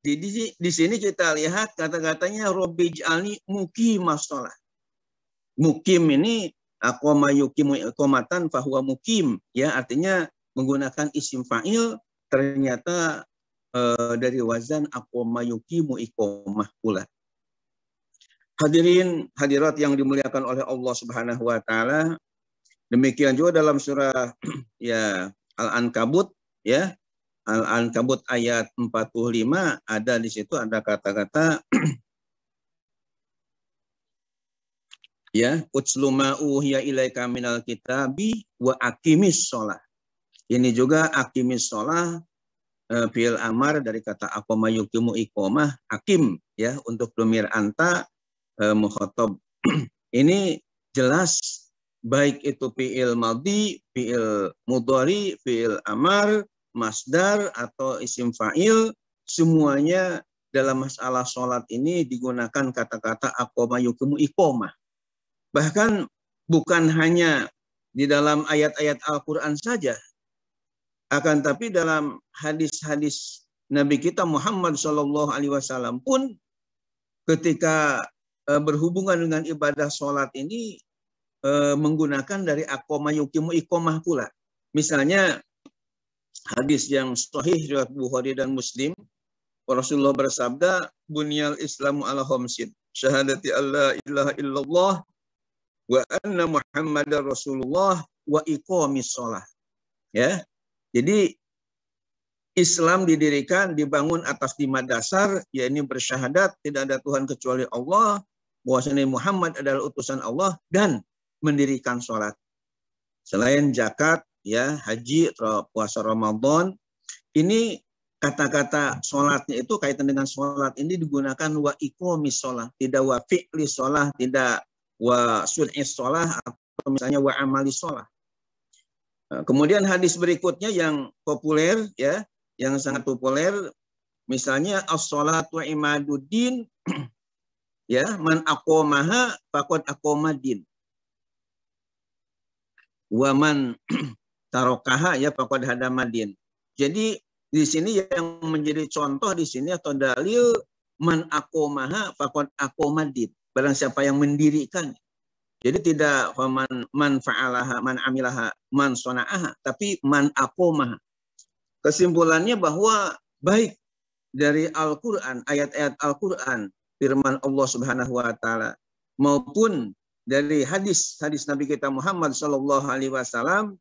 jadi di sini kita lihat kata-katanya Robi Jali Mukim masalah. Mukim ini akoma yukimu komatan bahwa mukim. Ya artinya menggunakan isim fa'il ternyata eh, dari wazan akoma yukimu ikomah pula. Hadirin hadirat yang dimuliakan oleh Allah Subhanahu wa taala, Demikian juga dalam surah ya Al-Ankabut ya Al-Ankabut ayat 45 ada di situ ada kata-kata ya utsluma uhiya ilaika minal kitabi wa akimis sholah. Ini juga akimis sholah eh, fil amar dari kata akoma yukimu ikomah akim ya untuk domir anta eh, Ini jelas baik itu fi'il maldi, fi'il mudhari, fi'il amar, masdar atau isim fa'il semuanya dalam masalah sholat ini digunakan kata-kata akoma yukimu ikoma. Bahkan bukan hanya di dalam ayat-ayat Al-Quran saja. Akan tapi dalam hadis-hadis Nabi kita Muhammad Shallallahu Alaihi Wasallam pun ketika eh, berhubungan dengan ibadah sholat ini e, menggunakan dari akoma yukimu ikomah pula. Misalnya hadis yang sahih riwayat Bukhari dan Muslim, Rasulullah bersabda, "Bunyal Islamu ala homsin, syahadati alla ilaha illallah wa anna Muhammadar Rasulullah wa iqamis shalah." Ya. Jadi Islam didirikan, dibangun atas lima dasar, yaitu bersyahadat, tidak ada Tuhan kecuali Allah, bahwasanya Muhammad adalah utusan Allah, dan mendirikan sholat. Selain zakat, ya haji, puasa Ramadan, ini kata-kata sholatnya itu kaitan dengan sholat ini digunakan wa ikomis sholat, tidak wa fi'li sholat, tidak wa sun'i sholat, atau misalnya wa amali sholat. Eh, kemudian hadis berikutnya yang populer ya, yang sangat populer misalnya as sholat wa imaduddin ya man aqomaha faqad aqomadin waman tarokaha ya pakod hadamadin. Jadi di sini yang menjadi contoh di sini atau dalil man akomaha fakon akomadin. Barang siapa yang mendirikan. Jadi tidak man, man fa'alaha, man amilaha, man sona'aha. Tapi man akomaha. Kesimpulannya bahwa baik dari Al-Quran, ayat-ayat Al-Quran, firman Allah subhanahu wa ta'ala, maupun dari hadis hadis Nabi kita Muhammad Shallallahu Alaihi Wasallam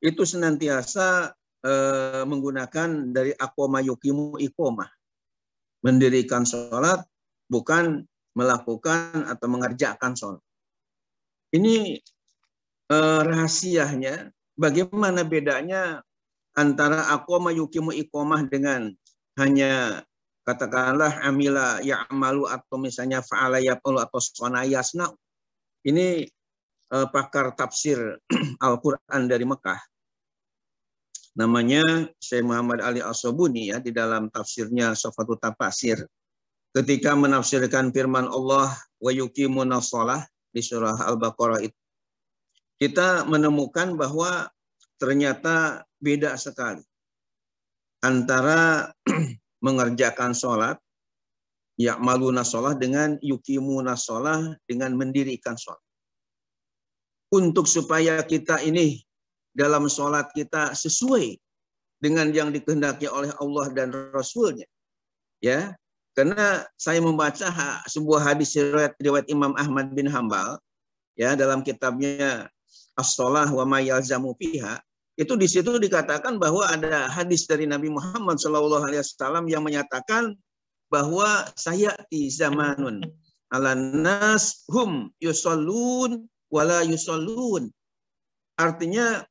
itu senantiasa eh, menggunakan dari akoma yukimu ikoma mendirikan sholat bukan melakukan atau mengerjakan sholat. Ini eh, rahasianya bagaimana bedanya antara akoma yukimu ikomah dengan hanya katakanlah amila ya amalu atau misalnya faala ya atau sonayasna ini uh, pakar tafsir Al-Quran dari Mekah. Namanya Syekh Muhammad Ali Asobuni ya di dalam tafsirnya Sofatu Tafasir. Ketika menafsirkan firman Allah wa yuki di surah Al-Baqarah itu kita menemukan bahwa ternyata beda sekali antara mengerjakan sholat Ya malu nasolah dengan yukimu nasolah dengan mendirikan sholat. Untuk supaya kita ini dalam sholat kita sesuai dengan yang dikehendaki oleh Allah dan Rasulnya. Ya, karena saya membaca sebuah hadis riwayat, riwayat Imam Ahmad bin Hambal ya dalam kitabnya as solah wa mayal jamu fiha itu di situ dikatakan bahwa ada hadis dari Nabi Muhammad SAW yang menyatakan bahwa saya di zamanun nas hum yusallun wala yusallun. Artinya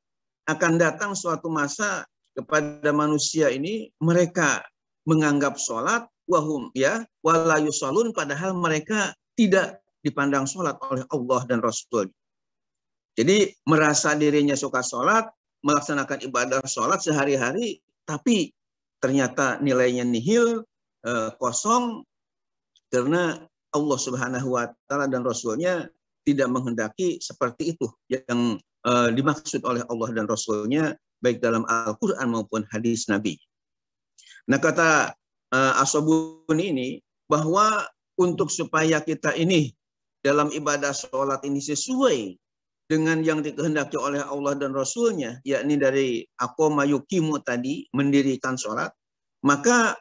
akan datang suatu masa kepada manusia ini mereka menganggap sholat wahum ya wala yusallun padahal mereka tidak dipandang sholat oleh Allah dan Rasul. Jadi merasa dirinya suka sholat, melaksanakan ibadah sholat sehari-hari, tapi ternyata nilainya nihil, Eh, kosong karena Allah Subhanahu wa taala dan rasulnya tidak menghendaki seperti itu yang eh, dimaksud oleh Allah dan rasulnya baik dalam Al-Qur'an maupun hadis Nabi. Nah, kata uh, Asobun ini bahwa untuk supaya kita ini dalam ibadah sholat ini sesuai dengan yang dikehendaki oleh Allah dan Rasulnya, yakni dari aku mayukimu tadi, mendirikan sholat, maka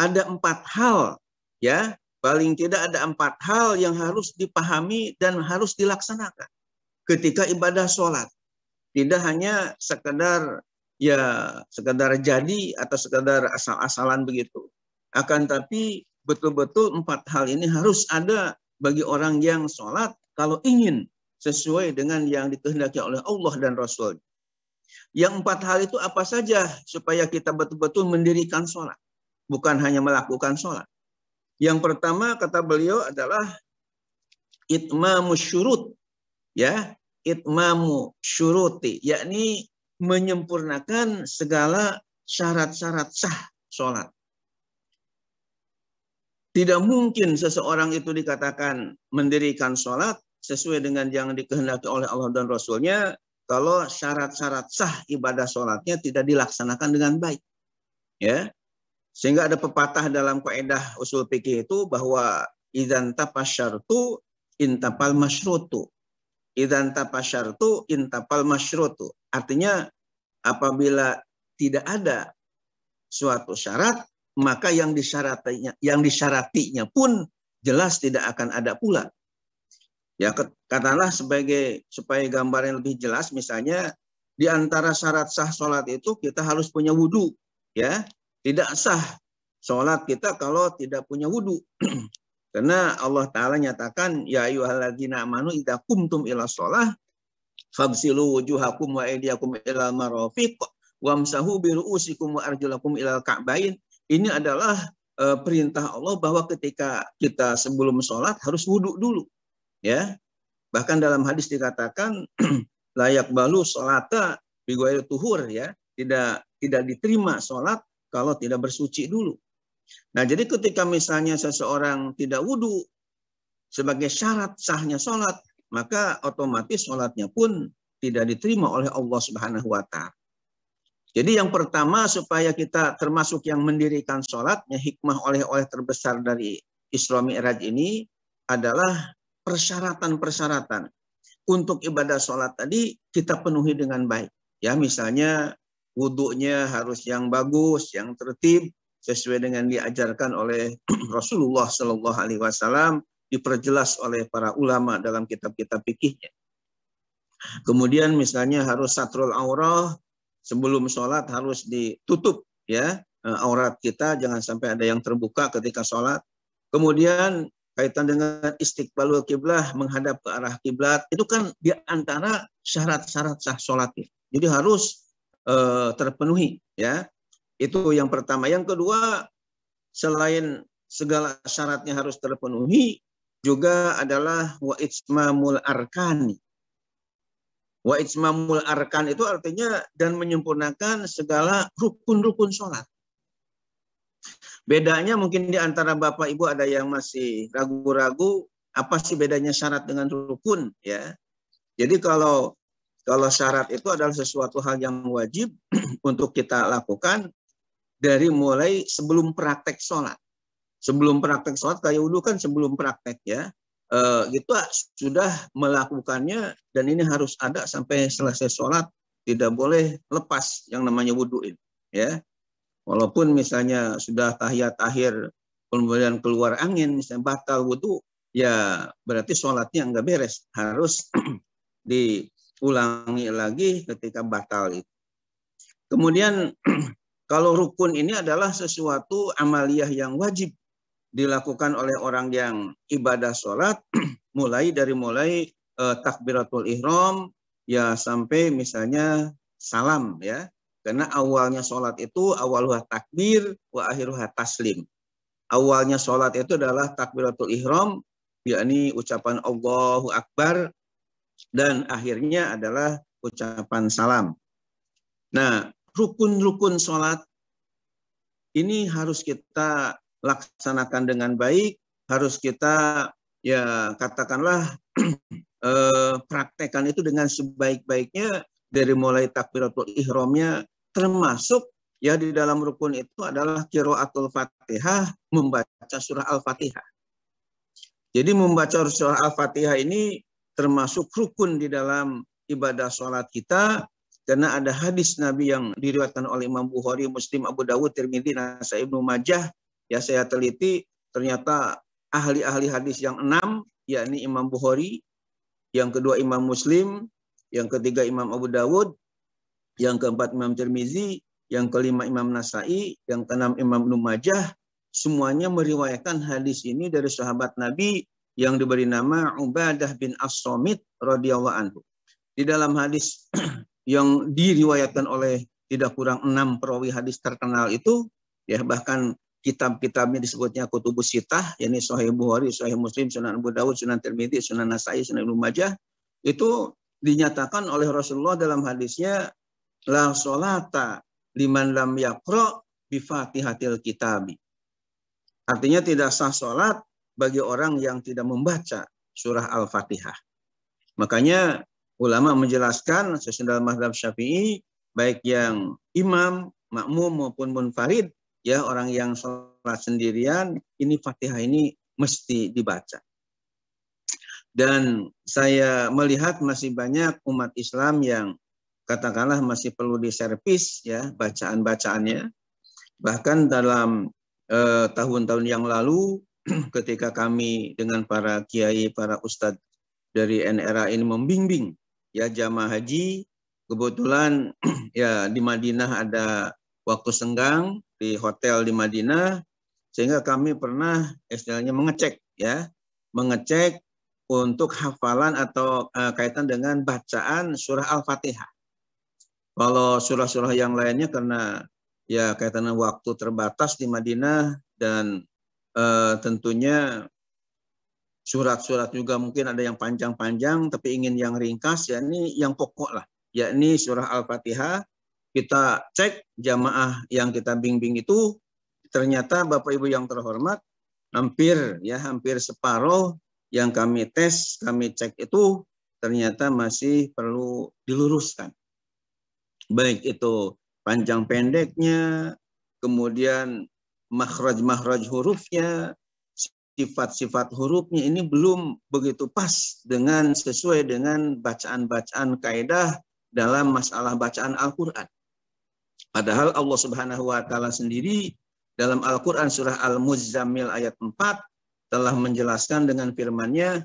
ada empat hal ya paling tidak ada empat hal yang harus dipahami dan harus dilaksanakan ketika ibadah sholat tidak hanya sekedar ya sekedar jadi atau sekedar asal-asalan begitu akan tapi betul-betul empat hal ini harus ada bagi orang yang sholat kalau ingin sesuai dengan yang dikehendaki oleh Allah dan Rasul. Yang empat hal itu apa saja supaya kita betul-betul mendirikan sholat bukan hanya melakukan sholat. Yang pertama kata beliau adalah itmamu syurut. Ya, itmamu syuruti, yakni menyempurnakan segala syarat-syarat sah sholat. Tidak mungkin seseorang itu dikatakan mendirikan sholat sesuai dengan yang dikehendaki oleh Allah dan Rasulnya kalau syarat-syarat sah ibadah sholatnya tidak dilaksanakan dengan baik. Ya, sehingga ada pepatah dalam kaidah usul fikih itu bahwa idan tapasyartu intapal masyrutu. idan tapasyartu intapal masyrutu. Artinya apabila tidak ada suatu syarat, maka yang disyaratinya yang disyaratinya pun jelas tidak akan ada pula. Ya katalah sebagai supaya yang lebih jelas misalnya di antara syarat sah sholat itu kita harus punya wudhu ya tidak sah sholat kita kalau tidak punya wudhu. Karena Allah Ta'ala nyatakan, Ya ayuhalladzina amanu idha kumtum ila sholah, fagsilu wujuhakum wa idiakum ila marafiq, wamsahu biru'usikum wa arjulakum ila ka'bain. Ini adalah uh, perintah Allah bahwa ketika kita sebelum sholat harus wudhu dulu. ya Bahkan dalam hadis dikatakan, layak balu sholata biguayu tuhur ya tidak tidak diterima sholat kalau tidak bersuci dulu. Nah, jadi ketika misalnya seseorang tidak wudhu sebagai syarat sahnya sholat, maka otomatis sholatnya pun tidak diterima oleh Allah Subhanahu wa Ta'ala. Jadi yang pertama supaya kita termasuk yang mendirikan sholatnya hikmah oleh-oleh terbesar dari Isra Mi'raj ini adalah persyaratan-persyaratan. Untuk ibadah sholat tadi kita penuhi dengan baik. Ya misalnya wuduknya harus yang bagus, yang tertib sesuai dengan diajarkan oleh Rasulullah Shallallahu Alaihi Wasallam diperjelas oleh para ulama dalam kitab-kitab fikihnya. Kemudian misalnya harus satrul aurah sebelum sholat harus ditutup ya eh, aurat kita jangan sampai ada yang terbuka ketika sholat. Kemudian kaitan dengan istiqbalul kiblah menghadap ke arah kiblat itu kan di antara syarat-syarat sah sholat Jadi harus uh, terpenuhi ya. Itu yang pertama. Yang kedua selain segala syaratnya harus terpenuhi juga adalah wa itsmamul arkani. Wa itsmamul arkan itu artinya dan menyempurnakan segala rukun-rukun sholat. Bedanya mungkin di antara Bapak Ibu ada yang masih ragu-ragu apa sih bedanya syarat dengan rukun ya. Jadi kalau kalau syarat itu adalah sesuatu hal yang wajib untuk kita lakukan dari mulai sebelum praktek sholat. Sebelum praktek sholat, kayak dulu kan sebelum praktek ya. E, gitu sudah melakukannya dan ini harus ada sampai selesai sholat. Tidak boleh lepas yang namanya wudhu ini. Ya. Walaupun misalnya sudah tahiyat akhir kemudian keluar angin, misalnya batal wudhu, ya berarti sholatnya nggak beres. Harus di ulangi lagi ketika batal itu. Kemudian kalau rukun ini adalah sesuatu amaliyah yang wajib dilakukan oleh orang yang ibadah sholat mulai dari mulai eh, takbiratul ihram ya sampai misalnya salam ya karena awalnya sholat itu awalnya takbir wa akhiruha taslim awalnya sholat itu adalah takbiratul ihram yakni ucapan Allahu Akbar dan akhirnya adalah ucapan salam. Nah, rukun-rukun sholat ini harus kita laksanakan dengan baik, harus kita ya katakanlah eh, praktekan itu dengan sebaik-baiknya dari mulai takbiratul ihramnya termasuk ya di dalam rukun itu adalah kiroatul Fatihah membaca surah Al-Fatihah. Jadi membaca surah Al-Fatihah ini termasuk rukun di dalam ibadah sholat kita karena ada hadis Nabi yang diriwayatkan oleh Imam Bukhari, Muslim, Abu Dawud, Tirmidzi, Nasai Ibnu Majah. Ya saya teliti ternyata ahli-ahli hadis yang enam yakni Imam Bukhari, yang kedua Imam Muslim, yang ketiga Imam Abu Dawud, yang keempat Imam Tirmizi, yang kelima Imam Nasai, yang keenam Imam Ibnu Majah, semuanya meriwayatkan hadis ini dari sahabat Nabi yang diberi nama Ubadah bin As-Somit radhiyallahu anhu. Di dalam hadis yang diriwayatkan oleh tidak kurang enam perawi hadis terkenal itu, ya bahkan kitab-kitabnya disebutnya Kutubus Sitah, yakni Sahih Bukhari, Sahih Muslim, Sunan Abu Dawud, Sunan Tirmidzi, Sunan Nasai, Sunan Ibnu Majah, itu dinyatakan oleh Rasulullah dalam hadisnya la solata liman lam yakro fatihatil kitabi. Artinya tidak sah solat bagi orang yang tidak membaca surah Al-Fatihah. Makanya ulama menjelaskan sesudah mazhab Syafi'i baik yang imam, makmum maupun munfarid ya orang yang sholat sendirian ini Fatihah ini mesti dibaca. Dan saya melihat masih banyak umat Islam yang katakanlah masih perlu diservis ya bacaan-bacaannya. Bahkan dalam eh, tahun-tahun eh, yang lalu ketika kami dengan para kiai, para ustadz dari NRA ini membimbing ya jamaah haji, kebetulan ya di Madinah ada waktu senggang di hotel di Madinah sehingga kami pernah istilahnya mengecek ya, mengecek untuk hafalan atau uh, kaitan dengan bacaan surah Al-Fatihah. Kalau surah-surah yang lainnya karena ya kaitan waktu terbatas di Madinah dan uh, tentunya surat-surat juga mungkin ada yang panjang-panjang tapi ingin yang ringkas ya ini yang pokok lah yakni surah Al-Fatihah kita cek jamaah yang kita bimbing itu ternyata Bapak Ibu yang terhormat hampir ya hampir separuh yang kami tes kami cek itu ternyata masih perlu diluruskan baik itu panjang pendeknya kemudian makhraj-makhraj hurufnya, sifat-sifat hurufnya ini belum begitu pas dengan sesuai dengan bacaan-bacaan kaidah dalam masalah bacaan Al-Qur'an. Padahal Allah Subhanahu wa taala sendiri dalam Al-Qur'an surah Al-Muzammil ayat 4 telah menjelaskan dengan firman-Nya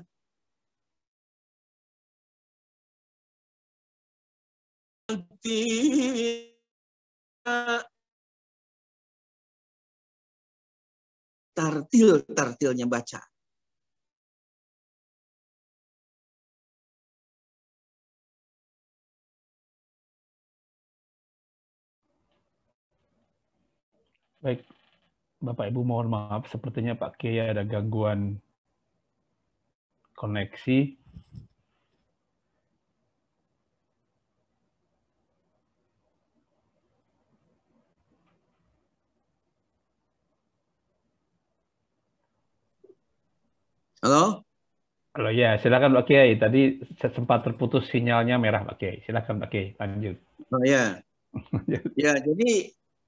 tartil-tartilnya baca. Baik, Bapak Ibu mohon maaf, sepertinya Pak Kiai ada gangguan koneksi. Halo? Halo ya, silakan Pak Kiai. Tadi sempat terputus sinyalnya merah Pak Kiai. Silakan Pak Kiai, lanjut. Oh ya. ya, jadi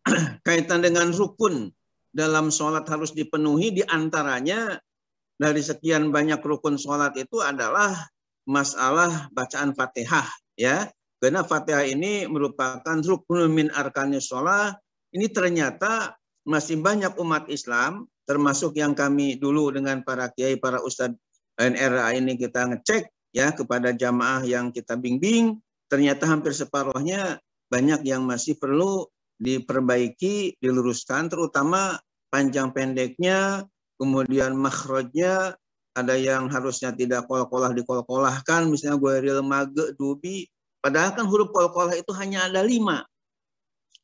kaitan dengan rukun dalam sholat harus dipenuhi diantaranya dari sekian banyak rukun sholat itu adalah masalah bacaan fatihah ya karena fatihah ini merupakan rukun min arkani sholat ini ternyata masih banyak umat Islam termasuk yang kami dulu dengan para kiai, para ustadz NRA ini kita ngecek ya kepada jamaah yang kita bimbing, ternyata hampir separuhnya banyak yang masih perlu diperbaiki, diluruskan, terutama panjang pendeknya, kemudian makhrajnya, ada yang harusnya tidak kol-kolah dikol-kolahkan, misalnya real mage, dubi, padahal kan huruf kol-kolah itu hanya ada lima,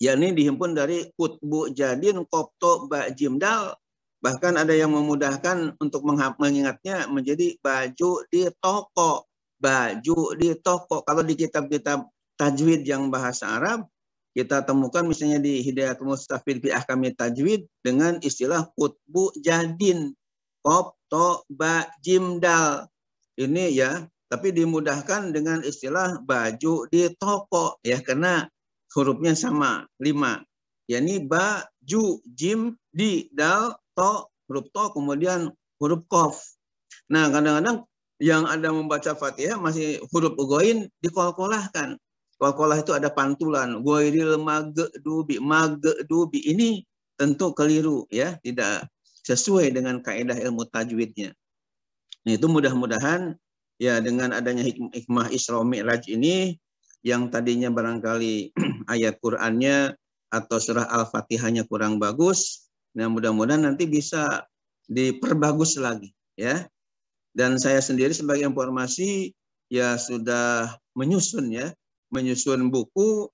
yakni dihimpun dari kutbu jadin kopto bak jimdal Bahkan ada yang memudahkan untuk mengingatnya menjadi baju di toko. Baju di toko. Kalau di kitab-kitab tajwid yang bahasa Arab, kita temukan misalnya di Hidayat Mustafid fi Ahkami Tajwid dengan istilah kutbu jadin. Kop, to, ba, jimdal. Ini ya, tapi dimudahkan dengan istilah baju di toko. Ya, karena hurufnya sama, lima yakni ba, ju, jim, di, dal, to, huruf to, kemudian huruf kof. Nah, kadang-kadang yang ada membaca Fatihah masih huruf goin dikolkolahkan. Kolkolah itu ada pantulan. Goiril mage dubi, Ini tentu keliru ya, tidak sesuai dengan kaedah ilmu tajwidnya. Nah, itu mudah-mudahan ya dengan adanya hikmah Isra Mi'raj ini yang tadinya barangkali ayat Qur'annya atau surah Al-Fatihahnya kurang bagus, Nah, mudah-mudahan nanti bisa diperbagus lagi, ya. Dan saya sendiri sebagai informasi ya sudah menyusun ya, menyusun buku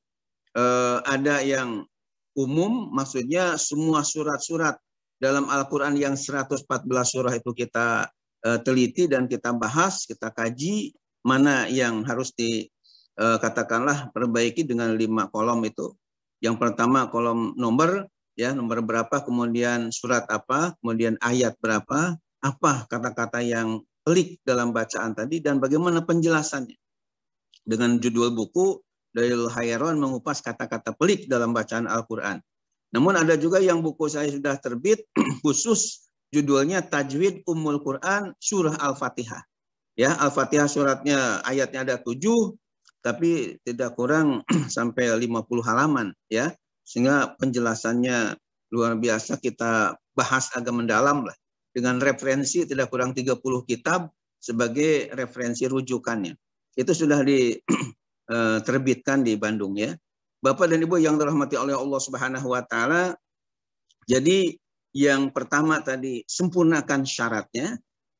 eh, ada yang umum, maksudnya semua surat-surat dalam Al-Quran yang 114 surah itu kita eh, teliti dan kita bahas, kita kaji mana yang harus di eh, katakanlah perbaiki dengan lima kolom itu. Yang pertama kolom nomor, ya nomor berapa, kemudian surat apa, kemudian ayat berapa, apa kata-kata yang pelik dalam bacaan tadi dan bagaimana penjelasannya. Dengan judul buku Dalil Hayron mengupas kata-kata pelik dalam bacaan Al-Qur'an. Namun ada juga yang buku saya sudah terbit khusus judulnya Tajwid Umul Quran Surah Al-Fatihah. Ya, Al-Fatihah suratnya ayatnya ada tujuh, tapi tidak kurang sampai lima puluh halaman ya sehingga penjelasannya luar biasa kita bahas agak mendalam lah dengan referensi tidak kurang 30 kitab sebagai referensi rujukannya. Itu sudah diterbitkan eh, di Bandung ya. Bapak dan Ibu yang dirahmati oleh Allah Subhanahu wa taala. Jadi yang pertama tadi sempurnakan syaratnya,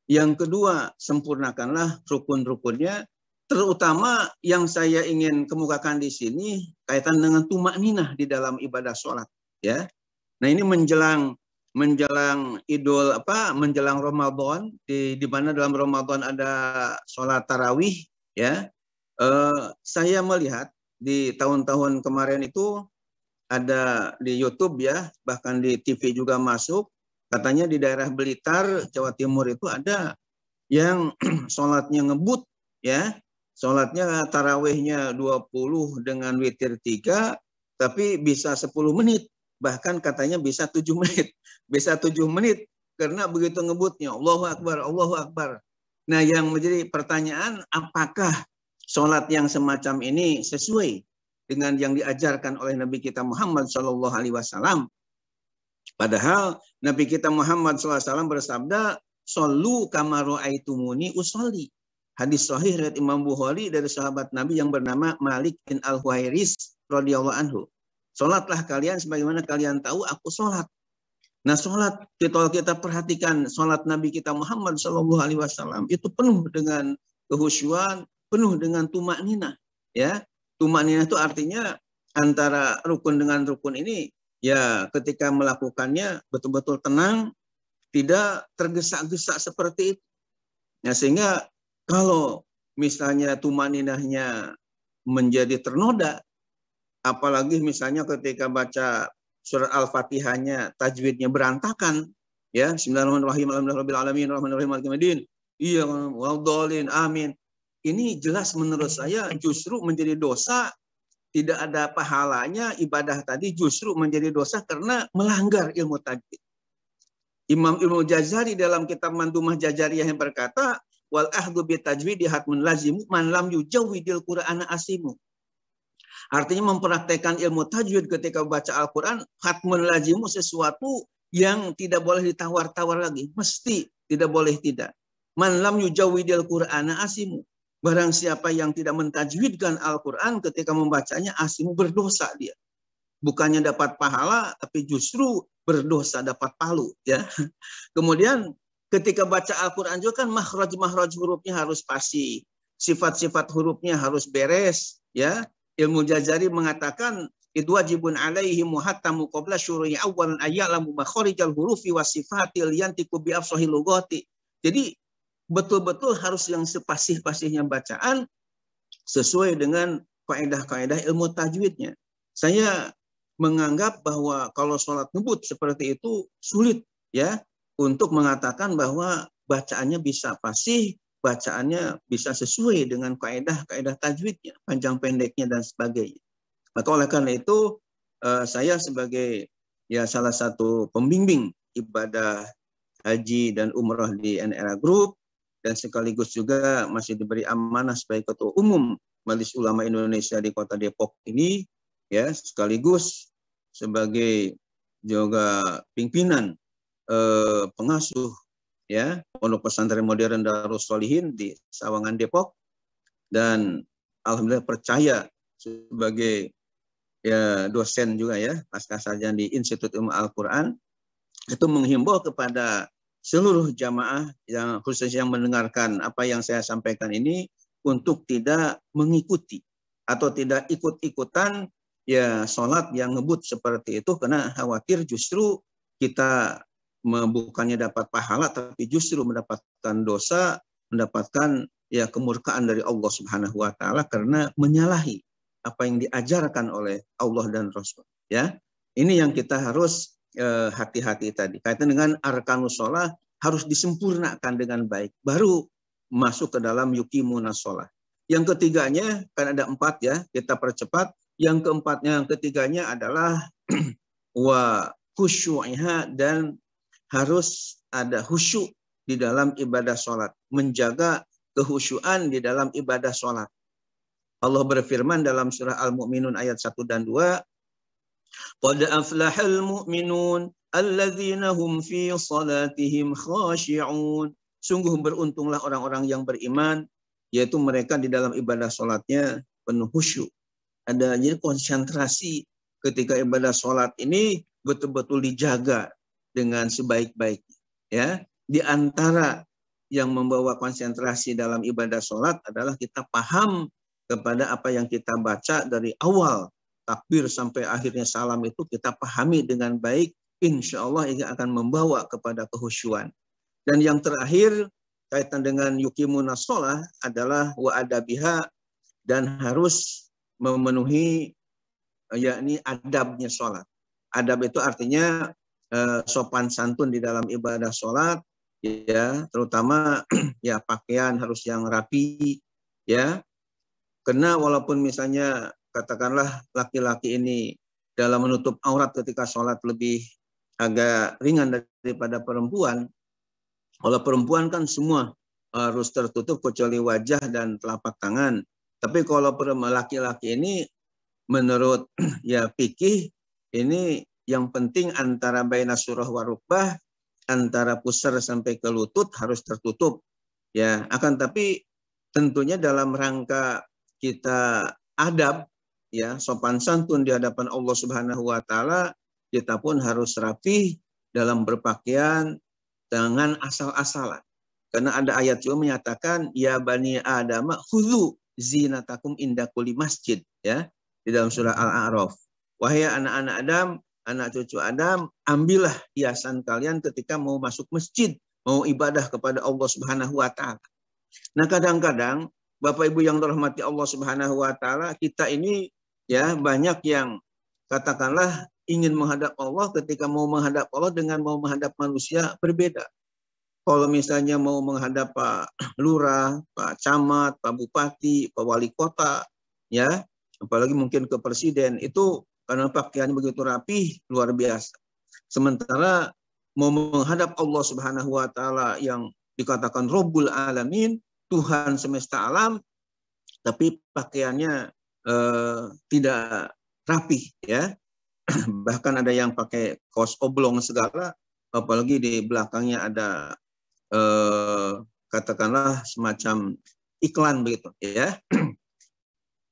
yang kedua sempurnakanlah rukun-rukunnya, terutama yang saya ingin kemukakan di sini kaitan dengan tumak ninah di dalam ibadah sholat ya nah ini menjelang menjelang idul apa menjelang Ramadan di di mana dalam Ramadan ada sholat tarawih ya eh, saya melihat di tahun-tahun kemarin itu ada di YouTube ya bahkan di TV juga masuk katanya di daerah Blitar Jawa Timur itu ada yang sholatnya ngebut ya sholatnya tarawehnya 20 dengan witir 3, tapi bisa 10 menit. Bahkan katanya bisa 7 menit. Bisa 7 menit karena begitu ngebutnya. Allahu Akbar, Allahu Akbar. Nah yang menjadi pertanyaan apakah sholat yang semacam ini sesuai dengan yang diajarkan oleh Nabi kita Muhammad Shallallahu Alaihi Wasallam. Padahal Nabi kita Muhammad SAW bersabda, Solu kamaru aitumuni usoli. Hadis sahih riwayat Imam Bukhari dari sahabat Nabi yang bernama Malik bin Al-Huairis radhiyallahu anhu. Salatlah kalian sebagaimana kalian tahu aku salat. Nah, salat kita kita perhatikan salat Nabi kita Muhammad Shallallahu Alaihi Wasallam itu penuh dengan kehusuan, penuh dengan tumaknina, Ya, Tumaknina itu artinya antara rukun dengan rukun ini ya ketika melakukannya betul-betul tenang, tidak tergesa-gesa seperti itu. Ya sehingga kalau misalnya tumaninahnya menjadi ternoda, apalagi misalnya ketika baca surat Al-Fatihahnya tajwidnya berantakan, ya Bismillahirrahmanirrahim, alamin, Iya, waldolin, amin. Ini jelas menurut saya justru menjadi dosa tidak ada pahalanya ibadah tadi justru menjadi dosa karena melanggar ilmu tajwid. Imam Ibnu Jazari dalam kitab Mandumah jazariyah yang berkata, wal ahdu bi tajwidi hatmun lazim man lam yujawwidil qur'ana asimu. Artinya mempraktekkan ilmu tajwid ketika membaca Al-Qur'an hatmun lazimu sesuatu yang tidak boleh ditawar-tawar lagi, mesti tidak boleh tidak. Man lam yujawwidil qur'ana asimu. Barang siapa yang tidak mentajwidkan Al-Qur'an ketika membacanya asimu berdosa dia. Bukannya dapat pahala tapi justru berdosa dapat palu ya. Kemudian Ketika baca Al-Quran juga kan mahraj-mahraj hurufnya harus pasti. Sifat-sifat hurufnya harus beres. ya Ilmu jajari mengatakan, itu wajibun alaihi muhattamu qabla ayat lamu ayyalamu jal hurufi wa sifatil yantiku bi afsahi Jadi betul-betul harus yang sepasih-pasihnya bacaan sesuai dengan kaidah-kaidah ilmu tajwidnya. Saya menganggap bahwa kalau sholat ngebut seperti itu sulit ya untuk mengatakan bahwa bacaannya bisa fasih, bacaannya bisa sesuai dengan kaedah-kaedah tajwidnya, panjang pendeknya dan sebagainya. Maka oleh karena itu eh, saya sebagai ya salah satu pembimbing ibadah haji dan umroh di NRA Group dan sekaligus juga masih diberi amanah sebagai ketua umum Majelis Ulama Indonesia di Kota Depok ini ya sekaligus sebagai juga pimpinan Eh, pengasuh ya pondok pesantren modern Darus Solihin di Sawangan Depok dan alhamdulillah percaya sebagai ya dosen juga ya pasca sarjana di Institut Ilmu Al-Qur'an itu menghimbau kepada seluruh jamaah yang khusus yang mendengarkan apa yang saya sampaikan ini untuk tidak mengikuti atau tidak ikut-ikutan ya sholat yang ngebut seperti itu karena khawatir justru kita bukannya dapat pahala tapi justru mendapatkan dosa, mendapatkan ya kemurkaan dari Allah Subhanahu wa taala karena menyalahi apa yang diajarkan oleh Allah dan Rasul, ya. Ini yang kita harus eh, hati-hati eh, tadi. Kaitan dengan arkanus sholat harus disempurnakan dengan baik. Baru masuk ke dalam yukimuna sholat. Yang ketiganya, kan ada empat ya, kita percepat. Yang keempatnya, yang ketiganya adalah wa kusyu'iha dan harus ada khusyuk di dalam ibadah sholat. Menjaga kehusyuan di dalam ibadah sholat. Allah berfirman dalam surah Al-Mu'minun ayat 1 dan 2, قَدْ aflahal muminun alladhinahum fi salatihim khashi'un. Sungguh beruntunglah orang-orang yang beriman, yaitu mereka di dalam ibadah sholatnya penuh khusyuk. Ada jadi konsentrasi ketika ibadah sholat ini betul-betul dijaga dengan sebaik-baiknya. Ya, di antara yang membawa konsentrasi dalam ibadah sholat adalah kita paham kepada apa yang kita baca dari awal takbir sampai akhirnya salam itu kita pahami dengan baik, insya Allah ini akan membawa kepada kehusuan Dan yang terakhir kaitan dengan yukimuna sholah adalah wa adabiha dan harus memenuhi yakni adabnya sholat. Adab itu artinya Eh, sopan santun di dalam ibadah sholat, ya terutama ya pakaian harus yang rapi, ya. Karena walaupun misalnya katakanlah laki-laki ini dalam menutup aurat ketika sholat lebih agak ringan daripada perempuan, kalau perempuan kan semua harus tertutup kecuali wajah dan telapak tangan. Tapi kalau laki-laki ini menurut ya pikih ini yang penting antara baina surah warubah antara pusar sampai ke lutut harus tertutup. Ya, akan tapi tentunya dalam rangka kita adab ya sopan santun di hadapan Allah Subhanahu wa taala kita pun harus rapi dalam berpakaian dengan asal-asalan karena ada ayat juga menyatakan ya bani adama khudzu zinatakum inda kulli masjid ya di dalam surah al-a'raf wahai anak-anak Adam anak cucu Adam, ambillah hiasan kalian ketika mau masuk masjid, mau ibadah kepada Allah Subhanahu wa taala. Nah, kadang-kadang Bapak Ibu yang dirahmati Allah Subhanahu wa taala, kita ini ya banyak yang katakanlah ingin menghadap Allah ketika mau menghadap Allah dengan mau menghadap manusia berbeda. Kalau misalnya mau menghadap Pak Lurah, Pak Camat, Pak Bupati, Pak Wali Kota, ya, apalagi mungkin ke Presiden, itu karena pakaiannya begitu rapi luar biasa. Sementara mau menghadap Allah Subhanahu wa taala yang dikatakan Robul Alamin, Tuhan semesta alam, tapi pakaiannya eh, tidak rapi ya. Bahkan ada yang pakai kos oblong segala, apalagi di belakangnya ada eh, katakanlah semacam iklan begitu ya.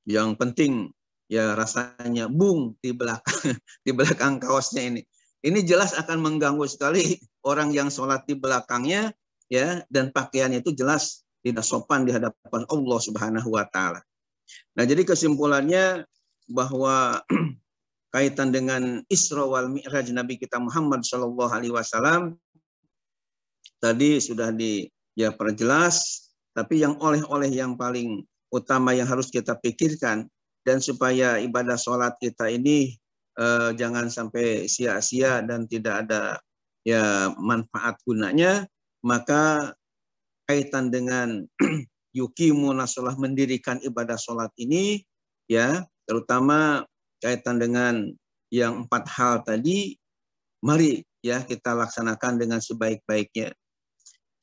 yang penting ya rasanya bung di belakang di belakang kaosnya ini. Ini jelas akan mengganggu sekali orang yang sholat di belakangnya ya dan pakaiannya itu jelas tidak sopan di hadapan Allah Subhanahu wa taala. Nah, jadi kesimpulannya bahwa kaitan dengan Isra wal Mi'raj Nabi kita Muhammad Shallallahu alaihi wasallam tadi sudah di ya perjelas tapi yang oleh-oleh yang paling utama yang harus kita pikirkan dan supaya ibadah sholat kita ini eh, jangan sampai sia-sia dan tidak ada ya manfaat gunanya maka kaitan dengan Yuki Munasolah mendirikan ibadah sholat ini ya terutama kaitan dengan yang empat hal tadi mari ya kita laksanakan dengan sebaik-baiknya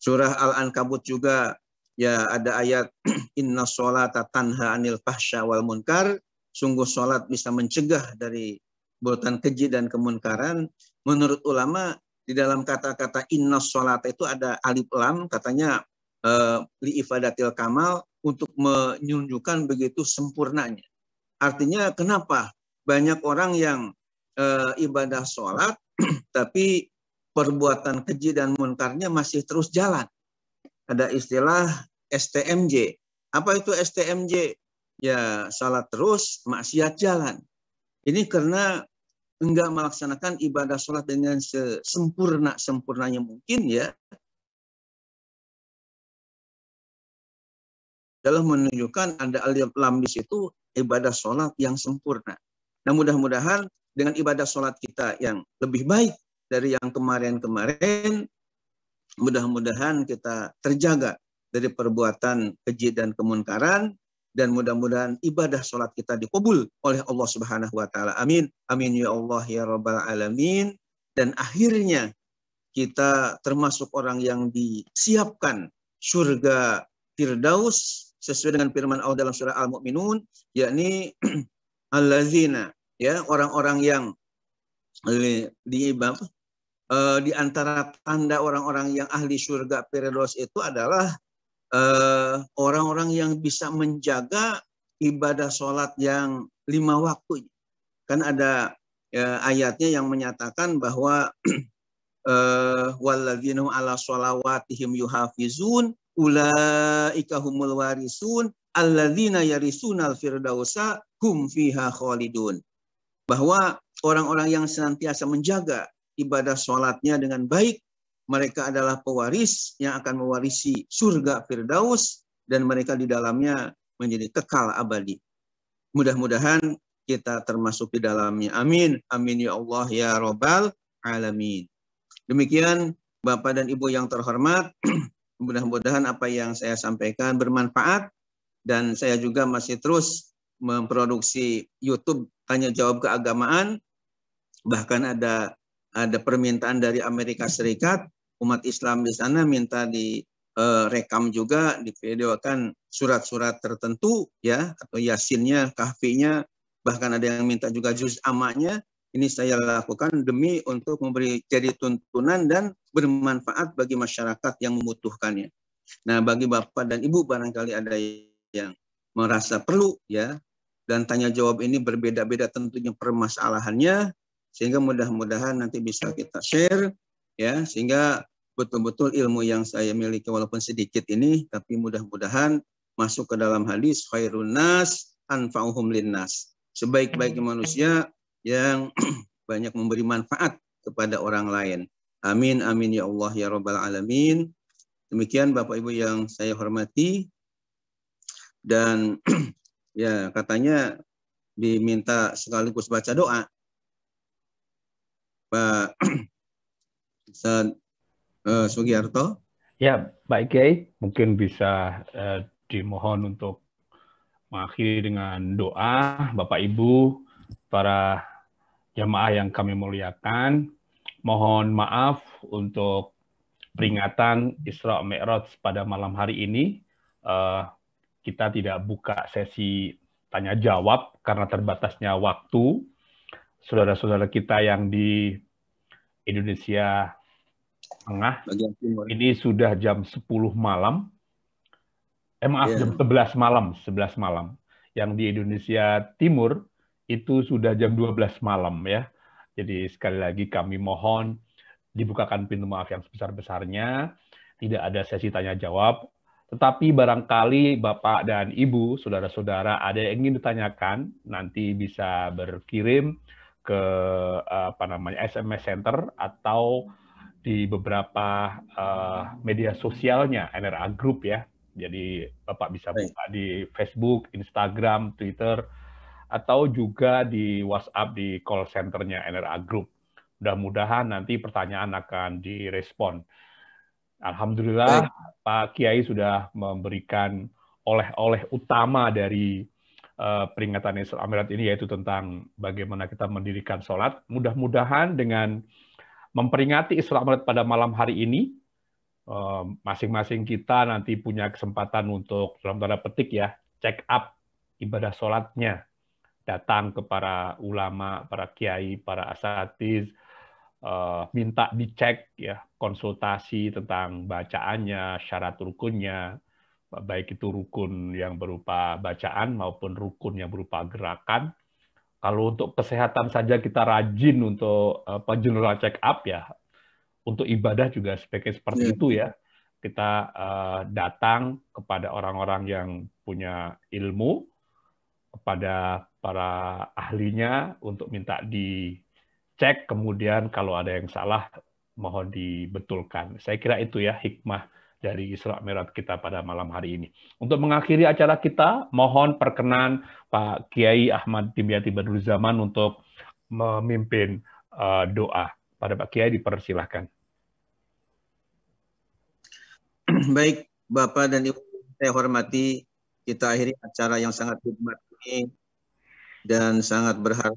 surah al-ankabut juga ya ada ayat inna sholata tanha anil fahsya wal munkar sungguh sholat bisa mencegah dari buatan keji dan kemunkaran menurut ulama di dalam kata-kata inna sholata itu ada alif lam katanya eh, li ifadatil kamal untuk menunjukkan begitu sempurnanya artinya kenapa banyak orang yang eh, ibadah sholat tapi perbuatan keji dan munkarnya masih terus jalan ada istilah STMJ. Apa itu STMJ? Ya, salat terus, maksiat jalan. Ini karena enggak melaksanakan ibadah sholat dengan sempurna sempurnanya mungkin ya. Dalam menunjukkan ada alif lam di ibadah sholat yang sempurna. Nah mudah-mudahan dengan ibadah sholat kita yang lebih baik dari yang kemarin-kemarin, Mudah-mudahan kita terjaga dari perbuatan keji dan kemunkaran dan mudah-mudahan ibadah sholat kita dikabul oleh Allah Subhanahu wa taala. Amin. Amin ya Allah ya rabbal alamin. Dan akhirnya kita termasuk orang yang disiapkan surga Firdaus sesuai dengan firman Allah dalam surah Al-Mu'minun yakni allazina ya orang-orang yang eh, di Eh, di antara tanda orang-orang yang ahli surga Firdaus itu adalah eh, orang-orang yang bisa menjaga ibadah sholat yang lima waktu. Kan ada eh, ayatnya yang menyatakan bahwa walladzina ala sholawatihim yuhafizun ulaika humul warisun alladzina yarisunal firdausa hum fiha khalidun. Bahwa orang-orang yang senantiasa menjaga ibadah sholatnya dengan baik. Mereka adalah pewaris yang akan mewarisi surga Firdaus dan mereka di dalamnya menjadi kekal abadi. Mudah-mudahan kita termasuk di dalamnya. Amin. Amin ya Allah ya Robbal alamin. Demikian Bapak dan Ibu yang terhormat, mudah-mudahan apa yang saya sampaikan bermanfaat dan saya juga masih terus memproduksi YouTube tanya jawab keagamaan. Bahkan ada ada permintaan dari Amerika Serikat, umat Islam di sana minta di eh, rekam juga surat-surat tertentu ya atau yasinnya, kahfinya, bahkan ada yang minta juga juz amanya. Ini saya lakukan demi untuk memberi jadi tuntunan dan bermanfaat bagi masyarakat yang membutuhkannya. Nah, bagi Bapak dan Ibu barangkali ada yang merasa perlu ya dan tanya jawab ini berbeda-beda tentunya permasalahannya sehingga mudah-mudahan nanti bisa kita share ya sehingga betul-betul ilmu yang saya miliki walaupun sedikit ini tapi mudah-mudahan masuk ke dalam hadis khairun nas anfa'uhum linnas sebaik-baik manusia yang banyak memberi manfaat kepada orang lain amin amin ya Allah ya rabbal alamin demikian Bapak Ibu yang saya hormati dan ya katanya diminta sekaligus baca doa Pak Iksan uh, eh, Sugiarto. Ya, Pak Kiai, mungkin bisa uh, dimohon untuk mengakhiri dengan doa Bapak Ibu, para jamaah yang kami muliakan. Mohon maaf untuk peringatan Isra Mi'raj pada malam hari ini. Uh, kita tidak buka sesi tanya jawab karena terbatasnya waktu saudara-saudara kita yang di Indonesia Tengah, ini sudah jam 10 malam, eh maaf, yeah. jam 11 malam, 11 malam. Yang di Indonesia Timur itu sudah jam 12 malam ya. Jadi sekali lagi kami mohon dibukakan pintu maaf yang sebesar-besarnya, tidak ada sesi tanya jawab, tetapi barangkali Bapak dan Ibu, saudara-saudara ada yang ingin ditanyakan, nanti bisa berkirim ke eh, apa namanya SMS Center atau di beberapa uh, media sosialnya NRA Group ya. Jadi Bapak bisa buka di Facebook, Instagram, Twitter, atau juga di WhatsApp di call centernya NRA Group. Mudah-mudahan nanti pertanyaan akan direspon. Alhamdulillah Baik. Pak Kiai sudah memberikan oleh-oleh utama dari Eh, peringatan Islam Amirat ini yaitu tentang bagaimana kita mendirikan sholat. Mudah-mudahan dengan memperingati Isra Amirat pada malam hari ini, eh, masing-masing kita nanti punya kesempatan untuk dalam tanda petik ya, check up ibadah sholatnya. Datang ke para ulama, para kiai, para asatiz, eh, minta dicek ya konsultasi tentang bacaannya, syarat rukunnya, baik itu rukun yang berupa bacaan maupun rukun yang berupa gerakan. Kalau untuk kesehatan saja kita rajin untuk eh, apa general check up ya. Untuk ibadah juga sebagai seperti yeah. itu ya. Kita uh, datang kepada orang-orang yang punya ilmu, kepada para ahlinya untuk minta dicek, kemudian kalau ada yang salah mohon dibetulkan. Saya kira itu ya hikmah dari Isra Mi'raj kita pada malam hari ini. Untuk mengakhiri acara kita, mohon perkenan Pak Kiai Ahmad Dimyati Badrul Zaman untuk memimpin uh, doa. Pada Pak Kiai dipersilahkan. Baik, Bapak dan Ibu saya hormati, kita akhiri acara yang sangat hikmat ini dan sangat berharga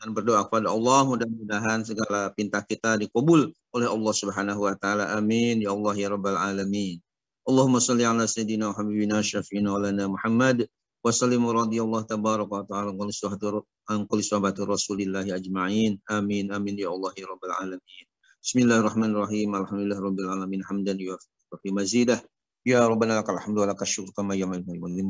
dan berdoa kepada Allah mudah-mudahan segala pinta kita dikabul oleh Allah Subhanahu wa taala. Amin ya Allah ya rabbal alamin. Allahumma shalli ala sayidina habibina syafiina lana Muhammad wa sallim radhiyallahu tabaarak wa ta'ala an qul sahabati rasulillahi ajma'in. Amin amin ya Allah ya rabbal alamin. Bismillahirrahmanirrahim. Alhamdulillah rabbil alamin hamdan yuwaffi mazidah. Ya Rabbana lakal hamdu wa lakal syukur kama yamal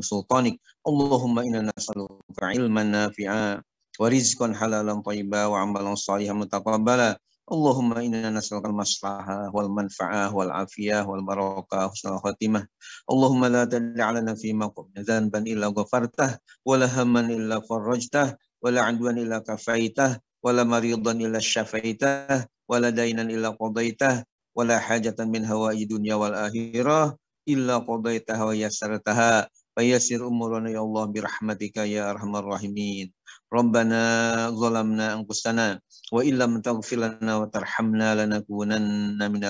sultanik. Allahumma inna nas'aluka ilman nafi'a ورزقا حلالا طيبا وعملا صالحا متقبلا اللهم إنا نسألك المصلحة والمنفعة والعافية والبركة وحسن الخاتمة اللهم لا تدع لنا في موقف ذنبا إلا غفرته ولا هما إلا فرجته ولا عدوان إلا كفيته ولا مريضا إلا شفيته ولا دينا إلا قضيته ولا حاجة من هوائج الدنيا والآخرة إلا قضيتها ويسرتها Ayahir umurana ya Allah bi rahmatika ya arham rahimin. Rabbana zulamna anqustana, wa illa mentakfirna wa tarhamna lana kunnan min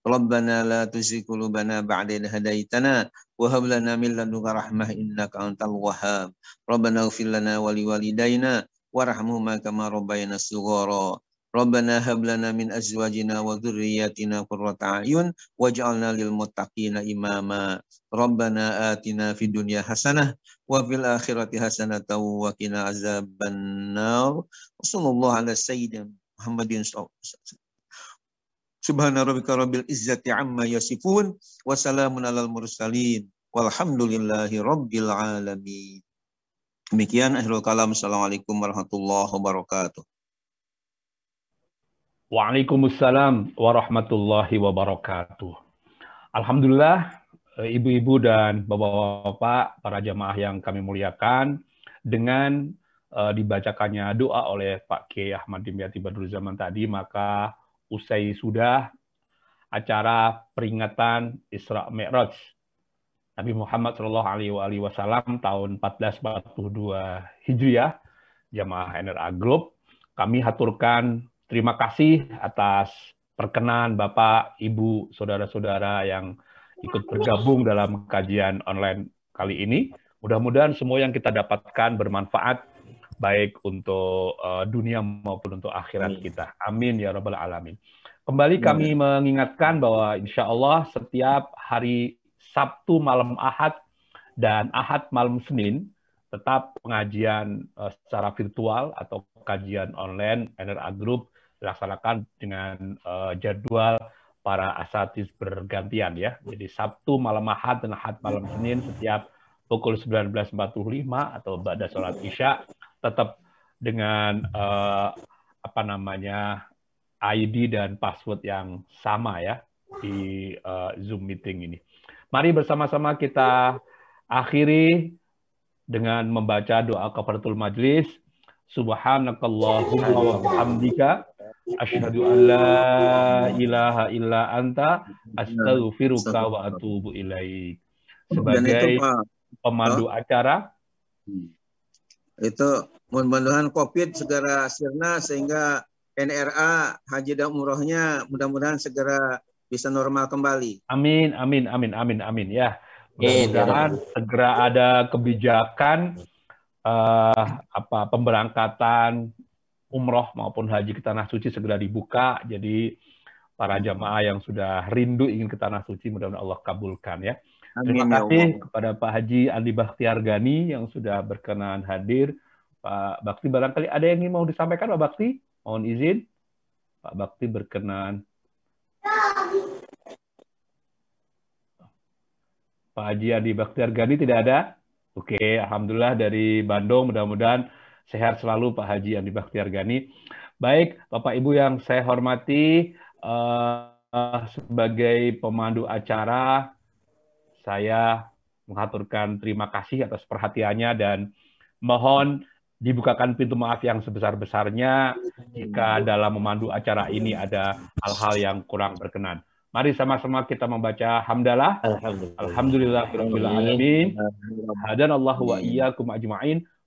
Rabbana la tuzikul bana bade lhadaytana, wahabla min lnuqarrahmahinna kantal wahhab. Rabbana fil lna walidayna, warhamuhu makam Rabbayna sughara. Rabbana hab lana min azwajina wa dhurriyyatina qurrata a'yun waj'alna lil muttaqina imama. Rabbana atina fid dunya hasanah wa fil akhirati hasanatan wa qina azabannar. Wassallallahu ala sayyidina Muhammadin Subhana rabbika rabbil izzati amma yasifun wa salamun alal mursalin walhamdulillahi rabbil alamin. Demikian akhirul kalam. Assalamualaikum warahmatullahi wabarakatuh. Waalaikumsalam warahmatullahi wabarakatuh. Alhamdulillah, eh, ibu-ibu dan bapak-bapak, para jamaah yang kami muliakan, dengan uh, dibacakannya doa oleh Pak Kiai Ahmad Dimyati Badru Zaman tadi, maka usai sudah acara peringatan Isra Mi'raj Nabi Muhammad Shallallahu Alaihi Wasallam tahun 1442 Hijriah, jamaah NRA Group, kami haturkan Terima kasih atas perkenan Bapak, Ibu, saudara-saudara yang ikut bergabung dalam kajian online kali ini. Mudah-mudahan semua yang kita dapatkan bermanfaat baik untuk uh, dunia maupun untuk akhirat kita. Amin ya rabbal alamin. Kembali kami mengingatkan bahwa insya Allah setiap hari Sabtu malam Ahad dan Ahad malam Senin tetap pengajian uh, secara virtual atau kajian online NRA Group dilaksanakan dengan uh, jadwal para asatis bergantian ya. Jadi Sabtu malam Ahad dan Ahad malam Senin setiap pukul 19.45 atau pada sholat Isya tetap dengan uh, apa namanya ID dan password yang sama ya di uh, Zoom meeting ini. Mari bersama-sama kita akhiri dengan membaca doa kafaratul majlis. Subhanakallahumma wa bihamdika Asyhadu an la ilaha illa anta astaghfiruka wa atubu ilaik. Sebagai hmm. itu, pemandu oh, acara itu mudah-mudahan COVID segera sirna sehingga NRA haji dan umrohnya mudah-mudahan segera bisa normal kembali. Amin, amin, amin, amin, amin ya. Mudah-mudahan segera ada kebijakan uh, apa pemberangkatan umroh maupun haji ke tanah suci segera dibuka. Jadi para hmm. jamaah yang sudah rindu ingin ke tanah suci mudah-mudahan Allah kabulkan ya. Terima ya kasih ya kepada Pak Haji Andi Bakhtiar Gani yang sudah berkenan hadir. Pak Bakti barangkali ada yang ingin mau disampaikan Pak Bakti? Mohon izin. Pak Bakti berkenan. Pak Haji Andi Bakhtiar Gani tidak ada? Oke, Alhamdulillah dari Bandung mudah-mudahan Sehat selalu Pak Haji Andi Bakhtiar Gani. Baik, Bapak Ibu yang saya hormati, uh, sebagai pemandu acara, saya mengaturkan terima kasih atas perhatiannya dan mohon dibukakan pintu maaf yang sebesar-besarnya jika dalam memandu acara ini ada hal-hal yang kurang berkenan. Mari sama-sama kita membaca hamdalah. Alhamdulillah. Alhamdulillah. Alhamdulillah. Alhamdulillah. Alhamdulillah. Alhamdulillah. Alhamdulillah. Alhamdulillah.